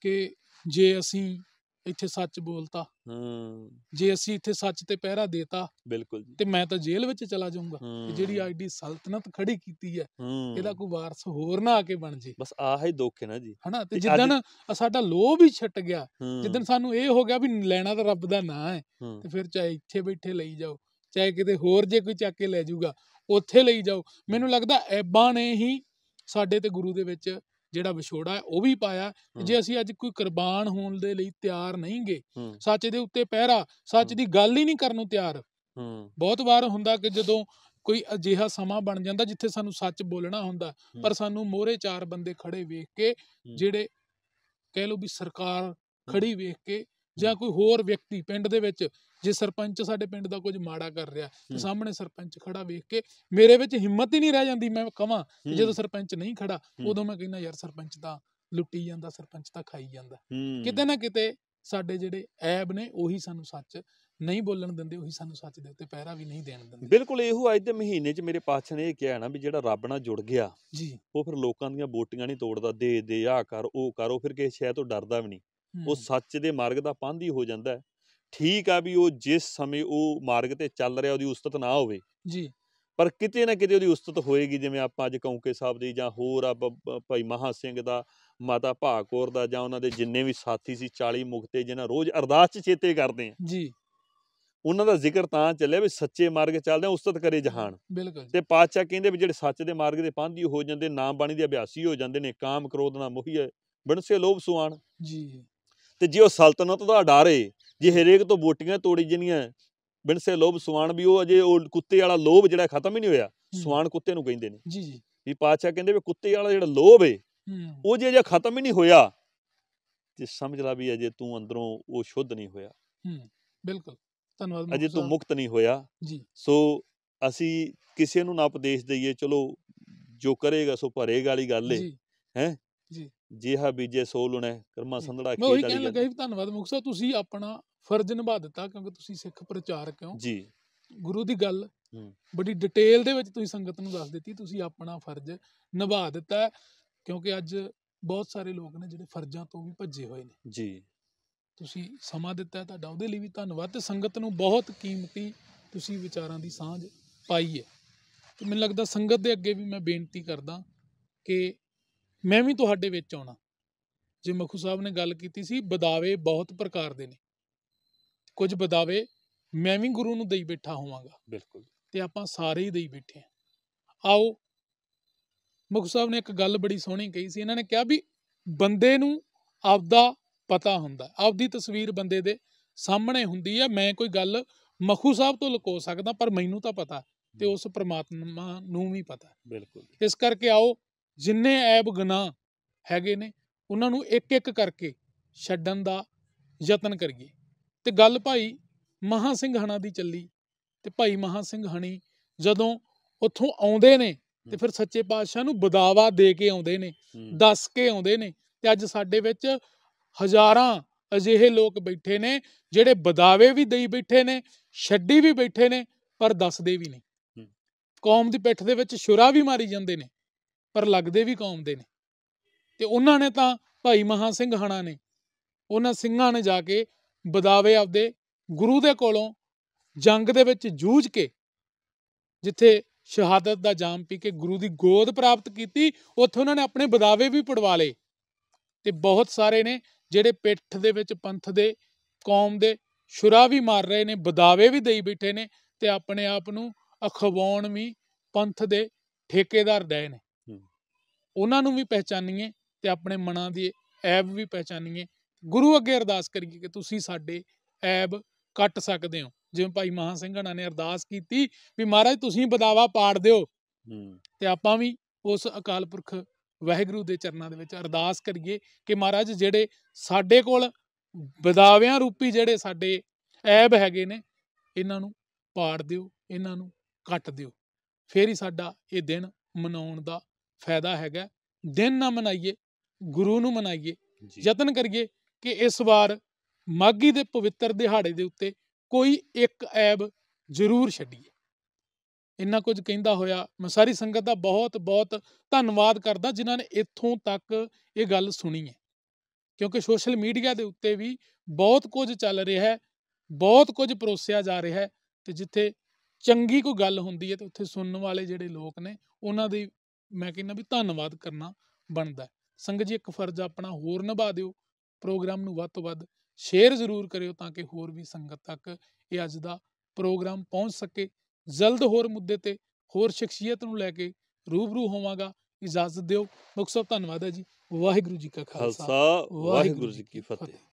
ਕਿ ਜੇ ਅਸੀਂ ਇੱਥੇ ਸੱਚ ਬੋਲਤਾ ਹੂੰ ਜੇ ਅਸੀਂ ਇੱਥੇ ਸੱਚ ਤੇ ਪਹਿਰਾ ਦੇਤਾ ਬਿਲਕੁਲ ਤੇ ਮੈਂ ਤਾਂ ਜੇਲ੍ਹ ਵਿੱਚ ਚਲਾ ਜਾਊਂਗਾ ਜਿਹੜੀ ਆਈਡੀ ਸਲਤਨਤ ਖੜੀ ਕੀਤੀ ਹੈ ਇਹਦਾ ਕੋਈ ਵਾਰਸ ਹੋਰ ਨਾ ਆ ਕੇ ਬਣ ਜੇ ਬਸ ਆਹ ਹੀ ਦੁੱਖ ਹੈ ਨਾ ਜੀ ਹਨਾ ਤੇ ਜਿੱਦਣ ਸਾਡਾ ਲੋਭ ਹੀ ਛੱਟ ਗਿਆ ਜਿੱਦਣ ਸਾਨੂੰ ਇਹ ਹੋ ਗਿਆ ਵੀ ਲੈਣਾ ਤਾਂ ਰੱਬ ਦਾ ਨਾਂ ਹੈ ਤੇ ਫਿਰ ਚਾਹੇ ਇੱਥੇ ਬੈਠੇ ਲਈ ਜਾਓ ਚਾਹੇ ਕਿਤੇ ਹੋਰ ਜੇ ਕੋਈ ਚੱਕ ਕੇ ਲੈ ਜਾਊਗਾ ਉੱਥੇ ਲਈ ਜਾਓ ਮੈਨੂੰ ਲੱਗਦਾ ਐਬਾਂ ਨੇ ਹੀ ਸਾਡੇ ਤੇ ਗੁਰੂ ਦੇ ਵਿੱਚ ਜਿਹੜਾ ਵਿਛੋੜਾ ਹੈ ਉਹ ਵੀ ਪਾਇਆ ਜੇ ਅਸੀਂ ਅੱਜ ਕੋਈ ਕੁਰਬਾਨ ਹੋਣ ਦੇ ਲਈ ਤਿਆਰ ਨਹੀਂਗੇ ਸੱਚ ਦੇ ਉੱਤੇ ਪਹਿਰਾ ਸੱਚ ਦੀ ਗੱਲ ਹੀ ਨਹੀਂ ਕਰਨ ਨੂੰ ਤਿਆਰ ਬਹੁਤ ਵਾਰ ਹੁੰਦਾ ਕਿ ਜਦੋਂ ਕੋਈ ਅਜਿਹਾ ਸਮਾਂ ਬਣ ਜਾਂਦਾ ਜਿੱਥੇ ਸਾਨੂੰ ਸੱਚ ਬੋਲਣਾ ਹੁੰਦਾ ਪਰ ਸਾਨੂੰ ਮੋਹਰੇ ਚਾਰ ਬੰਦੇ ਖੜੇ ਵੇਖ ਕੇ ਜਿਹੜੇ ਕਹਿ ਲੋ ਵੀ ਸਰਕਾਰ ਖੜੀ ਵੇਖ ਕੇ ਜਾਂ ਕੋਈ ਹੋਰ ਵਿਅਕਤੀ ਪਿੰਡ ਦੇ ਵਿੱਚ ਜੇ ਸਰਪੰਚ ਸਾਡੇ ਪਿੰਡ ਦਾ ਕੁਝ ਮਾੜਾ ਕਰ ਰਿਹਾ ਤੇ ਸਾਹਮਣੇ ਸਰਪੰਚ ਖੜਾ ਵੇਖ ਕੇ ਮੇਰੇ ਵਿੱਚ ਹਿੰਮਤ ਹੀ ਨਹੀਂ ਰਹਿ ਜਾਂਦੀ ਮੈਂ ਕਹਾਂ ਜਦੋਂ ਸਰਪੰਚ ਨਹੀਂ ਖੜਾ ਉਦੋਂ ਮੈਂ ਕਹਿੰਦਾ ਯਾਰ ਸਰਪੰਚ ਤਾਂ ਲੁੱਟੀ ਜਾਂਦਾ ਸਰਪੰਚ ਤਾਂ ਖਾਈ ਜਾਂਦਾ ਕਿਤੇ ਨਾ ਕਿਤੇ ਸਾਡੇ ਜਿਹੜੇ ਐਬ ਨੇ ਉਹੀ ਸਾਨੂੰ ਸੱਚ ਨਹੀਂ ਬੋਲਣ ਦਿੰਦੇ ਉਹੀ ਸਾਨੂੰ ਸੱਚ ਦੇ ਉੱਤੇ ਪਹਿਰਾ ਵੀ ਨਹੀਂ ਦੇਣ ਦਿੰਦੇ ਬਿਲਕੁਲ ਇਹੋ ਅੱਜ ਦੇ ਮਹੀਨੇ 'ਚ ਮੇਰੇ ਪਾਛ ਨੇ ਇਹ ਕਿਹਾ ਨਾ ਵੀ ਜਿਹੜਾ ਰੱਬ ਨਾਲ ਜੁੜ ਗਿਆ ਜੀ ਉਹ ਫਿਰ ਲੋਕਾਂ ਦੀਆਂ ਬੋਟੀਆਂ ਨਹੀਂ ਤੋੜਦਾ ਦੇ ਦੇ ਆ ਕਰ ਉਹ ਕਰ ਉਹ ਫਿਰ ਕਿਸੇ ਸ਼ੈ ਤੋਂ ਡਰਦਾ ਵੀ ਨਹੀਂ ਉਹ ਸੱਚ ਦੇ ਮਾਰਗ ਦਾ ਪਾਂਧੀ ਹੋ ਜਾਂਦਾ ਠੀਕ ਆ ਵੀ ਉਹ ਜਿਸ ਸਮੇਂ ਉਹ ਮਾਰਗ ਤੇ ਚੱਲ ਰਿਹਾ ਉਹਦੀ ਉਸਤਤ ਨਾ ਹੋਵੇ ਜੀ ਪਰ ਕਿਤੇ ਨਾ ਕਿਤੇ ਉਹਦੀ ਉਸਤਤ ਹੋਏਗੀ ਜਿਵੇਂ ਆਪਾਂ ਅੱਜ ਕੌਂਕੇ ਸਾਹਿਬ ਦੀ ਜਾਂ ਹੋਰ ਆ ਭਾਈ ਮਹਾ ਸਿੰਘ ਦਾ ਮਾਤਾ ਭਾਗਕੌਰ ਦਾ ਜਾਂ ਉਹਨਾਂ ਦੇ ਜਿੰਨੇ ਵੀ ਸਾਥੀ ਸੀ 40 ਮੁਕਤੇ ਜਿਹਨਾਂ ਰੋਜ਼ ਅਰਦਾਸ ਚ ਚੇਤੇ ਕਰਦੇ ਆ ਜੀ ਉਹਨਾਂ ਦਾ ਜ਼ਿਕਰ ਤਾਂ ਚੱਲਿਆ ਵੀ ਸੱਚੇ ਮਾਰਗ ਚੱਲਦੇ ਆ ਉਸਤਤ ਕਰੇ ਜਹਾਨ ਬਿਲਕੁਲ ਤੇ ਪਾਤਸ਼ਾਹ ਕਹਿੰਦੇ ਵੀ ਜਿਹੜੇ ਸੱਚ ਦੇ ਮਾਰਗ ਦੇ ਪਾਂਧੀ ਹੋ ਜਾਂਦੇ ਨਾਮ ਬਾਣੀ ਦੇ ਅਭਿਆਸੀ ਹੋ ਜਾਂਦੇ ਨੇ ਕਾਮ ਕ੍ਰੋਧ ਨਾ ਮੋਹੀਏ ਬਿਨਸੇ ਲੋਭ ਸੁਆਣ ਜੀ ਤੇ ਜੇ ਉਹ ਸਲਤਨਤ ਦਾ ਏ ਜੇ ਹਰੇਕ ਤੋਂ ਬੋਟੀਆਂ ਤੋੜੀ ਜਣੀਆਂ ਬਿਨਸੇ ਲੋਭ ਸੁਆਣ ਵੀ ਉਹ ਅਜੇ ਉਹ ਕੁੱਤੇ ਵਾਲਾ ਲੋਭ ਜਿਹੜਾ ਖਤਮ ਹੀ ਨਹੀਂ ਹੋਇਆ ਸੁਆਣ ਕੁੱਤੇ ਨੂੰ ਕਹਿੰਦੇ ਨੇ ਜੀ ਜੀ ਵੀ ਪਾਤਸ਼ਾਹ ਕਹਿੰਦੇ ਵੀ ਕੁੱਤੇ ਵਾਲਾ ਜਿਹੜਾ ਲੋਭ ਏ ਉਹ ਜੇ ਅਜੇ ਖਤਮ ਹੀ ਨਹੀਂ ਹੋਇਆ ਤੇ ਸਮਝ ਲਾ ਵੀ ਅਜੇ ਤੂੰ ਅੰਦਰੋਂ ਉਹ ਸ਼ੁੱਧ ਨਹੀਂ ਹੋਇਆ ਹੂੰ ਬਿਲਕੁਲ ਧੰਨਵਾਦ ਅਜੇ ਤੂੰ ਮੁਕਤ ਨਹੀਂ ਹੋਇਆ ਜੀ ਸੋ ਅਸੀਂ ਕਿਸੇ ਨੂੰ ਨਾ ਉਪਦੇਸ਼ ਦਈਏ ਚਲੋ ਜੋ ਕਰੇਗਾ ਸੋ ਭਰੇਗਾ ਵਾਲੀ ਗੱਲ ਏ ਹੈ ਜਿਹਾ ਬੀਜੇ ਸੋ ਲੁਣੇ ਕਰਮਾ ਸੰਧੜਾ ਕੀ ਵਾਲੀ ਮੈਂ ਉਹੀ ਕਹਿਣ ਲੱਗਾ ਜੀ ਧੰਨਵਾਦ ਮੁਖਸਾ ਤੁਸੀਂ ਆਪਣਾ ਫਰਜ਼ ਨਿਭਾ ਦਿੱਤਾ ਕਿਉਂਕਿ ਤੁਸੀਂ ਸਿੱਖ ਪ੍ਰਚਾਰਕ ਹੋ ਜੀ ਗੁਰੂ ਦੀ ਗੱਲ ਬੜੀ ਡਿਟੇਲ ਦੇ ਵਿੱਚ ਤੁਸੀਂ ਸੰਗਤ ਨੂੰ ਦੱਸ ਦਿੱਤੀ ਤੁਸੀਂ ਆਪਣਾ ਫਰਜ਼ ਨਿਭਾ ਦਿੱਤਾ ਕਿਉਂਕਿ ਅੱਜ ਬਹੁਤ ਸਾਰੇ ਲੋਕ ਨੇ ਜਿਹੜੇ ਫਰਜ਼ਾਂ ਤੋਂ ਵੀ ਭੱਜੇ ਹੋਏ ਨੇ ਜੀ ਤੁਸੀਂ ਸਮਾਂ ਦਿੱਤਾ ਤੁਹਾਡਾ ਉਹਦੇ ਲਈ ਵੀ ਧੰਨਵਾਦ ਤੇ ਸੰਗਤ ਨੂੰ ਬਹੁਤ ਕੀਮਤੀ ਤੁਸੀਂ ਵਿਚਾਰਾਂ ਦੀ ਸਾਂਝ ਪਾਈ ਹੈ ਤੇ ਮੈਨੂੰ ਲੱਗਦਾ ਸੰਗਤ ਦੇ ਅੱਗੇ ਵੀ ਮੈਂ ਬੇਨਤੀ ਕਰਦਾ ਕਿ ਮੈਂ ਵੀ ਤੁਹਾਡੇ ਵਿੱਚ ਆਉਣਾ ਜੇ ਮਖੂ ਸਾਹਿਬ ਨੇ ਗੱਲ ਕੀਤੀ ਸੀ ਬਦਾਵੇ ਬਹੁਤ ਪ੍ਰਕਾਰ ਦੇ ਨੇ ਕੁਝ ਬਦਾਵੇ ਮੈਂ ਵੀ ਗੁਰੂ ਨੂੰ ਦੇਈ ਬੈਠਾ ਹੋਵਾਂਗਾ ਬਿਲਕੁਲ ਤੇ ਆਪਾਂ ਸਾਰੇ ਹੀ ਦੇਈ ਬੈਠੇ ਆਓ ਮਖੂ ਸਾਹਿਬ ਨੇ ਇੱਕ ਗੱਲ ਬੜੀ ਸੋਹਣੀ ਕਹੀ ਸੀ ਇਹਨਾਂ ਨੇ ਕਿਹਾ ਵੀ ਬੰਦੇ ਨੂੰ ਆਪਦਾ ਪਤਾ ਹੁੰਦਾ ਆਪਦੀ ਤਸਵੀਰ ਬੰਦੇ ਦੇ ਸਾਹਮਣੇ ਹੁੰਦੀ ਆ ਮੈਂ ਕੋਈ ਗੱਲ ਮਖੂ ਸਾਹਿਬ ਤੋਂ ਲੁਕੋ ਸਕਦਾ ਪਰ ਮੈਨੂੰ ਤਾਂ ਪਤਾ ਤੇ ਉਸ ਪ੍ਰਮਾਤਮਾ ਨੂੰ ਵੀ ਪਤਾ ਬਿਲਕੁਲ ਇਸ ਕਰਕੇ ਆਓ ਜਿੰਨੇ ਐਬ ਗੁਨਾਹ ਹੈਗੇ ਨੇ ਉਹਨਾਂ ਨੂੰ ਇੱਕ ਇੱਕ ਕਰਕੇ ਛੱਡਣ ਦਾ ਯਤਨ ਕਰੀਏ ਤੇ ਗੱਲ ਭਾਈ ਮਹਾ ਸਿੰਘ ਹਣਾ ਦੀ ਚੱਲੀ ਤੇ ਭਾਈ ਮਹਾ ਸਿੰਘ ਹਣੀ ਜਦੋਂ ਉੱਥੋਂ ਆਉਂਦੇ ਨੇ ਤੇ ਫਿਰ ਸੱਚੇ ਪਾਤਸ਼ਾਹ ਨੂੰ ਬਦਾਵਾ ਦੇ ਕੇ ਆਉਂਦੇ ਨੇ ਦੱਸ ਕੇ ਆਉਂਦੇ ਨੇ ਤੇ ਅੱਜ ਸਾਡੇ ਵਿੱਚ ਹਜ਼ਾਰਾਂ ਅਜਿਹੇ ਲੋਕ ਬੈਠੇ ਨੇ ਜਿਹੜੇ ਬਦਾਵੇ ਵੀ ਦੇਈ ਬੈਠੇ ਨੇ ਛੱਡੀ ਵੀ ਬੈਠੇ ਨੇ ਪਰ ਦੱਸਦੇ ਵੀ ਨਹੀਂ ਕੌਮ ਦੀ ਪਿੱਠ ਦੇ ਵਿੱਚ ਸ਼ੁਰਾ ਵੀ ਮਾਰੀ ਜਾਂਦੇ ਨੇ ਪਰ ਲੱਗਦੇ ਵੀ ਕੌਮ ਦੇ ਨੇ ਤੇ ਉਹਨਾਂ ਨੇ ਤਾਂ ਭਾਈ ਮਹਾ ਸਿੰਘ ਹਣਾ ਨੇ ਉਹਨਾਂ ਸਿੰਘਾਂ ਨੇ ਜਾ ਕੇ ਬਦਾਵੇ ਆਪਦੇ ਗੁਰੂ ਦੇ ਕੋਲੋਂ ਜੰਗ ਦੇ ਵਿੱਚ ਜੂਝ ਕੇ ਜਿੱਥੇ ਸ਼ਹਾਦਤ ਦਾ ਜਾਮ ਪੀ ਕੇ ਗੁਰੂ ਦੀ ਗੋਦ ਪ੍ਰਾਪਤ ਕੀਤੀ ਉੱਥੇ ਉਹਨਾਂ ਨੇ ਆਪਣੇ ਬਦਾਵੇ ਵੀ ਪੜਵਾ ਲਏ ਤੇ ਬਹੁਤ ਸਾਰੇ ਨੇ ਜਿਹੜੇ ਪਿੱਠ ਦੇ ਵਿੱਚ ਪੰਥ ਦੇ ਕੌਮ ਦੇ ਸ਼ੁਰਾ ਵੀ ਮਾਰ ਰਹੇ ਨੇ ਬਦਾਵੇ ਵੀ ਦੇਈ ਬੈਠੇ ਨੇ ਤੇ ਆਪਣੇ ਆਪ ਨੂੰ ਅਖਵਾਉਣ ਵੀ ਪੰਥ ਦੇ ਠੇਕੇਦਾਰ ਦੇ ਨੇ ਉਹਨਾਂ ਨੂੰ ਵੀ ਪਹਿਚਾਨੀਏ ਤੇ ਆਪਣੇ ਮਨਾਂ ਦੀ ਐਬ ਵੀ ਪਹਿਚਾਨੀਏ ਗੁਰੂ ਅੱਗੇ ਅਰਦਾਸ ਕਰੀਏ ਕਿ ਤੁਸੀਂ ਸਾਡੇ ਐਬ ਕੱਟ ਸਕਦੇ ਹੋ ਜਿਵੇਂ ਭਾਈ ਮਹਾ ਸਿੰਘ ਹਣਾ ਨੇ ਅਰਦਾਸ ਕੀਤੀ ਵੀ ਮਹਾਰਾਜ ਤੁਸੀਂ ਬਦਾਵਾ ਪਾੜ ਦਿਓ ਤੇ ਆਪਾਂ ਵੀ ਉਸ ਅਕਾਲ ਪੁਰਖ ਵਾਹਿਗੁਰੂ ਦੇ ਚਰਨਾਂ ਦੇ ਵਿੱਚ ਅਰਦਾਸ ਕਰੀਏ ਕਿ ਮਹਾਰਾਜ ਜਿਹੜੇ ਸਾਡੇ ਕੋਲ ਬਦਾਵਿਆਂ ਰੂਪੀ ਜਿਹੜੇ ਸਾਡੇ ਐਬ ਹੈਗੇ ਨੇ ਇਹਨਾਂ ਨੂੰ ਪਾੜ ਦਿਓ ਇਹਨਾਂ ਨੂੰ ਕੱਟ ਦਿਓ ਫੇਰ ਹੀ ਸਾਡਾ ਇਹ ਦਿਨ ਮਨਾਉਣ ਦਾ ਫਾਇਦਾ ਹੈਗਾ ਦਿਨ ਨਾ ਮਨਾਈਏ ਗੁਰੂ ਨੂੰ ਮਨਾਈਏ ਯਤਨ ਕਰੀਏ ਕਿ ਇਸ ਵਾਰ ਮਾਗੀ ਦੇ ਪਵਿੱਤਰ ਦਿਹਾੜੇ ਦੇ ਉੱਤੇ ਕੋਈ ਇੱਕ ਐਬ ਜ਼ਰੂਰ ਛੱਡੀਏ ਇੰਨਾ ਕੁਝ ਕਹਿੰਦਾ ਹੋਇਆ ਮੈਂ ਸਾਰੀ ਸੰਗਤ ਦਾ ਬਹੁਤ ਬਹੁਤ ਧੰਨਵਾਦ ਕਰਦਾ ਜਿਨ੍ਹਾਂ ਨੇ ਇੱਥੋਂ ਤੱਕ ਇਹ ਗੱਲ ਸੁਣੀ ਹੈ ਕਿਉਂਕਿ ਸੋਸ਼ਲ ਮੀਡੀਆ ਦੇ ਉੱਤੇ ਵੀ ਬਹੁਤ ਕੁਝ ਚੱਲ ਰਿਹਾ ਹੈ ਬਹੁਤ ਕੁਝ ਪਰੋਸਿਆ ਜਾ ਰਿਹਾ ਹੈ ਤੇ ਜਿੱਥੇ ਚੰਗੀ ਕੋਈ ਗੱਲ ਹੁੰਦੀ ਹੈ ਤੇ ਉੱਥੇ ਸੁਣਨ ਵਾਲੇ ਜਿਹੜੇ ਲੋਕ ਨੇ ਉਹਨਾਂ ਦੀ ਮੈਂ ਕਹਿੰਦਾ ਵੀ ਧੰਨਵਾਦ ਕਰਨਾ ਬਣਦਾ ਸੰਗਤ ਜੀ ਇੱਕ ਫਰਜ਼ ਆਪਣਾ ਹੋਰ ਨਿਭਾ ਦਿਓ ਪ੍ਰੋਗਰਾਮ ਨੂੰ ਵੱਧ ਤੋਂ ਵੱਧ ਸ਼ੇਅਰ ਜ਼ਰੂਰ ਕਰਿਓ ਤਾਂ ਕਿ ਹੋਰ ਵੀ ਸੰਗਤ ਤੱਕ ਇਹ ਅੱਜ ਦਾ ਪ੍ਰੋਗਰਾਮ ਪਹੁੰਚ ਸਕੇ ਜਲਦ ਹੋਰ ਮੁੱਦੇ ਤੇ ਹੋਰ ਸ਼ਖਸੀਅਤ ਨੂੰ ਲੈ ਕੇ ਰੂਬਰੂ ਹੋਵਾਂਗਾ ਇਜਾਜ਼ਤ ਦਿਓ ਮੁਖਸਬ ਧੰਨਵਾਦ ਹੈ ਜੀ ਵਾਹਿਗੁਰੂ ਜੀ ਕਾ ਖਾਲਸਾ ਵਾਹਿਗੁਰੂ ਜੀ ਕੀ ਫਤਿਹ